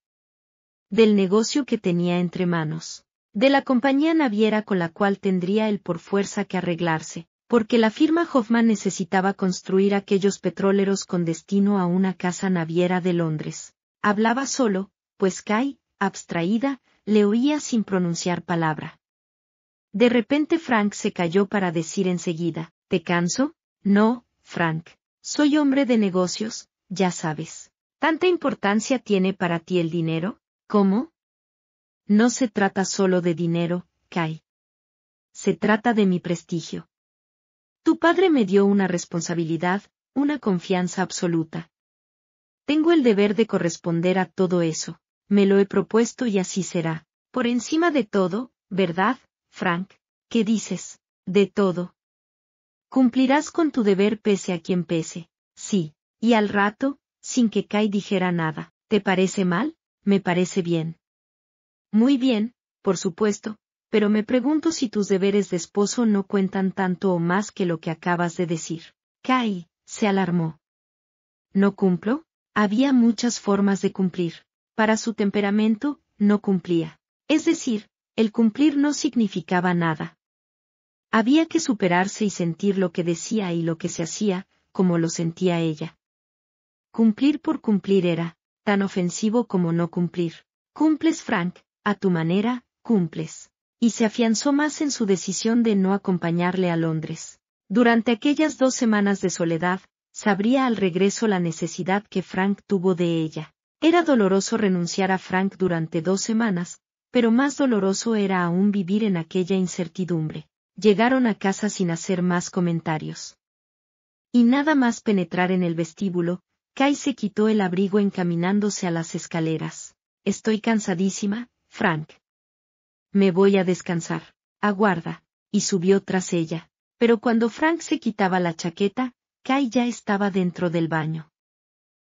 Del negocio que tenía entre manos. De la compañía naviera con la cual tendría él por fuerza que arreglarse, porque la firma Hoffman necesitaba construir aquellos petróleros con destino a una casa naviera de Londres. Hablaba solo, pues Kai, abstraída, le oía sin pronunciar palabra. De repente Frank se cayó para decir enseguida, ¿te canso? No, Frank. Soy hombre de negocios, ya sabes. ¿Tanta importancia tiene para ti el dinero? ¿Cómo? No se trata solo de dinero, Kai. Se trata de mi prestigio. Tu padre me dio una responsabilidad, una confianza absoluta. Tengo el deber de corresponder a todo eso. Me lo he propuesto y así será. Por encima de todo, ¿verdad, Frank, ¿qué dices? De todo. Cumplirás con tu deber pese a quien pese, sí, y al rato, sin que Kai dijera nada, ¿te parece mal? Me parece bien. Muy bien, por supuesto, pero me pregunto si tus deberes de esposo no cuentan tanto o más que lo que acabas de decir. Kai, se alarmó. ¿No cumplo? Había muchas formas de cumplir. Para su temperamento, no cumplía. Es decir, el cumplir no significaba nada. Había que superarse y sentir lo que decía y lo que se hacía, como lo sentía ella. Cumplir por cumplir era, tan ofensivo como no cumplir. Cumples, Frank, a tu manera, cumples. Y se afianzó más en su decisión de no acompañarle a Londres. Durante aquellas dos semanas de soledad, sabría al regreso la necesidad que Frank tuvo de ella. Era doloroso renunciar a Frank durante dos semanas, pero más doloroso era aún vivir en aquella incertidumbre. Llegaron a casa sin hacer más comentarios. Y nada más penetrar en el vestíbulo, Kai se quitó el abrigo encaminándose a las escaleras. Estoy cansadísima, Frank. Me voy a descansar. Aguarda. Y subió tras ella. Pero cuando Frank se quitaba la chaqueta, Kai ya estaba dentro del baño.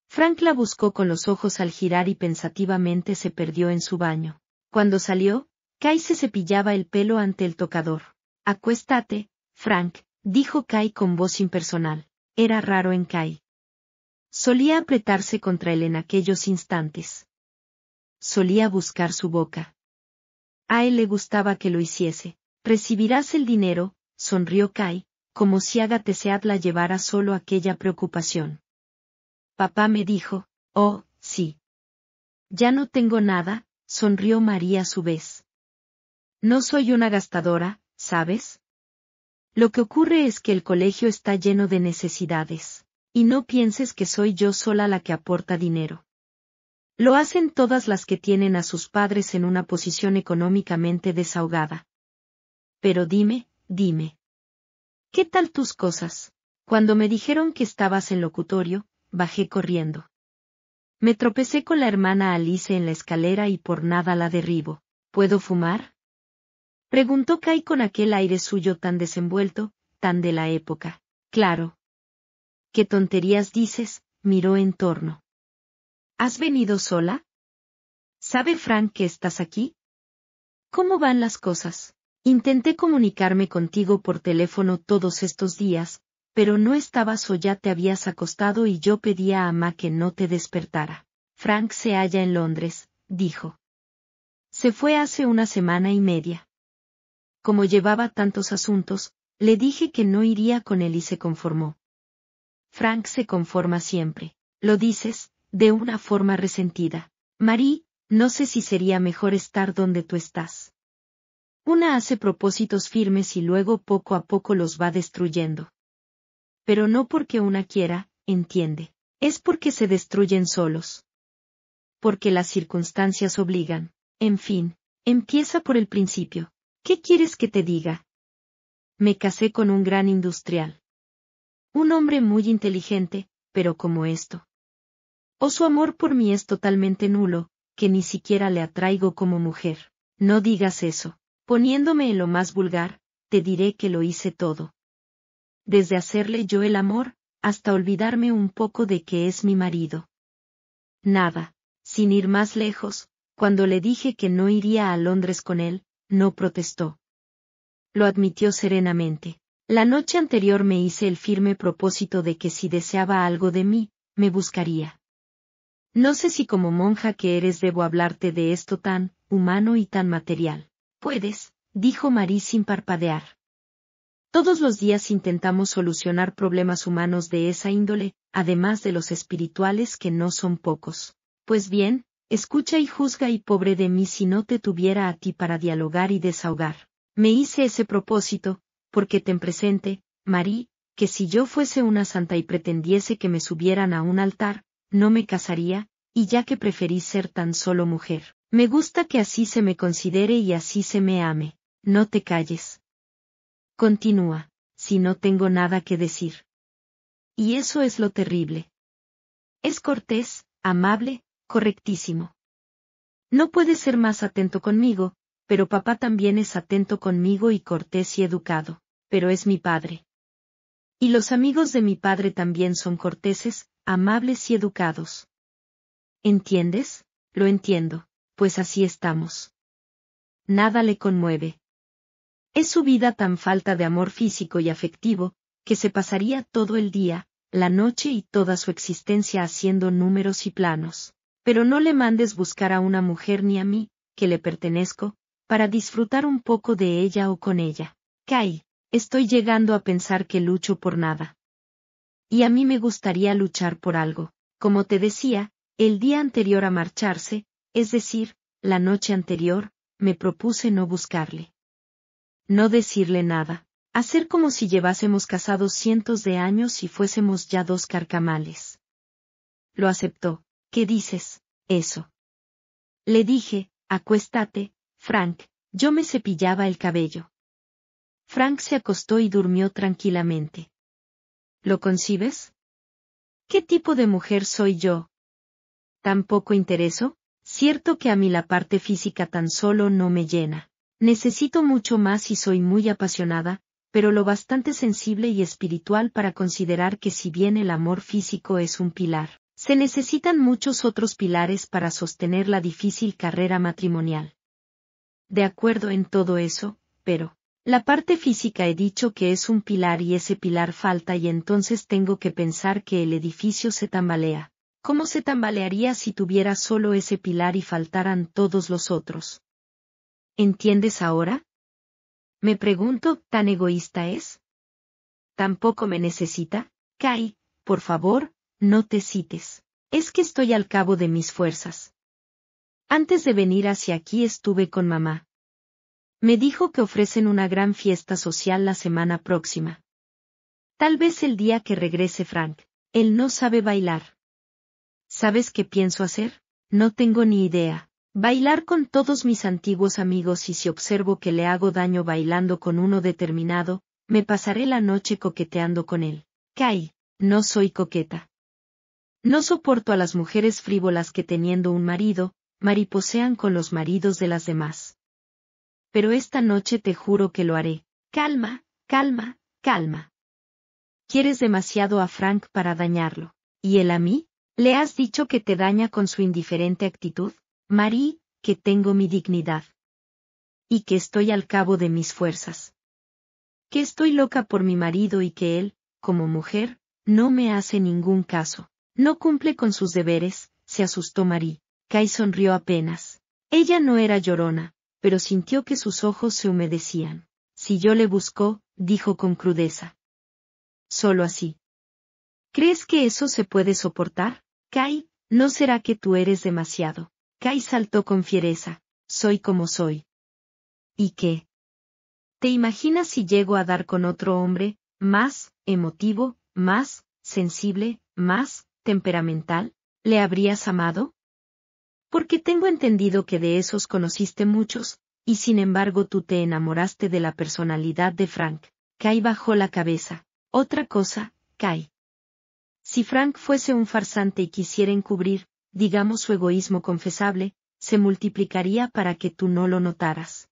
Frank la buscó con los ojos al girar y pensativamente se perdió en su baño. Cuando salió, Kai se cepillaba el pelo ante el tocador. Acuéstate, Frank, dijo Kai con voz impersonal. Era raro en Kai. Solía apretarse contra él en aquellos instantes. Solía buscar su boca. A él le gustaba que lo hiciese. Recibirás el dinero, sonrió Kai, como si Agathe la llevara solo aquella preocupación. Papá me dijo, oh, sí. Ya no tengo nada, sonrió María a su vez. No soy una gastadora, ¿sabes? Lo que ocurre es que el colegio está lleno de necesidades, y no pienses que soy yo sola la que aporta dinero. Lo hacen todas las que tienen a sus padres en una posición económicamente desahogada. Pero dime, dime. ¿Qué tal tus cosas? Cuando me dijeron que estabas en locutorio, bajé corriendo. Me tropecé con la hermana Alice en la escalera y por nada la derribo. ¿Puedo fumar? Preguntó Kai con aquel aire suyo tan desenvuelto, tan de la época. Claro. ¿Qué tonterías dices? miró en torno. ¿Has venido sola? ¿Sabe Frank que estás aquí? ¿Cómo van las cosas? Intenté comunicarme contigo por teléfono todos estos días, pero no estabas o ya te habías acostado y yo pedía a Ma que no te despertara. Frank se halla en Londres, dijo. Se fue hace una semana y media. Como llevaba tantos asuntos, le dije que no iría con él y se conformó. Frank se conforma siempre. Lo dices, de una forma resentida. Marie, no sé si sería mejor estar donde tú estás. Una hace propósitos firmes y luego poco a poco los va destruyendo pero no porque una quiera, entiende. Es porque se destruyen solos. Porque las circunstancias obligan. En fin, empieza por el principio. ¿Qué quieres que te diga? Me casé con un gran industrial. Un hombre muy inteligente, pero como esto. O su amor por mí es totalmente nulo, que ni siquiera le atraigo como mujer. No digas eso. Poniéndome en lo más vulgar, te diré que lo hice todo desde hacerle yo el amor, hasta olvidarme un poco de que es mi marido. Nada, sin ir más lejos, cuando le dije que no iría a Londres con él, no protestó. Lo admitió serenamente. La noche anterior me hice el firme propósito de que si deseaba algo de mí, me buscaría. No sé si como monja que eres debo hablarte de esto tan, humano y tan material. Puedes, dijo María sin parpadear. Todos los días intentamos solucionar problemas humanos de esa índole, además de los espirituales que no son pocos. Pues bien, escucha y juzga y pobre de mí si no te tuviera a ti para dialogar y desahogar. Me hice ese propósito, porque te presente, Marí, que si yo fuese una santa y pretendiese que me subieran a un altar, no me casaría, y ya que preferí ser tan solo mujer. Me gusta que así se me considere y así se me ame. No te calles. Continúa, si no tengo nada que decir. Y eso es lo terrible. Es cortés, amable, correctísimo. No puede ser más atento conmigo, pero papá también es atento conmigo y cortés y educado, pero es mi padre. Y los amigos de mi padre también son corteses, amables y educados. ¿Entiendes? Lo entiendo, pues así estamos. Nada le conmueve, es su vida tan falta de amor físico y afectivo, que se pasaría todo el día, la noche y toda su existencia haciendo números y planos. Pero no le mandes buscar a una mujer ni a mí, que le pertenezco, para disfrutar un poco de ella o con ella. Kai, estoy llegando a pensar que lucho por nada. Y a mí me gustaría luchar por algo. Como te decía, el día anterior a marcharse, es decir, la noche anterior, me propuse no buscarle. No decirle nada. Hacer como si llevásemos casados cientos de años y fuésemos ya dos carcamales. Lo aceptó. ¿Qué dices? Eso. Le dije, acuéstate, Frank, yo me cepillaba el cabello. Frank se acostó y durmió tranquilamente. ¿Lo concibes? ¿Qué tipo de mujer soy yo? ¿Tampoco intereso? Cierto que a mí la parte física tan solo no me llena. Necesito mucho más y soy muy apasionada, pero lo bastante sensible y espiritual para considerar que si bien el amor físico es un pilar, se necesitan muchos otros pilares para sostener la difícil carrera matrimonial. De acuerdo en todo eso, pero, la parte física he dicho que es un pilar y ese pilar falta y entonces tengo que pensar que el edificio se tambalea. ¿Cómo se tambalearía si tuviera solo ese pilar y faltaran todos los otros? ¿Entiendes ahora? Me pregunto, ¿tan egoísta es? ¿Tampoco me necesita? Kai, por favor, no te cites. Es que estoy al cabo de mis fuerzas. Antes de venir hacia aquí estuve con mamá. Me dijo que ofrecen una gran fiesta social la semana próxima. Tal vez el día que regrese Frank. Él no sabe bailar. ¿Sabes qué pienso hacer? No tengo ni idea. Bailar con todos mis antiguos amigos y si observo que le hago daño bailando con uno determinado, me pasaré la noche coqueteando con él. Kai, no soy coqueta. No soporto a las mujeres frívolas que teniendo un marido, mariposean con los maridos de las demás. Pero esta noche te juro que lo haré. Calma, calma, calma. Quieres demasiado a Frank para dañarlo. ¿Y él a mí? ¿Le has dicho que te daña con su indiferente actitud? Marí, que tengo mi dignidad. Y que estoy al cabo de mis fuerzas. Que estoy loca por mi marido y que él, como mujer, no me hace ningún caso. No cumple con sus deberes, se asustó Marí. Kai sonrió apenas. Ella no era llorona, pero sintió que sus ojos se humedecían. Si yo le busco», dijo con crudeza. Solo así. ¿Crees que eso se puede soportar? Kai, ¿no será que tú eres demasiado Kai saltó con fiereza. Soy como soy. ¿Y qué? ¿Te imaginas si llego a dar con otro hombre, más, emotivo, más, sensible, más, temperamental? ¿Le habrías amado? Porque tengo entendido que de esos conociste muchos, y sin embargo tú te enamoraste de la personalidad de Frank. Kai bajó la cabeza. Otra cosa, Kai. Si Frank fuese un farsante y quisiera encubrir, digamos su egoísmo confesable, se multiplicaría para que tú no lo notaras.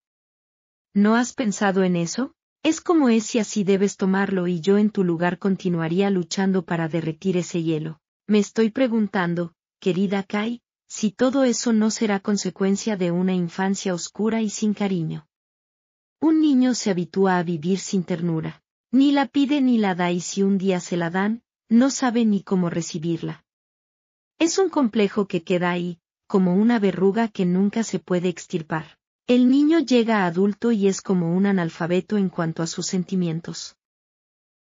¿No has pensado en eso? Es como es y así debes tomarlo y yo en tu lugar continuaría luchando para derretir ese hielo. Me estoy preguntando, querida Kai, si todo eso no será consecuencia de una infancia oscura y sin cariño. Un niño se habitúa a vivir sin ternura. Ni la pide ni la da y si un día se la dan, no sabe ni cómo recibirla. Es un complejo que queda ahí, como una verruga que nunca se puede extirpar. El niño llega a adulto y es como un analfabeto en cuanto a sus sentimientos.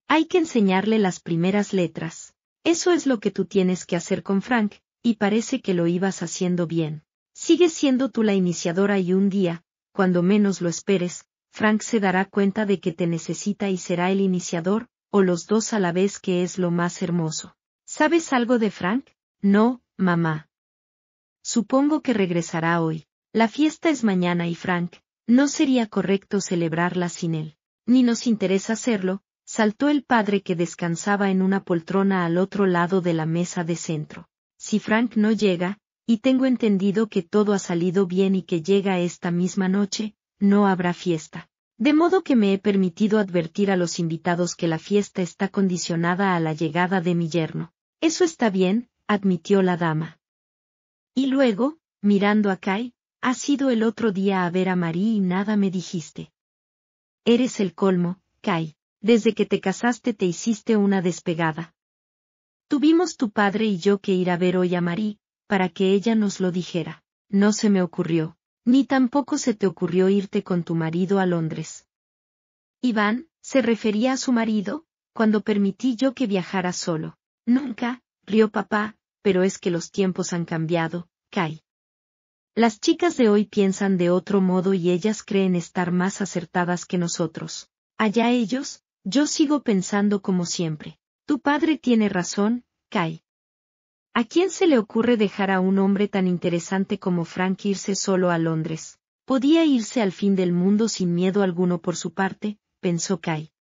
Hay que enseñarle las primeras letras. Eso es lo que tú tienes que hacer con Frank, y parece que lo ibas haciendo bien. Sigues siendo tú la iniciadora y un día, cuando menos lo esperes, Frank se dará cuenta de que te necesita y será el iniciador, o los dos a la vez que es lo más hermoso. ¿Sabes algo de Frank? No, mamá. Supongo que regresará hoy. La fiesta es mañana y Frank, no sería correcto celebrarla sin él. Ni nos interesa hacerlo, saltó el padre que descansaba en una poltrona al otro lado de la mesa de centro. Si Frank no llega, y tengo entendido que todo ha salido bien y que llega esta misma noche, no habrá fiesta. De modo que me he permitido advertir a los invitados que la fiesta está condicionada a la llegada de mi yerno. Eso está bien, admitió la dama. Y luego, mirando a Kai, has ido el otro día a ver a Marie y nada me dijiste. Eres el colmo, Kai. Desde que te casaste te hiciste una despegada. Tuvimos tu padre y yo que ir a ver hoy a Marie, para que ella nos lo dijera. No se me ocurrió, ni tampoco se te ocurrió irte con tu marido a Londres. Iván, se refería a su marido, cuando permití yo que viajara solo. Nunca, rió papá, pero es que los tiempos han cambiado, Kai. Las chicas de hoy piensan de otro modo y ellas creen estar más acertadas que nosotros. Allá ellos, yo sigo pensando como siempre. Tu padre tiene razón, Kai. ¿A quién se le ocurre dejar a un hombre tan interesante como Frank irse solo a Londres? Podía irse al fin del mundo sin miedo alguno por su parte, pensó Kai.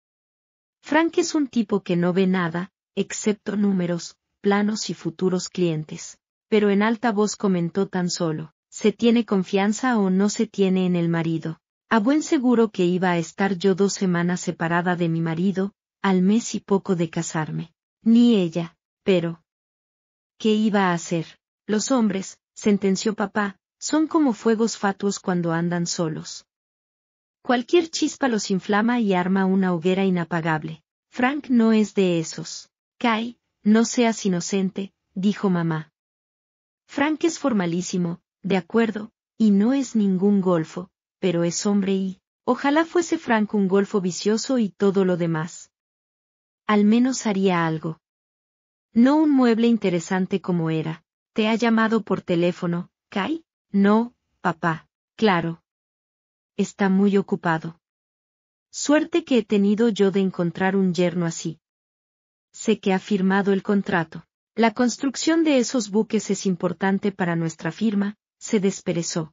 Frank es un tipo que no ve nada, excepto números, planos y futuros clientes. Pero en alta voz comentó tan solo, se tiene confianza o no se tiene en el marido. A buen seguro que iba a estar yo dos semanas separada de mi marido, al mes y poco de casarme. Ni ella, pero... ¿Qué iba a hacer? Los hombres, sentenció papá, son como fuegos fatuos cuando andan solos. Cualquier chispa los inflama y arma una hoguera inapagable. Frank no es de esos. Kai, no seas inocente, dijo mamá. Frank es formalísimo, de acuerdo, y no es ningún golfo, pero es hombre y, ojalá fuese Frank un golfo vicioso y todo lo demás. Al menos haría algo. No un mueble interesante como era. Te ha llamado por teléfono, Kai? No, papá, claro. Está muy ocupado. Suerte que he tenido yo de encontrar un yerno así sé que ha firmado el contrato. La construcción de esos buques es importante para nuestra firma, se desperezó.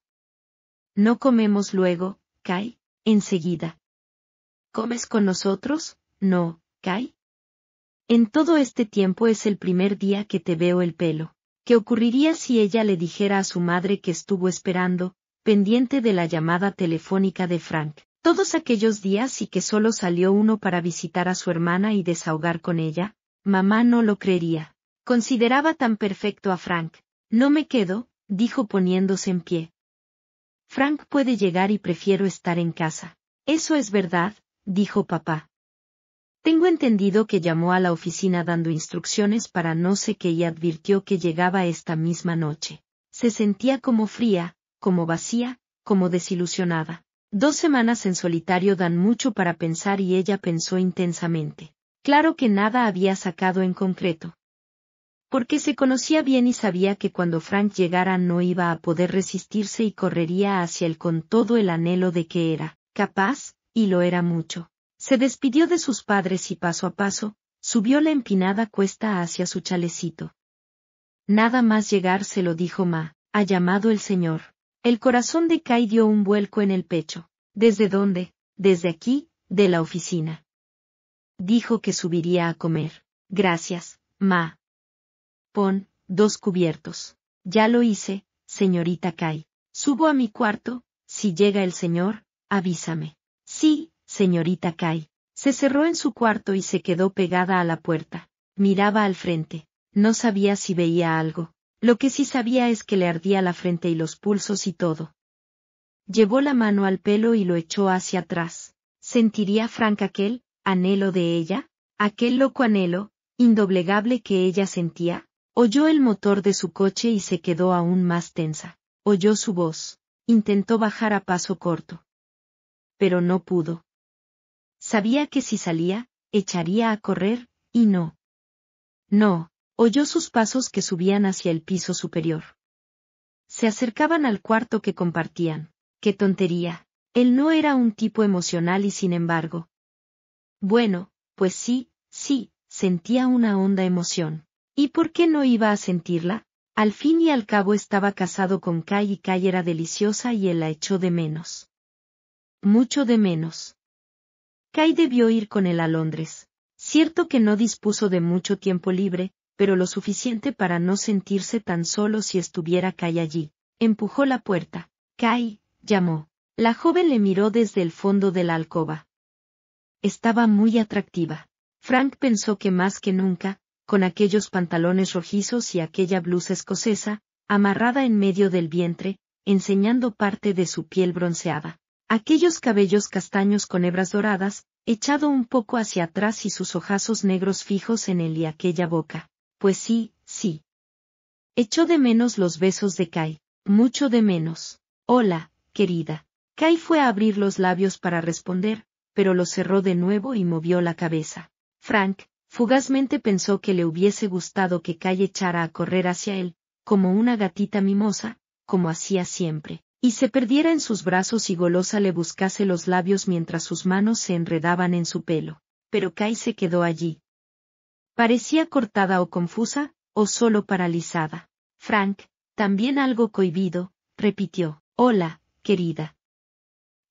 No comemos luego, Kai, enseguida. ¿Comes con nosotros? No, Kai. En todo este tiempo es el primer día que te veo el pelo. ¿Qué ocurriría si ella le dijera a su madre que estuvo esperando, pendiente de la llamada telefónica de Frank? Todos aquellos días y que solo salió uno para visitar a su hermana y desahogar con ella, mamá no lo creería. Consideraba tan perfecto a Frank. No me quedo, dijo poniéndose en pie. Frank puede llegar y prefiero estar en casa. Eso es verdad, dijo papá. Tengo entendido que llamó a la oficina dando instrucciones para no sé qué y advirtió que llegaba esta misma noche. Se sentía como fría, como vacía, como desilusionada. Dos semanas en solitario dan mucho para pensar y ella pensó intensamente. Claro que nada había sacado en concreto. Porque se conocía bien y sabía que cuando Frank llegara no iba a poder resistirse y correría hacia él con todo el anhelo de que era, capaz, y lo era mucho. Se despidió de sus padres y paso a paso, subió la empinada cuesta hacia su chalecito. Nada más llegar se lo dijo Ma, ha llamado el señor. El corazón de Kai dio un vuelco en el pecho. ¿Desde dónde? Desde aquí, de la oficina. Dijo que subiría a comer. Gracias, ma. Pon, dos cubiertos. Ya lo hice, señorita Kai. Subo a mi cuarto, si llega el señor, avísame. Sí, señorita Kai. Se cerró en su cuarto y se quedó pegada a la puerta. Miraba al frente. No sabía si veía algo. Lo que sí sabía es que le ardía la frente y los pulsos y todo. Llevó la mano al pelo y lo echó hacia atrás. ¿Sentiría Frank aquel, anhelo de ella? ¿Aquel loco anhelo, indoblegable que ella sentía? Oyó el motor de su coche y se quedó aún más tensa. Oyó su voz. Intentó bajar a paso corto. Pero no pudo. Sabía que si salía, echaría a correr, y no. No, Oyó sus pasos que subían hacia el piso superior. Se acercaban al cuarto que compartían. ¡Qué tontería! Él no era un tipo emocional y sin embargo. Bueno, pues sí, sí, sentía una honda emoción. ¿Y por qué no iba a sentirla? Al fin y al cabo estaba casado con Kai y Kai era deliciosa y él la echó de menos. Mucho de menos. Kai debió ir con él a Londres. Cierto que no dispuso de mucho tiempo libre, pero lo suficiente para no sentirse tan solo si estuviera Kai allí. Empujó la puerta. Kai, llamó. La joven le miró desde el fondo de la alcoba. Estaba muy atractiva. Frank pensó que más que nunca, con aquellos pantalones rojizos y aquella blusa escocesa, amarrada en medio del vientre, enseñando parte de su piel bronceada. Aquellos cabellos castaños con hebras doradas, echado un poco hacia atrás y sus ojazos negros fijos en él y aquella boca, pues sí, sí. Echó de menos los besos de Kai, mucho de menos. Hola, querida. Kai fue a abrir los labios para responder, pero lo cerró de nuevo y movió la cabeza. Frank, fugazmente pensó que le hubiese gustado que Kai echara a correr hacia él, como una gatita mimosa, como hacía siempre, y se perdiera en sus brazos y golosa le buscase los labios mientras sus manos se enredaban en su pelo. Pero Kai se quedó allí, Parecía cortada o confusa, o solo paralizada. Frank, también algo cohibido, repitió. Hola, querida.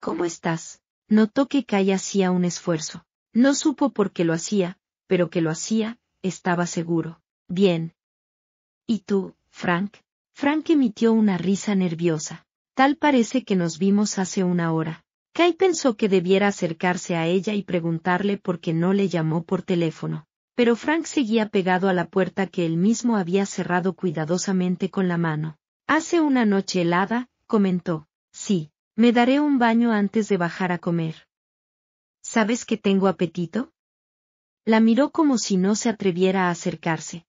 ¿Cómo estás? Notó que Kai hacía un esfuerzo. No supo por qué lo hacía, pero que lo hacía, estaba seguro. Bien. ¿Y tú, Frank? Frank emitió una risa nerviosa. Tal parece que nos vimos hace una hora. Kai pensó que debiera acercarse a ella y preguntarle por qué no le llamó por teléfono. Pero Frank seguía pegado a la puerta que él mismo había cerrado cuidadosamente con la mano. Hace una noche helada, comentó. Sí, me daré un baño antes de bajar a comer. ¿Sabes que tengo apetito? La miró como si no se atreviera a acercarse.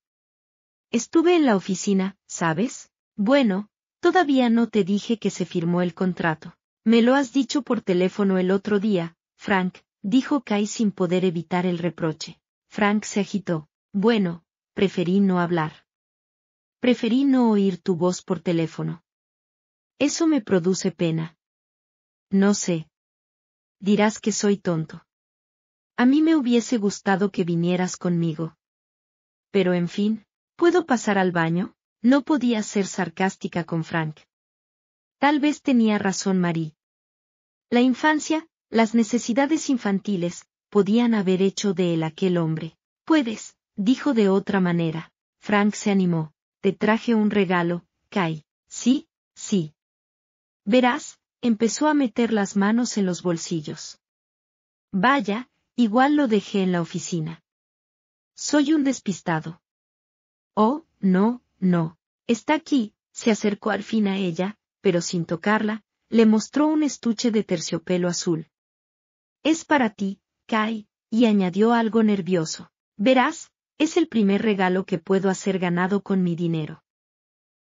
Estuve en la oficina, ¿sabes? Bueno, todavía no te dije que se firmó el contrato. Me lo has dicho por teléfono el otro día, Frank, dijo Kai sin poder evitar el reproche. Frank se agitó. Bueno, preferí no hablar. Preferí no oír tu voz por teléfono. Eso me produce pena. No sé. Dirás que soy tonto. A mí me hubiese gustado que vinieras conmigo. Pero en fin, ¿puedo pasar al baño? No podía ser sarcástica con Frank. Tal vez tenía razón Marie. La infancia, las necesidades infantiles, podían haber hecho de él aquel hombre. Puedes, dijo de otra manera. Frank se animó. Te traje un regalo, Kai. Sí, sí. Verás, empezó a meter las manos en los bolsillos. Vaya, igual lo dejé en la oficina. Soy un despistado. Oh, no, no. Está aquí, se acercó al fin a ella, pero sin tocarla, le mostró un estuche de terciopelo azul. Es para ti, Kai, y añadió algo nervioso. Verás, es el primer regalo que puedo hacer ganado con mi dinero.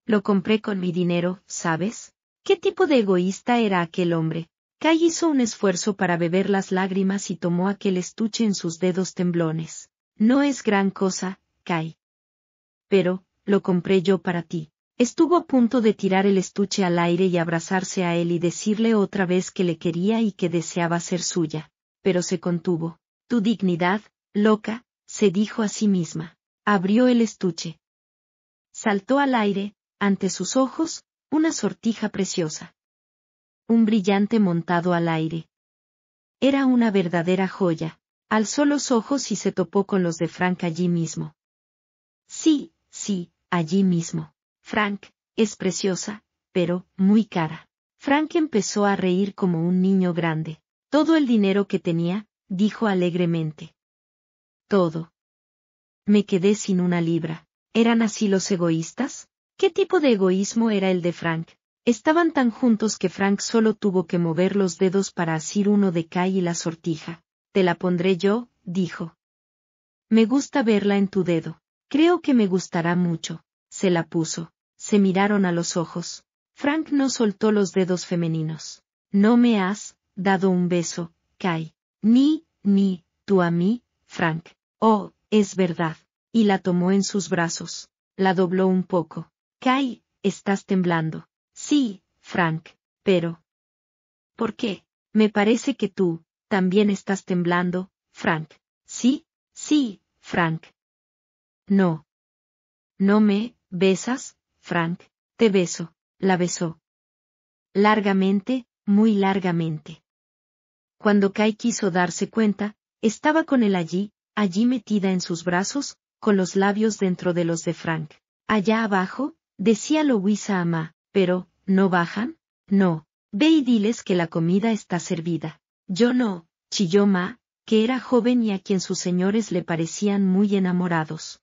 Lo compré con mi dinero, ¿sabes? ¿Qué tipo de egoísta era aquel hombre? Kai hizo un esfuerzo para beber las lágrimas y tomó aquel estuche en sus dedos temblones. No es gran cosa, Kai. Pero, lo compré yo para ti. Estuvo a punto de tirar el estuche al aire y abrazarse a él y decirle otra vez que le quería y que deseaba ser suya pero se contuvo. Tu dignidad, loca, se dijo a sí misma. Abrió el estuche. Saltó al aire, ante sus ojos, una sortija preciosa. Un brillante montado al aire. Era una verdadera joya. Alzó los ojos y se topó con los de Frank allí mismo. Sí, sí, allí mismo. Frank, es preciosa, pero muy cara. Frank empezó a reír como un niño grande. Todo el dinero que tenía, dijo alegremente. Todo. Me quedé sin una libra. ¿Eran así los egoístas? ¿Qué tipo de egoísmo era el de Frank? Estaban tan juntos que Frank solo tuvo que mover los dedos para asir uno de Kai y la sortija. Te la pondré yo, dijo. Me gusta verla en tu dedo. Creo que me gustará mucho. Se la puso. Se miraron a los ojos. Frank no soltó los dedos femeninos. No me has, dado un beso, Kai. Ni, ni, tú a mí, Frank. Oh, es verdad. Y la tomó en sus brazos. La dobló un poco. Kai, estás temblando. Sí, Frank, pero. ¿Por qué? Me parece que tú, también estás temblando, Frank. Sí, sí, Frank. No. No me, besas, Frank. Te beso. La besó. Largamente, muy largamente. Cuando Kai quiso darse cuenta, estaba con él allí, allí metida en sus brazos, con los labios dentro de los de Frank. Allá abajo, decía Louisa a Ma, pero, ¿no bajan? No. Ve y diles que la comida está servida. Yo no, chilló Ma, que era joven y a quien sus señores le parecían muy enamorados.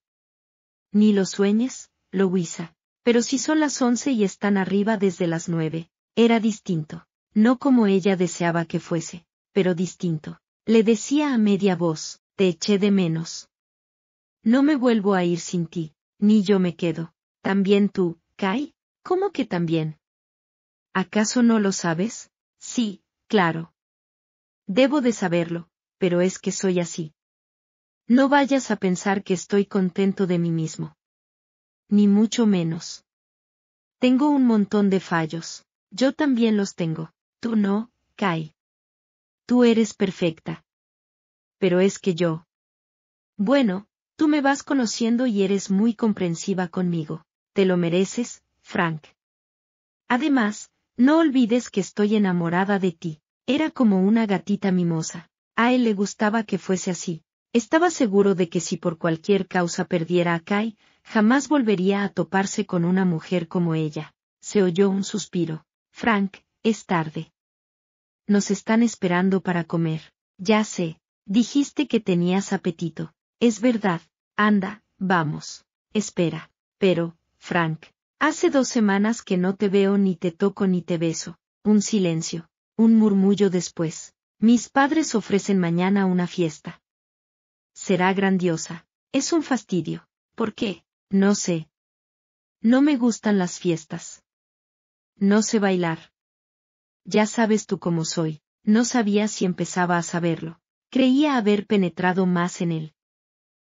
Ni lo sueñes, Louisa. Pero si son las once y están arriba desde las nueve, era distinto, no como ella deseaba que fuese pero distinto. Le decía a media voz, te eché de menos. No me vuelvo a ir sin ti, ni yo me quedo. ¿También tú, Kai? ¿Cómo que también? ¿Acaso no lo sabes? Sí, claro. Debo de saberlo, pero es que soy así. No vayas a pensar que estoy contento de mí mismo. Ni mucho menos. Tengo un montón de fallos. Yo también los tengo. Tú no, Kai tú eres perfecta. Pero es que yo. Bueno, tú me vas conociendo y eres muy comprensiva conmigo. Te lo mereces, Frank. Además, no olvides que estoy enamorada de ti. Era como una gatita mimosa. A él le gustaba que fuese así. Estaba seguro de que si por cualquier causa perdiera a Kai, jamás volvería a toparse con una mujer como ella. Se oyó un suspiro. Frank, es tarde. Nos están esperando para comer. Ya sé, dijiste que tenías apetito. Es verdad. Anda, vamos. Espera. Pero, Frank, hace dos semanas que no te veo ni te toco ni te beso. Un silencio. Un murmullo después. Mis padres ofrecen mañana una fiesta. Será grandiosa. Es un fastidio. ¿Por qué? No sé. No me gustan las fiestas. No sé bailar. Ya sabes tú cómo soy, no sabía si empezaba a saberlo. Creía haber penetrado más en él.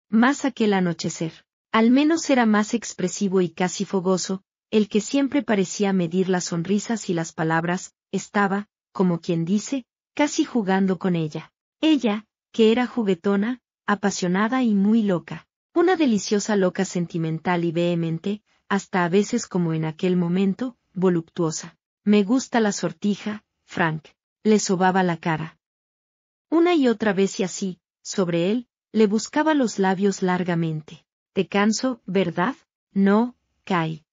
Más aquel anochecer. Al menos era más expresivo y casi fogoso, el que siempre parecía medir las sonrisas y las palabras, estaba, como quien dice, casi jugando con ella. Ella, que era juguetona, apasionada y muy loca. Una deliciosa loca sentimental y vehemente, hasta a veces como en aquel momento, voluptuosa. Me gusta la sortija, Frank. Le sobaba la cara. Una y otra vez y así, sobre él, le buscaba los labios largamente. Te canso, ¿verdad? No, Kai.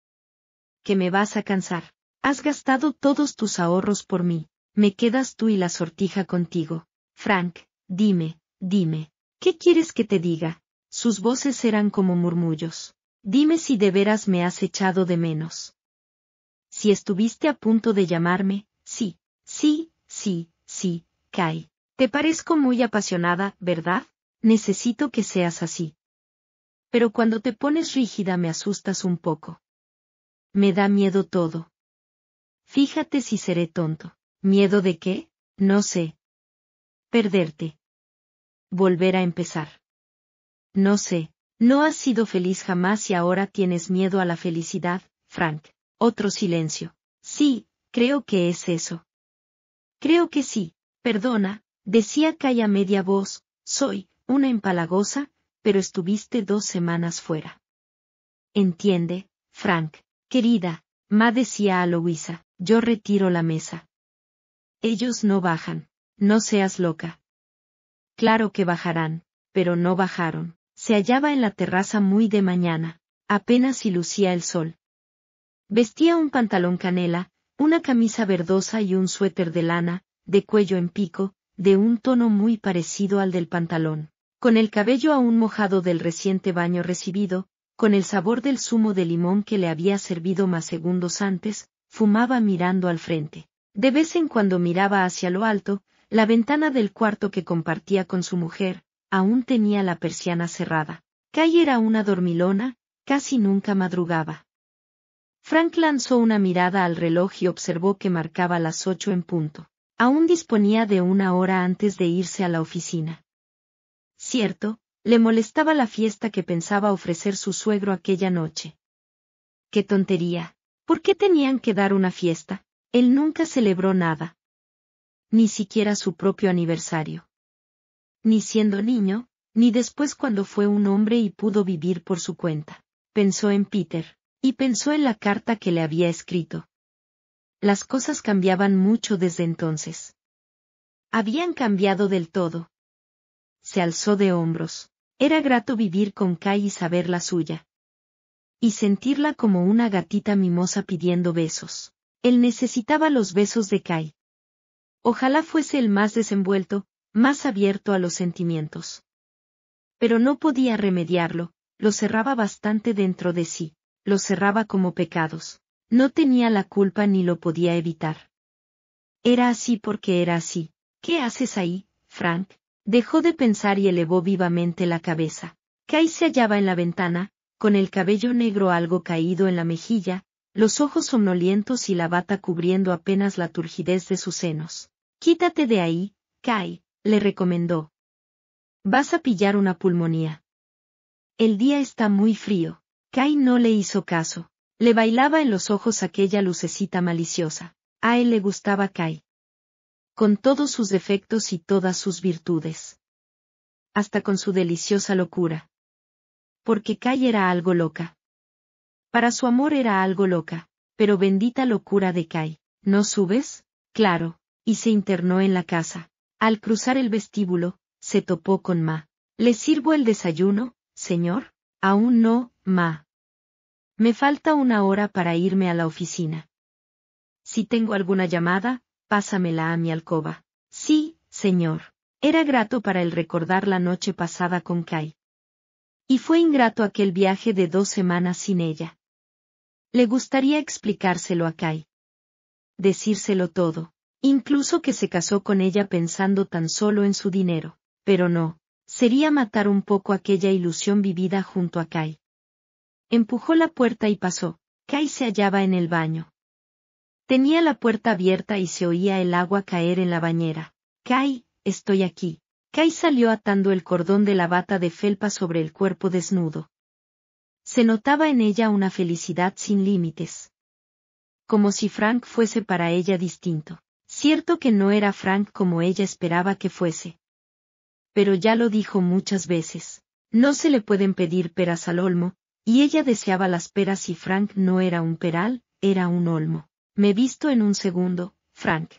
Que me vas a cansar. Has gastado todos tus ahorros por mí. Me quedas tú y la sortija contigo. Frank, dime, dime. ¿Qué quieres que te diga? Sus voces eran como murmullos. Dime si de veras me has echado de menos si estuviste a punto de llamarme, sí, sí, sí, sí, Kai. Te parezco muy apasionada, ¿verdad? Necesito que seas así. Pero cuando te pones rígida me asustas un poco. Me da miedo todo. Fíjate si seré tonto. ¿Miedo de qué? No sé. Perderte. Volver a empezar. No sé. No has sido feliz jamás y ahora tienes miedo a la felicidad, Frank. Otro silencio. Sí, creo que es eso. Creo que sí, perdona, decía Kaya a media voz, soy, una empalagosa, pero estuviste dos semanas fuera. Entiende, Frank, querida, Ma decía a Louisa, yo retiro la mesa. Ellos no bajan, no seas loca. Claro que bajarán, pero no bajaron. Se hallaba en la terraza muy de mañana, apenas si lucía el sol, Vestía un pantalón canela, una camisa verdosa y un suéter de lana, de cuello en pico, de un tono muy parecido al del pantalón. Con el cabello aún mojado del reciente baño recibido, con el sabor del zumo de limón que le había servido más segundos antes, fumaba mirando al frente. De vez en cuando miraba hacia lo alto, la ventana del cuarto que compartía con su mujer, aún tenía la persiana cerrada. Kai era una dormilona, casi nunca madrugaba. Frank lanzó una mirada al reloj y observó que marcaba las ocho en punto. Aún disponía de una hora antes de irse a la oficina. Cierto, le molestaba la fiesta que pensaba ofrecer su suegro aquella noche. ¡Qué tontería! ¿Por qué tenían que dar una fiesta? Él nunca celebró nada. Ni siquiera su propio aniversario. Ni siendo niño, ni después cuando fue un hombre y pudo vivir por su cuenta. Pensó en Peter, y pensó en la carta que le había escrito. Las cosas cambiaban mucho desde entonces. Habían cambiado del todo. Se alzó de hombros. Era grato vivir con Kai y saber la suya. Y sentirla como una gatita mimosa pidiendo besos. Él necesitaba los besos de Kai. Ojalá fuese el más desenvuelto, más abierto a los sentimientos. Pero no podía remediarlo, lo cerraba bastante dentro de sí los cerraba como pecados. No tenía la culpa ni lo podía evitar. Era así porque era así. ¿Qué haces ahí, Frank? Dejó de pensar y elevó vivamente la cabeza. Kai se hallaba en la ventana, con el cabello negro algo caído en la mejilla, los ojos somnolientos y la bata cubriendo apenas la turgidez de sus senos. Quítate de ahí, Kai, le recomendó. Vas a pillar una pulmonía. El día está muy frío. Kai no le hizo caso. Le bailaba en los ojos aquella lucecita maliciosa. A él le gustaba Kai. Con todos sus defectos y todas sus virtudes. Hasta con su deliciosa locura. Porque Kai era algo loca. Para su amor era algo loca, pero bendita locura de Kai. ¿No subes? Claro, y se internó en la casa. Al cruzar el vestíbulo, se topó con Ma. ¿Le sirvo el desayuno, señor? Aún no, Ma. Me falta una hora para irme a la oficina. Si tengo alguna llamada, pásamela a mi alcoba. Sí, señor. Era grato para él recordar la noche pasada con Kai. Y fue ingrato aquel viaje de dos semanas sin ella. Le gustaría explicárselo a Kai. Decírselo todo, incluso que se casó con ella pensando tan solo en su dinero, pero no, sería matar un poco aquella ilusión vivida junto a Kai. Empujó la puerta y pasó. Kai se hallaba en el baño. Tenía la puerta abierta y se oía el agua caer en la bañera. Kai, estoy aquí. Kai salió atando el cordón de la bata de felpa sobre el cuerpo desnudo. Se notaba en ella una felicidad sin límites. Como si Frank fuese para ella distinto. Cierto que no era Frank como ella esperaba que fuese. Pero ya lo dijo muchas veces. No se le pueden pedir peras al olmo, y ella deseaba las peras y Frank no era un peral, era un olmo. Me visto en un segundo, Frank.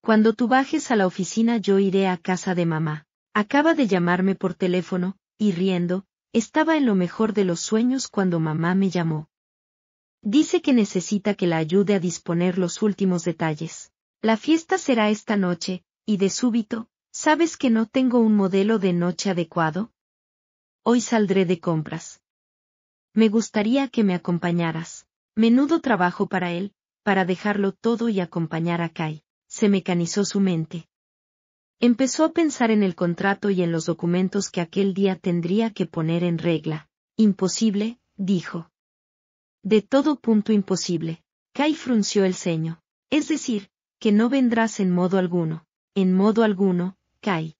Cuando tú bajes a la oficina yo iré a casa de mamá. Acaba de llamarme por teléfono, y riendo, estaba en lo mejor de los sueños cuando mamá me llamó. Dice que necesita que la ayude a disponer los últimos detalles. La fiesta será esta noche, y de súbito, ¿sabes que no tengo un modelo de noche adecuado? Hoy saldré de compras. Me gustaría que me acompañaras. Menudo trabajo para él, para dejarlo todo y acompañar a Kai. Se mecanizó su mente. Empezó a pensar en el contrato y en los documentos que aquel día tendría que poner en regla. Imposible, dijo. De todo punto imposible. Kai frunció el ceño. Es decir, que no vendrás en modo alguno. En modo alguno, Kai.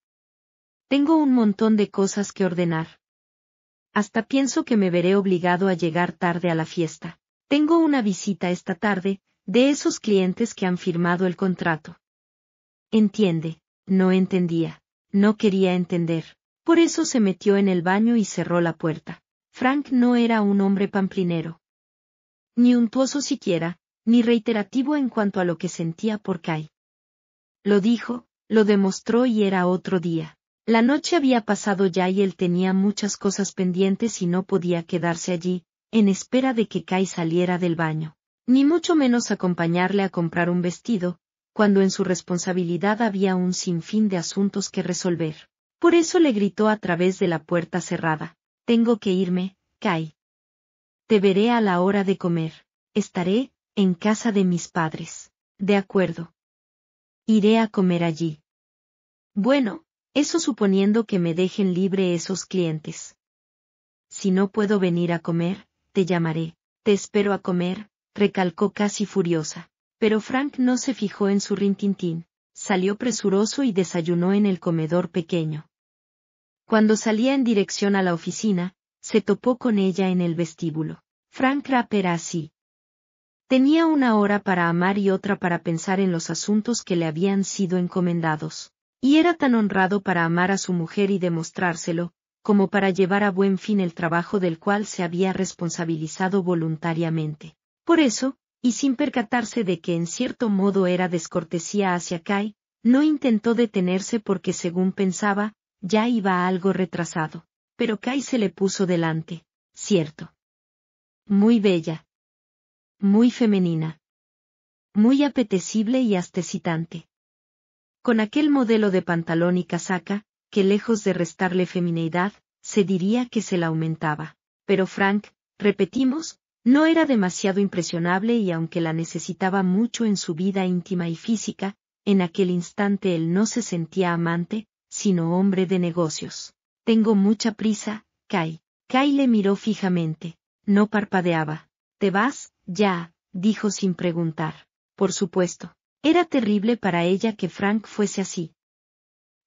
Tengo un montón de cosas que ordenar. Hasta pienso que me veré obligado a llegar tarde a la fiesta. Tengo una visita esta tarde, de esos clientes que han firmado el contrato. Entiende, no entendía, no quería entender. Por eso se metió en el baño y cerró la puerta. Frank no era un hombre pamplinero. Ni untuoso siquiera, ni reiterativo en cuanto a lo que sentía por Kai. Lo dijo, lo demostró y era otro día. La noche había pasado ya y él tenía muchas cosas pendientes y no podía quedarse allí, en espera de que Kai saliera del baño, ni mucho menos acompañarle a comprar un vestido, cuando en su responsabilidad había un sinfín de asuntos que resolver. Por eso le gritó a través de la puerta cerrada, Tengo que irme, Kai. Te veré a la hora de comer. Estaré, en casa de mis padres. De acuerdo. Iré a comer allí. Bueno, eso suponiendo que me dejen libre esos clientes. Si no puedo venir a comer, te llamaré. Te espero a comer, recalcó casi furiosa. Pero Frank no se fijó en su rintintín. Salió presuroso y desayunó en el comedor pequeño. Cuando salía en dirección a la oficina, se topó con ella en el vestíbulo. Frank Rapp era así. Tenía una hora para amar y otra para pensar en los asuntos que le habían sido encomendados. Y era tan honrado para amar a su mujer y demostrárselo, como para llevar a buen fin el trabajo del cual se había responsabilizado voluntariamente. Por eso, y sin percatarse de que en cierto modo era descortesía hacia Kai, no intentó detenerse porque según pensaba, ya iba algo retrasado. Pero Kai se le puso delante. Cierto. Muy bella. Muy femenina. Muy apetecible y hasta con aquel modelo de pantalón y casaca, que lejos de restarle femineidad, se diría que se la aumentaba. Pero Frank, repetimos, no era demasiado impresionable y aunque la necesitaba mucho en su vida íntima y física, en aquel instante él no se sentía amante, sino hombre de negocios. Tengo mucha prisa, Kai. Kai le miró fijamente. No parpadeaba. ¿Te vas? Ya, dijo sin preguntar. Por supuesto. Era terrible para ella que Frank fuese así.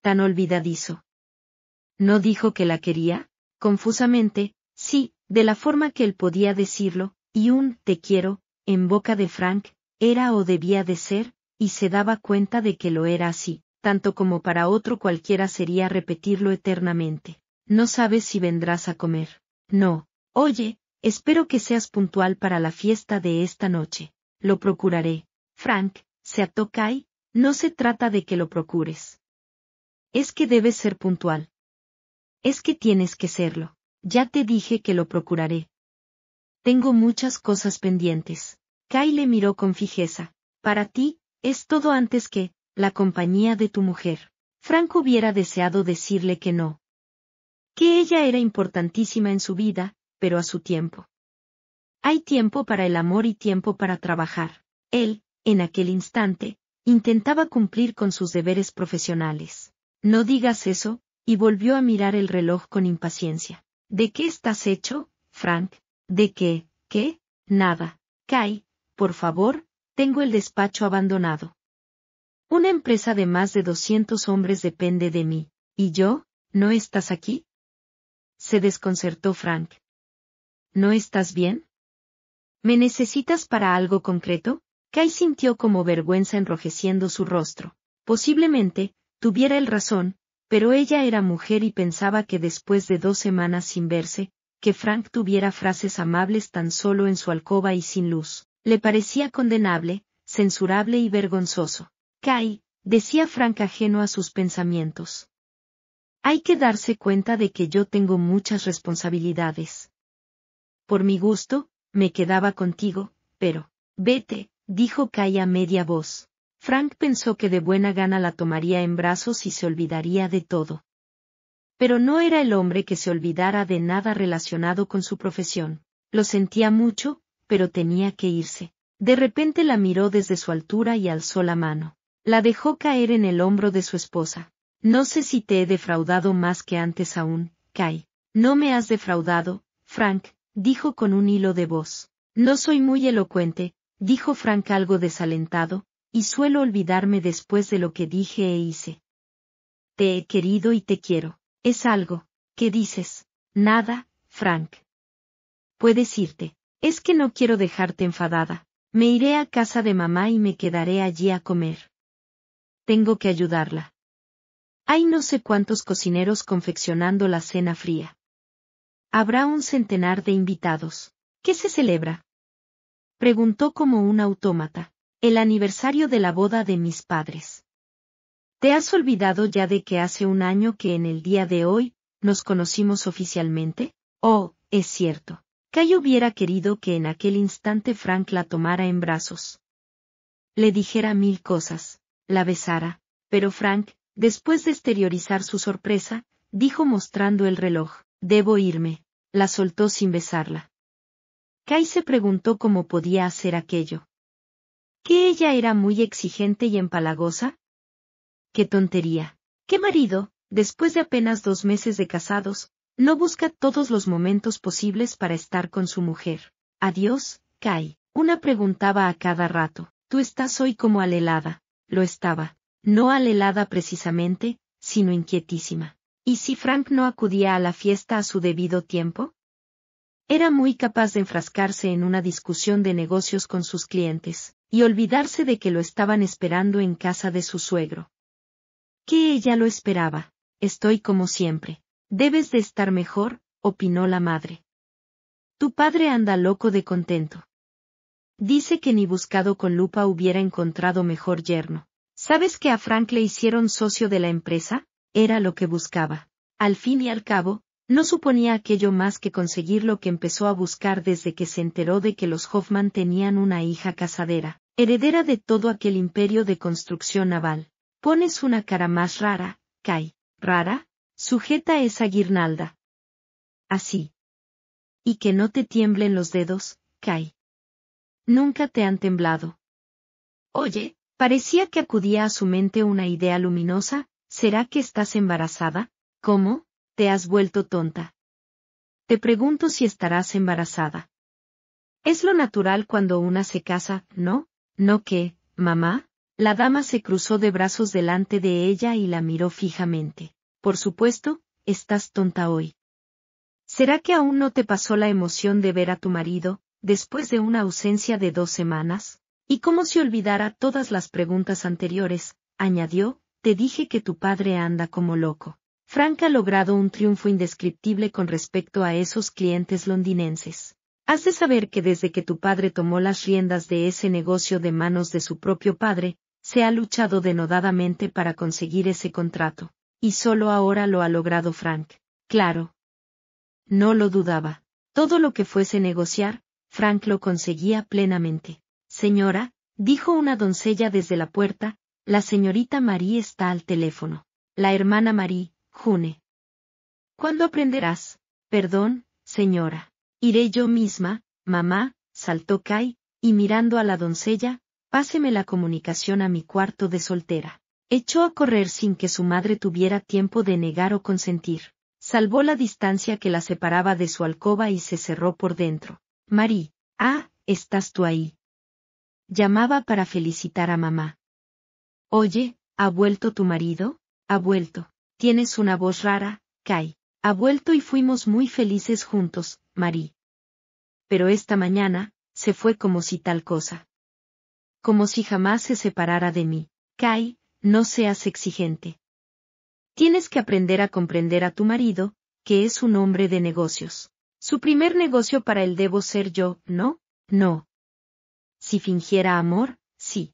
Tan olvidadizo. ¿No dijo que la quería? Confusamente, sí, de la forma que él podía decirlo, y un te quiero, en boca de Frank, era o debía de ser, y se daba cuenta de que lo era así, tanto como para otro cualquiera sería repetirlo eternamente. No sabes si vendrás a comer. No. Oye, espero que seas puntual para la fiesta de esta noche. Lo procuraré. Frank, Kai? no se trata de que lo procures. Es que debes ser puntual. Es que tienes que serlo. Ya te dije que lo procuraré. Tengo muchas cosas pendientes. Kai le miró con fijeza. Para ti, es todo antes que, la compañía de tu mujer. Frank hubiera deseado decirle que no. Que ella era importantísima en su vida, pero a su tiempo. Hay tiempo para el amor y tiempo para trabajar. Él, en aquel instante, intentaba cumplir con sus deberes profesionales. No digas eso, y volvió a mirar el reloj con impaciencia. ¿De qué estás hecho, Frank? ¿De qué? ¿Qué? Nada. Kai, por favor, tengo el despacho abandonado. Una empresa de más de doscientos hombres depende de mí. ¿Y yo? ¿No estás aquí? Se desconcertó Frank. ¿No estás bien? ¿Me necesitas para algo concreto? Kai sintió como vergüenza enrojeciendo su rostro. Posiblemente, tuviera el razón, pero ella era mujer y pensaba que después de dos semanas sin verse, que Frank tuviera frases amables tan solo en su alcoba y sin luz, le parecía condenable, censurable y vergonzoso. Kai, decía Frank ajeno a sus pensamientos. Hay que darse cuenta de que yo tengo muchas responsabilidades. Por mi gusto, me quedaba contigo, pero, vete, dijo Kai a media voz. Frank pensó que de buena gana la tomaría en brazos y se olvidaría de todo. Pero no era el hombre que se olvidara de nada relacionado con su profesión. Lo sentía mucho, pero tenía que irse. De repente la miró desde su altura y alzó la mano. La dejó caer en el hombro de su esposa. No sé si te he defraudado más que antes aún, Kai. No me has defraudado, Frank, dijo con un hilo de voz. No soy muy elocuente, dijo Frank algo desalentado, y suelo olvidarme después de lo que dije e hice. Te he querido y te quiero. Es algo. ¿Qué dices? Nada, Frank. Puedes irte. Es que no quiero dejarte enfadada. Me iré a casa de mamá y me quedaré allí a comer. Tengo que ayudarla. Hay no sé cuántos cocineros confeccionando la cena fría. Habrá un centenar de invitados. ¿Qué se celebra? Preguntó como un autómata. El aniversario de la boda de mis padres. ¿Te has olvidado ya de que hace un año que en el día de hoy, nos conocimos oficialmente? Oh, es cierto. Kay hubiera querido que en aquel instante Frank la tomara en brazos. Le dijera mil cosas, la besara, pero Frank, después de exteriorizar su sorpresa, dijo mostrando el reloj, debo irme, la soltó sin besarla. Kai se preguntó cómo podía hacer aquello. ¿Que ella era muy exigente y empalagosa? ¡Qué tontería! ¿Qué marido, después de apenas dos meses de casados, no busca todos los momentos posibles para estar con su mujer? Adiós, Kai. Una preguntaba a cada rato. Tú estás hoy como alelada. Lo estaba. No alelada precisamente, sino inquietísima. ¿Y si Frank no acudía a la fiesta a su debido tiempo? Era muy capaz de enfrascarse en una discusión de negocios con sus clientes, y olvidarse de que lo estaban esperando en casa de su suegro. Que ella lo esperaba. Estoy como siempre. Debes de estar mejor, opinó la madre. Tu padre anda loco de contento. Dice que ni buscado con lupa hubiera encontrado mejor yerno. ¿Sabes que a Frank le hicieron socio de la empresa? Era lo que buscaba. Al fin y al cabo, no suponía aquello más que conseguir lo que empezó a buscar desde que se enteró de que los Hoffman tenían una hija casadera, heredera de todo aquel imperio de construcción naval. Pones una cara más rara, Kai. ¿Rara? Sujeta esa guirnalda. Así. Y que no te tiemblen los dedos, Kai. Nunca te han temblado. Oye, parecía que acudía a su mente una idea luminosa, ¿será que estás embarazada? ¿Cómo? te has vuelto tonta. Te pregunto si estarás embarazada. Es lo natural cuando una se casa, ¿no? ¿No que, mamá? La dama se cruzó de brazos delante de ella y la miró fijamente. Por supuesto, estás tonta hoy. ¿Será que aún no te pasó la emoción de ver a tu marido, después de una ausencia de dos semanas? Y como si olvidara todas las preguntas anteriores, añadió, te dije que tu padre anda como loco. Frank ha logrado un triunfo indescriptible con respecto a esos clientes londinenses. Has de saber que desde que tu padre tomó las riendas de ese negocio de manos de su propio padre, se ha luchado denodadamente para conseguir ese contrato, y solo ahora lo ha logrado Frank. Claro. No lo dudaba. Todo lo que fuese negociar, Frank lo conseguía plenamente. Señora, dijo una doncella desde la puerta, la señorita Marie está al teléfono. La hermana Marie, June. ¿Cuándo aprenderás? Perdón, señora. Iré yo misma, mamá, saltó Kai, y mirando a la doncella, páseme la comunicación a mi cuarto de soltera. Echó a correr sin que su madre tuviera tiempo de negar o consentir. Salvó la distancia que la separaba de su alcoba y se cerró por dentro. Marí, ah, estás tú ahí. Llamaba para felicitar a mamá. Oye, ¿ha vuelto tu marido? Ha vuelto. Tienes una voz rara, Kai. Ha vuelto y fuimos muy felices juntos, Marie. Pero esta mañana, se fue como si tal cosa. Como si jamás se separara de mí. Kai, no seas exigente. Tienes que aprender a comprender a tu marido, que es un hombre de negocios. Su primer negocio para él debo ser yo, ¿no? No. Si fingiera amor, sí.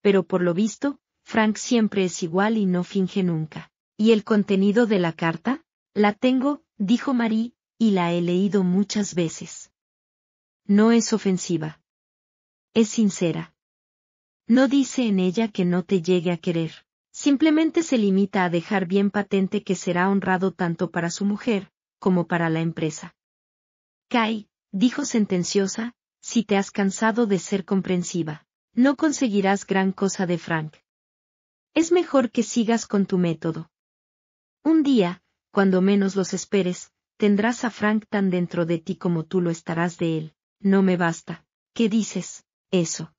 Pero por lo visto, Frank siempre es igual y no finge nunca. ¿Y el contenido de la carta? La tengo, dijo Marie, y la he leído muchas veces. No es ofensiva. Es sincera. No dice en ella que no te llegue a querer. Simplemente se limita a dejar bien patente que será honrado tanto para su mujer, como para la empresa. Kai, dijo sentenciosa, si te has cansado de ser comprensiva, no conseguirás gran cosa de Frank. Es mejor que sigas con tu método. Un día, cuando menos los esperes, tendrás a Frank tan dentro de ti como tú lo estarás de él. No me basta. ¿Qué dices? Eso.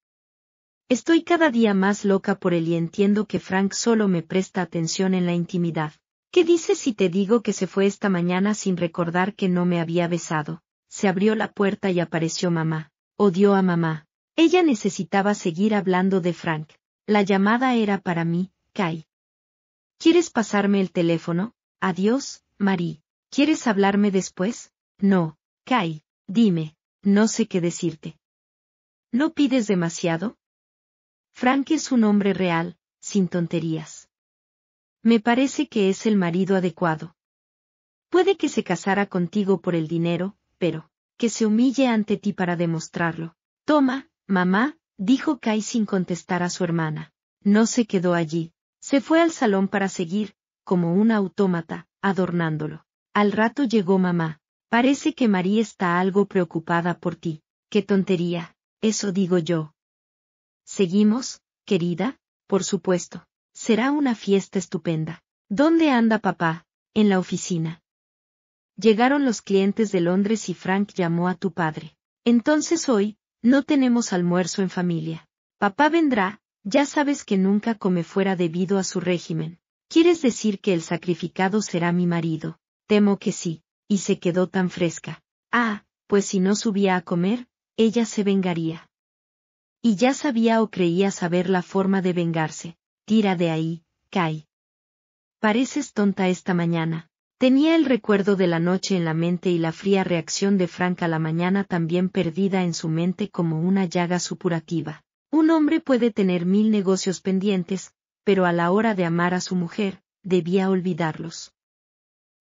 Estoy cada día más loca por él y entiendo que Frank solo me presta atención en la intimidad. ¿Qué dices si te digo que se fue esta mañana sin recordar que no me había besado? Se abrió la puerta y apareció mamá. Odió a mamá. Ella necesitaba seguir hablando de Frank. La llamada era para mí, Kai. ¿Quieres pasarme el teléfono? Adiós, Marie. ¿Quieres hablarme después? No. Kai, dime, no sé qué decirte. ¿No pides demasiado? Frank es un hombre real, sin tonterías. Me parece que es el marido adecuado. Puede que se casara contigo por el dinero, pero, que se humille ante ti para demostrarlo. Toma, mamá, dijo Kai sin contestar a su hermana. No se quedó allí, se fue al salón para seguir, como un autómata, adornándolo. Al rato llegó mamá. Parece que María está algo preocupada por ti. Qué tontería, eso digo yo. ¿Seguimos, querida? Por supuesto. Será una fiesta estupenda. ¿Dónde anda papá? En la oficina. Llegaron los clientes de Londres y Frank llamó a tu padre. Entonces hoy, no tenemos almuerzo en familia. Papá vendrá, ya sabes que nunca come fuera debido a su régimen. ¿Quieres decir que el sacrificado será mi marido? Temo que sí, y se quedó tan fresca. Ah, pues si no subía a comer, ella se vengaría. Y ya sabía o creía saber la forma de vengarse. Tira de ahí, Kai. Pareces tonta esta mañana. Tenía el recuerdo de la noche en la mente y la fría reacción de Frank a la mañana también perdida en su mente como una llaga supurativa. Un hombre puede tener mil negocios pendientes, pero a la hora de amar a su mujer, debía olvidarlos.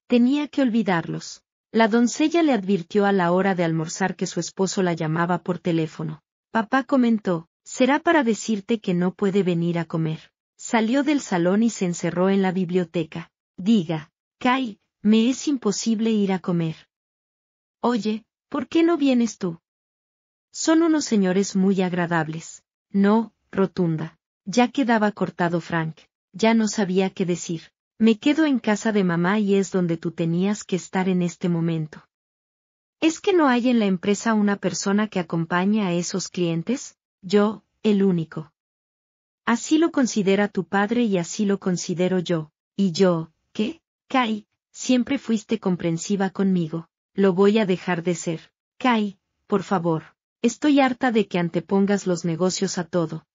Tenía que olvidarlos. La doncella le advirtió a la hora de almorzar que su esposo la llamaba por teléfono. Papá comentó, será para decirte que no puede venir a comer. Salió del salón y se encerró en la biblioteca. Diga, Kai, me es imposible ir a comer. Oye, ¿por qué no vienes tú? Son unos señores muy agradables. No, rotunda. Ya quedaba cortado Frank. Ya no sabía qué decir. Me quedo en casa de mamá y es donde tú tenías que estar en este momento. ¿Es que no hay en la empresa una persona que acompañe a esos clientes? Yo, el único. Así lo considera tu padre y así lo considero yo. Y yo, ¿qué? Kai, siempre fuiste comprensiva conmigo. Lo voy a dejar de ser. Kai, por favor. Estoy harta de que antepongas los negocios a todo.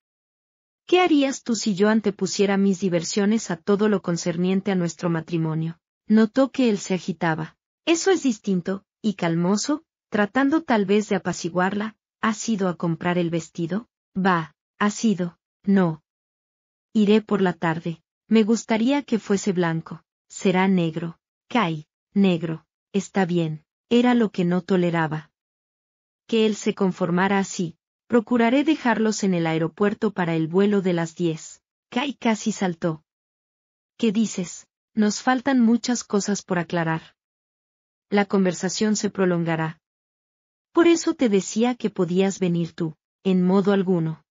¿Qué harías tú si yo antepusiera mis diversiones a todo lo concerniente a nuestro matrimonio? Notó que él se agitaba. Eso es distinto, y calmoso, tratando tal vez de apaciguarla, ¿has ido a comprar el vestido? Va, has ido, no. Iré por la tarde. Me gustaría que fuese blanco. Será negro. Cay, negro. Está bien. Era lo que no toleraba que él se conformara así. Procuraré dejarlos en el aeropuerto para el vuelo de las diez. Kai casi saltó. ¿Qué dices? Nos faltan muchas cosas por aclarar. La conversación se prolongará. Por eso te decía que podías venir tú, en modo alguno.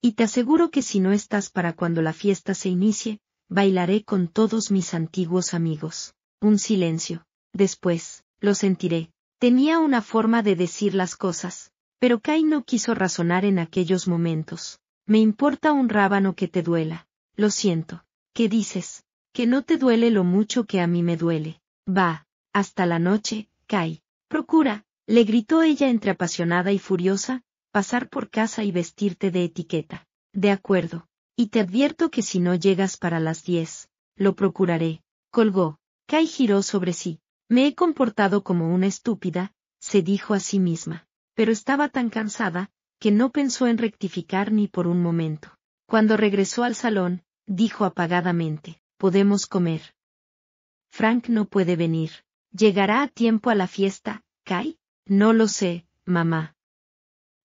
Y te aseguro que si no estás para cuando la fiesta se inicie, bailaré con todos mis antiguos amigos. Un silencio. Después, lo sentiré, Tenía una forma de decir las cosas, pero Kai no quiso razonar en aquellos momentos. Me importa un rábano que te duela. Lo siento. ¿Qué dices? Que no te duele lo mucho que a mí me duele. Va. Hasta la noche, Kai. Procura, le gritó ella entre apasionada y furiosa, pasar por casa y vestirte de etiqueta. De acuerdo. Y te advierto que si no llegas para las diez, lo procuraré. Colgó. Kai giró sobre sí, me he comportado como una estúpida, se dijo a sí misma, pero estaba tan cansada, que no pensó en rectificar ni por un momento. Cuando regresó al salón, dijo apagadamente, podemos comer. Frank no puede venir. ¿Llegará a tiempo a la fiesta, Kai? No lo sé, mamá.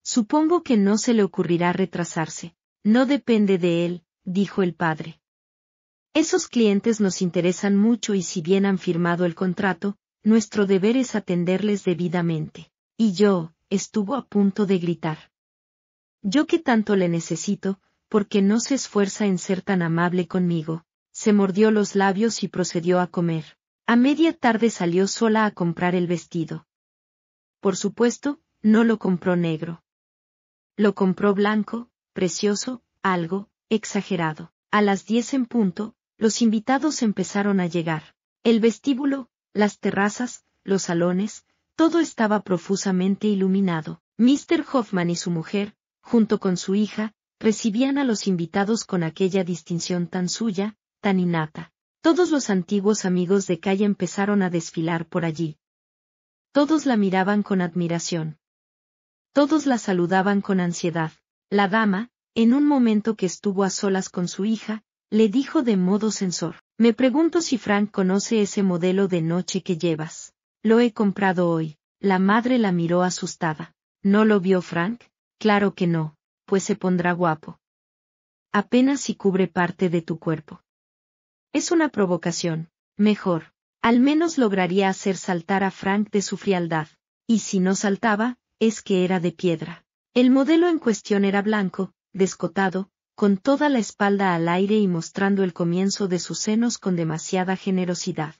Supongo que no se le ocurrirá retrasarse. No depende de él, dijo el padre. Esos clientes nos interesan mucho y si bien han firmado el contrato, nuestro deber es atenderles debidamente. Y yo, estuvo a punto de gritar. Yo que tanto le necesito, porque no se esfuerza en ser tan amable conmigo. Se mordió los labios y procedió a comer. A media tarde salió sola a comprar el vestido. Por supuesto, no lo compró negro. Lo compró blanco, precioso, algo, exagerado. A las diez en punto, los invitados empezaron a llegar. El vestíbulo, las terrazas, los salones, todo estaba profusamente iluminado. Mr. Hoffman y su mujer, junto con su hija, recibían a los invitados con aquella distinción tan suya, tan innata. Todos los antiguos amigos de calle empezaron a desfilar por allí. Todos la miraban con admiración. Todos la saludaban con ansiedad. La dama, en un momento que estuvo a solas con su hija, le dijo de modo censor. Me pregunto si Frank conoce ese modelo de noche que llevas. Lo he comprado hoy. La madre la miró asustada. ¿No lo vio Frank? Claro que no, pues se pondrá guapo. Apenas si cubre parte de tu cuerpo. Es una provocación. Mejor. Al menos lograría hacer saltar a Frank de su frialdad. Y si no saltaba, es que era de piedra. El modelo en cuestión era blanco, descotado, con toda la espalda al aire y mostrando el comienzo de sus senos con demasiada generosidad.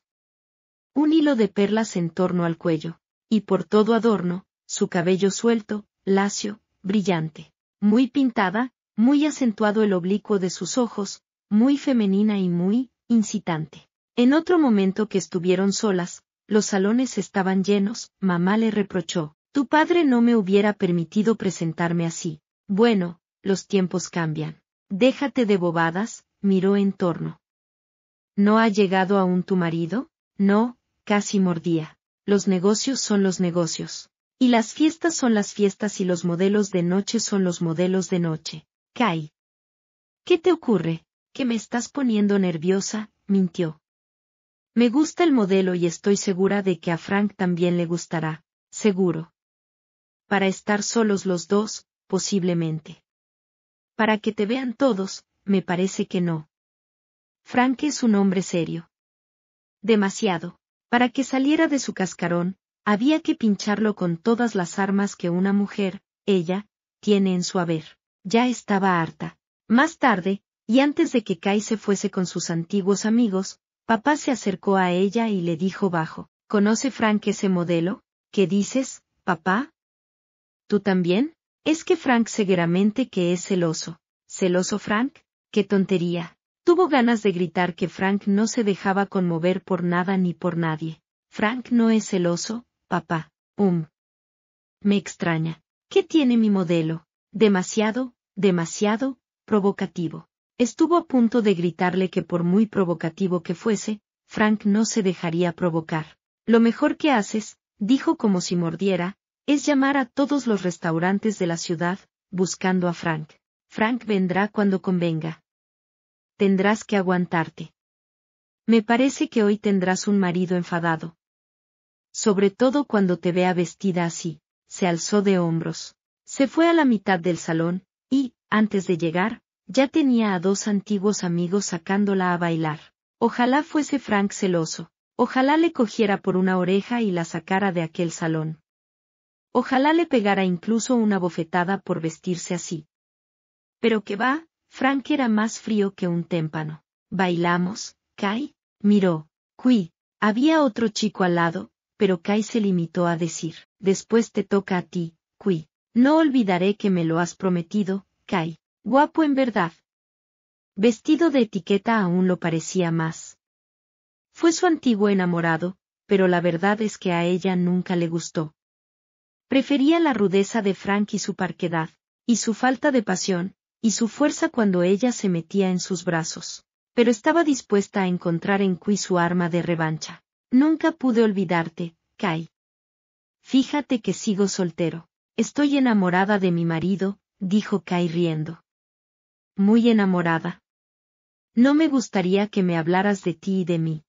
Un hilo de perlas en torno al cuello, y por todo adorno, su cabello suelto, lacio, brillante, muy pintada, muy acentuado el oblicuo de sus ojos, muy femenina y muy incitante. En otro momento que estuvieron solas, los salones estaban llenos, mamá le reprochó, tu padre no me hubiera permitido presentarme así. Bueno, los tiempos cambian. Déjate de bobadas, miró en torno. ¿No ha llegado aún tu marido? No, casi mordía. Los negocios son los negocios. Y las fiestas son las fiestas y los modelos de noche son los modelos de noche. Kai. ¿Qué te ocurre? Que me estás poniendo nerviosa, mintió. Me gusta el modelo y estoy segura de que a Frank también le gustará, seguro. Para estar solos los dos, posiblemente. Para que te vean todos, me parece que no. Frank es un hombre serio. Demasiado. Para que saliera de su cascarón, había que pincharlo con todas las armas que una mujer, ella, tiene en su haber. Ya estaba harta. Más tarde, y antes de que Kai se fuese con sus antiguos amigos, papá se acercó a ella y le dijo bajo, ¿conoce Frank ese modelo? ¿Qué dices, papá? ¿Tú también? Es que Frank seguramente que es celoso. ¿Celoso Frank? ¡Qué tontería! Tuvo ganas de gritar que Frank no se dejaba conmover por nada ni por nadie. Frank no es celoso, papá. Um. Me extraña. ¿Qué tiene mi modelo? Demasiado, demasiado, provocativo. Estuvo a punto de gritarle que por muy provocativo que fuese, Frank no se dejaría provocar. Lo mejor que haces, dijo como si mordiera, es llamar a todos los restaurantes de la ciudad, buscando a Frank. Frank vendrá cuando convenga. Tendrás que aguantarte. Me parece que hoy tendrás un marido enfadado. Sobre todo cuando te vea vestida así, se alzó de hombros. Se fue a la mitad del salón, y, antes de llegar, ya tenía a dos antiguos amigos sacándola a bailar. Ojalá fuese Frank celoso, ojalá le cogiera por una oreja y la sacara de aquel salón. Ojalá le pegara incluso una bofetada por vestirse así. Pero que va, Frank era más frío que un témpano. Bailamos, Kai, miró, Cui, había otro chico al lado, pero Kai se limitó a decir, después te toca a ti, Cui. No olvidaré que me lo has prometido, Kai. Guapo en verdad. Vestido de etiqueta aún lo parecía más. Fue su antiguo enamorado, pero la verdad es que a ella nunca le gustó. Prefería la rudeza de Frank y su parquedad, y su falta de pasión, y su fuerza cuando ella se metía en sus brazos. Pero estaba dispuesta a encontrar en Cui su arma de revancha. Nunca pude olvidarte, Kai. Fíjate que sigo soltero. Estoy enamorada de mi marido, dijo Kai riendo. Muy enamorada. No me gustaría que me hablaras de ti y de mí.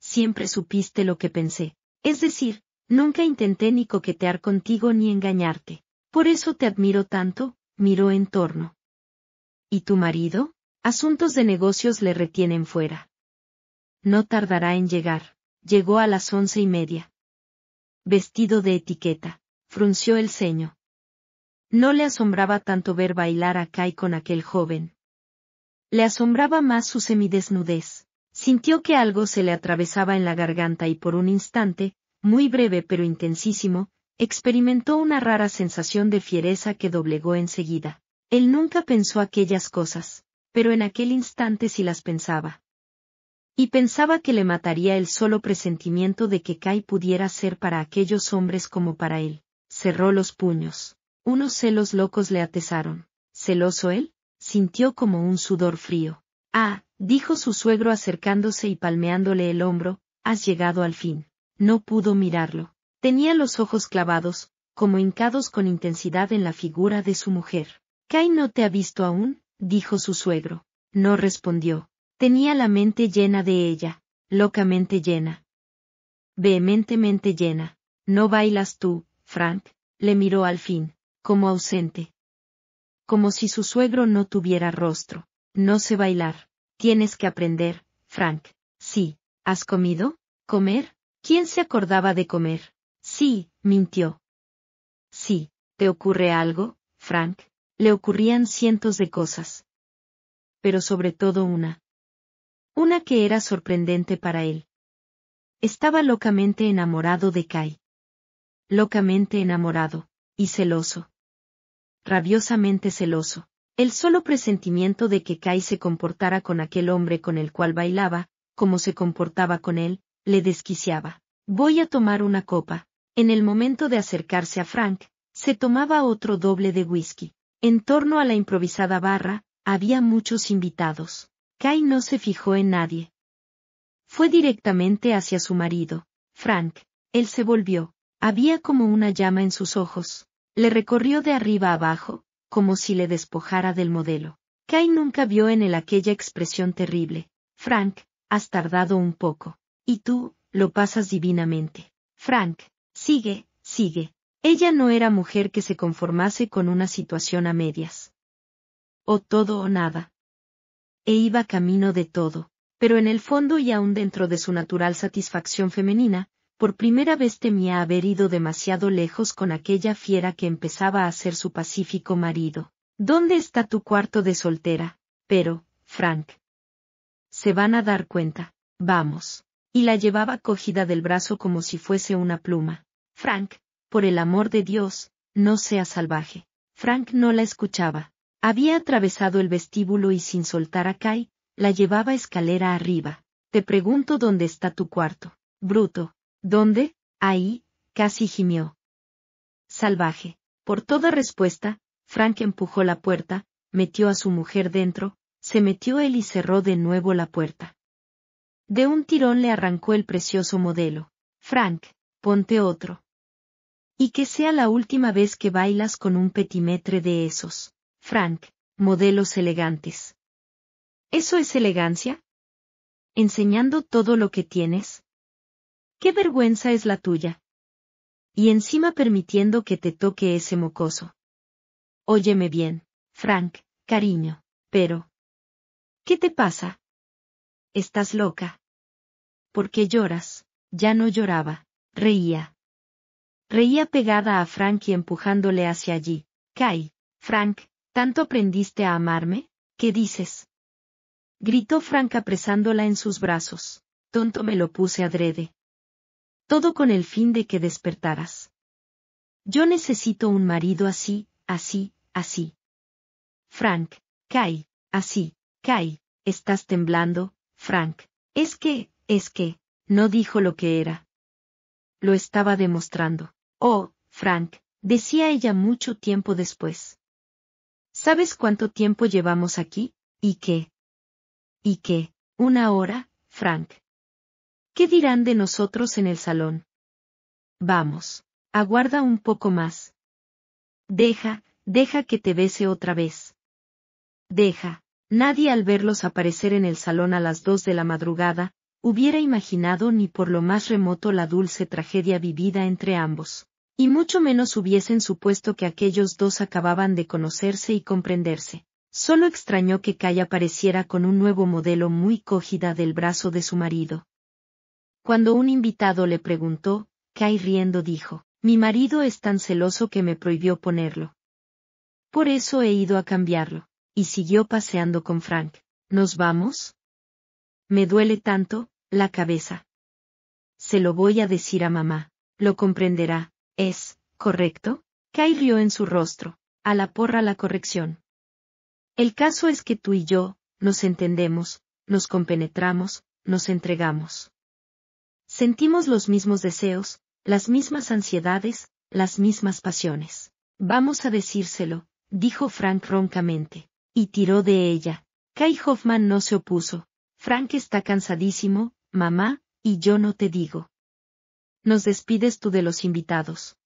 Siempre supiste lo que pensé. Es decir, Nunca intenté ni coquetear contigo ni engañarte. Por eso te admiro tanto, miró en torno. ¿Y tu marido? Asuntos de negocios le retienen fuera. No tardará en llegar. Llegó a las once y media. Vestido de etiqueta, frunció el ceño. No le asombraba tanto ver bailar a Kai con aquel joven. Le asombraba más su semidesnudez. Sintió que algo se le atravesaba en la garganta y por un instante, muy breve pero intensísimo, experimentó una rara sensación de fiereza que doblegó enseguida. Él nunca pensó aquellas cosas, pero en aquel instante sí las pensaba. Y pensaba que le mataría el solo presentimiento de que Kai pudiera ser para aquellos hombres como para él. Cerró los puños. Unos celos locos le atesaron. ¿Celoso él? Sintió como un sudor frío. Ah, dijo su suegro acercándose y palmeándole el hombro, has llegado al fin. No pudo mirarlo. Tenía los ojos clavados, como hincados con intensidad en la figura de su mujer. Kai no te ha visto aún, dijo su suegro. No respondió. Tenía la mente llena de ella, locamente llena. Vehementemente llena. No bailas tú, Frank, le miró al fin, como ausente. Como si su suegro no tuviera rostro. No sé bailar. Tienes que aprender, Frank. Sí. ¿Has comido? ¿Comer? ¿Quién se acordaba de comer? Sí, mintió. Sí, ¿te ocurre algo, Frank? Le ocurrían cientos de cosas. Pero sobre todo una. Una que era sorprendente para él. Estaba locamente enamorado de Kai. Locamente enamorado, y celoso. Rabiosamente celoso. El solo presentimiento de que Kai se comportara con aquel hombre con el cual bailaba, como se comportaba con él, le desquiciaba. Voy a tomar una copa. En el momento de acercarse a Frank, se tomaba otro doble de whisky. En torno a la improvisada barra, había muchos invitados. Kai no se fijó en nadie. Fue directamente hacia su marido, Frank. Él se volvió. Había como una llama en sus ojos. Le recorrió de arriba abajo, como si le despojara del modelo. Kai nunca vio en él aquella expresión terrible. Frank, has tardado un poco y tú, lo pasas divinamente. Frank, sigue, sigue. Ella no era mujer que se conformase con una situación a medias. O todo o nada. E iba camino de todo, pero en el fondo y aún dentro de su natural satisfacción femenina, por primera vez temía haber ido demasiado lejos con aquella fiera que empezaba a ser su pacífico marido. ¿Dónde está tu cuarto de soltera? Pero, Frank. Se van a dar cuenta. Vamos y la llevaba cogida del brazo como si fuese una pluma. Frank, por el amor de Dios, no sea salvaje. Frank no la escuchaba. Había atravesado el vestíbulo y sin soltar a Kai, la llevaba escalera arriba. Te pregunto dónde está tu cuarto. Bruto. ¿Dónde? Ahí, casi gimió. Salvaje. Por toda respuesta, Frank empujó la puerta, metió a su mujer dentro, se metió él y cerró de nuevo la puerta. De un tirón le arrancó el precioso modelo. Frank, ponte otro. Y que sea la última vez que bailas con un petimetre de esos. Frank, modelos elegantes. ¿Eso es elegancia? ¿Enseñando todo lo que tienes? ¿Qué vergüenza es la tuya? Y encima permitiendo que te toque ese mocoso. Óyeme bien, Frank, cariño, pero... ¿Qué te pasa? estás loca. ¿Por qué lloras? Ya no lloraba, reía. Reía pegada a Frank y empujándole hacia allí. Kai, Frank, ¿tanto aprendiste a amarme? ¿Qué dices? Gritó Frank apresándola en sus brazos. Tonto me lo puse adrede. Todo con el fin de que despertaras. Yo necesito un marido así, así, así. Frank, Kai, así, Kai, estás temblando, Frank, es que, es que, no dijo lo que era. Lo estaba demostrando. Oh, Frank, decía ella mucho tiempo después. ¿Sabes cuánto tiempo llevamos aquí? ¿Y qué? ¿Y qué? Una hora, Frank. ¿Qué dirán de nosotros en el salón? Vamos, aguarda un poco más. Deja, deja que te bese otra vez. Deja, Nadie al verlos aparecer en el salón a las dos de la madrugada, hubiera imaginado ni por lo más remoto la dulce tragedia vivida entre ambos, y mucho menos hubiesen supuesto que aquellos dos acababan de conocerse y comprenderse. Solo extrañó que Kai apareciera con un nuevo modelo muy cogida del brazo de su marido. Cuando un invitado le preguntó, Kai riendo dijo, Mi marido es tan celoso que me prohibió ponerlo. Por eso he ido a cambiarlo y siguió paseando con Frank. ¿Nos vamos? Me duele tanto, la cabeza. Se lo voy a decir a mamá. Lo comprenderá. Es, ¿correcto? Kai rió en su rostro. A la porra la corrección. El caso es que tú y yo, nos entendemos, nos compenetramos, nos entregamos. Sentimos los mismos deseos, las mismas ansiedades, las mismas pasiones. Vamos a decírselo, dijo Frank roncamente y tiró de ella. Kai Hoffman no se opuso. Frank está cansadísimo, mamá, y yo no te digo. Nos despides tú de los invitados.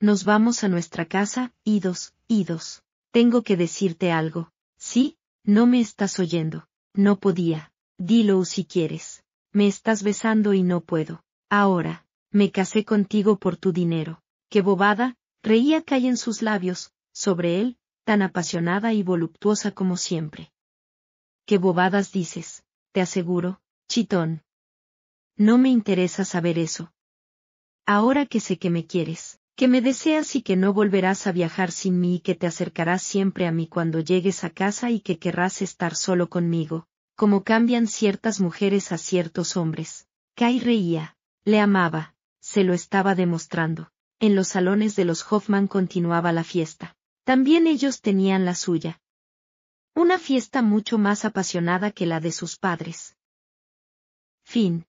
Nos vamos a nuestra casa, idos, idos. Tengo que decirte algo. Sí, no me estás oyendo. No podía. Dilo si quieres. Me estás besando y no puedo. Ahora, me casé contigo por tu dinero. Qué bobada, reía Kai en sus labios, sobre él, tan apasionada y voluptuosa como siempre. ¿Qué bobadas dices? Te aseguro, chitón. No me interesa saber eso. Ahora que sé que me quieres, que me deseas y que no volverás a viajar sin mí y que te acercarás siempre a mí cuando llegues a casa y que querrás estar solo conmigo, como cambian ciertas mujeres a ciertos hombres. Kai reía, le amaba, se lo estaba demostrando. En los salones de los Hoffman continuaba la fiesta. También ellos tenían la suya. Una fiesta mucho más apasionada que la de sus padres. Fin.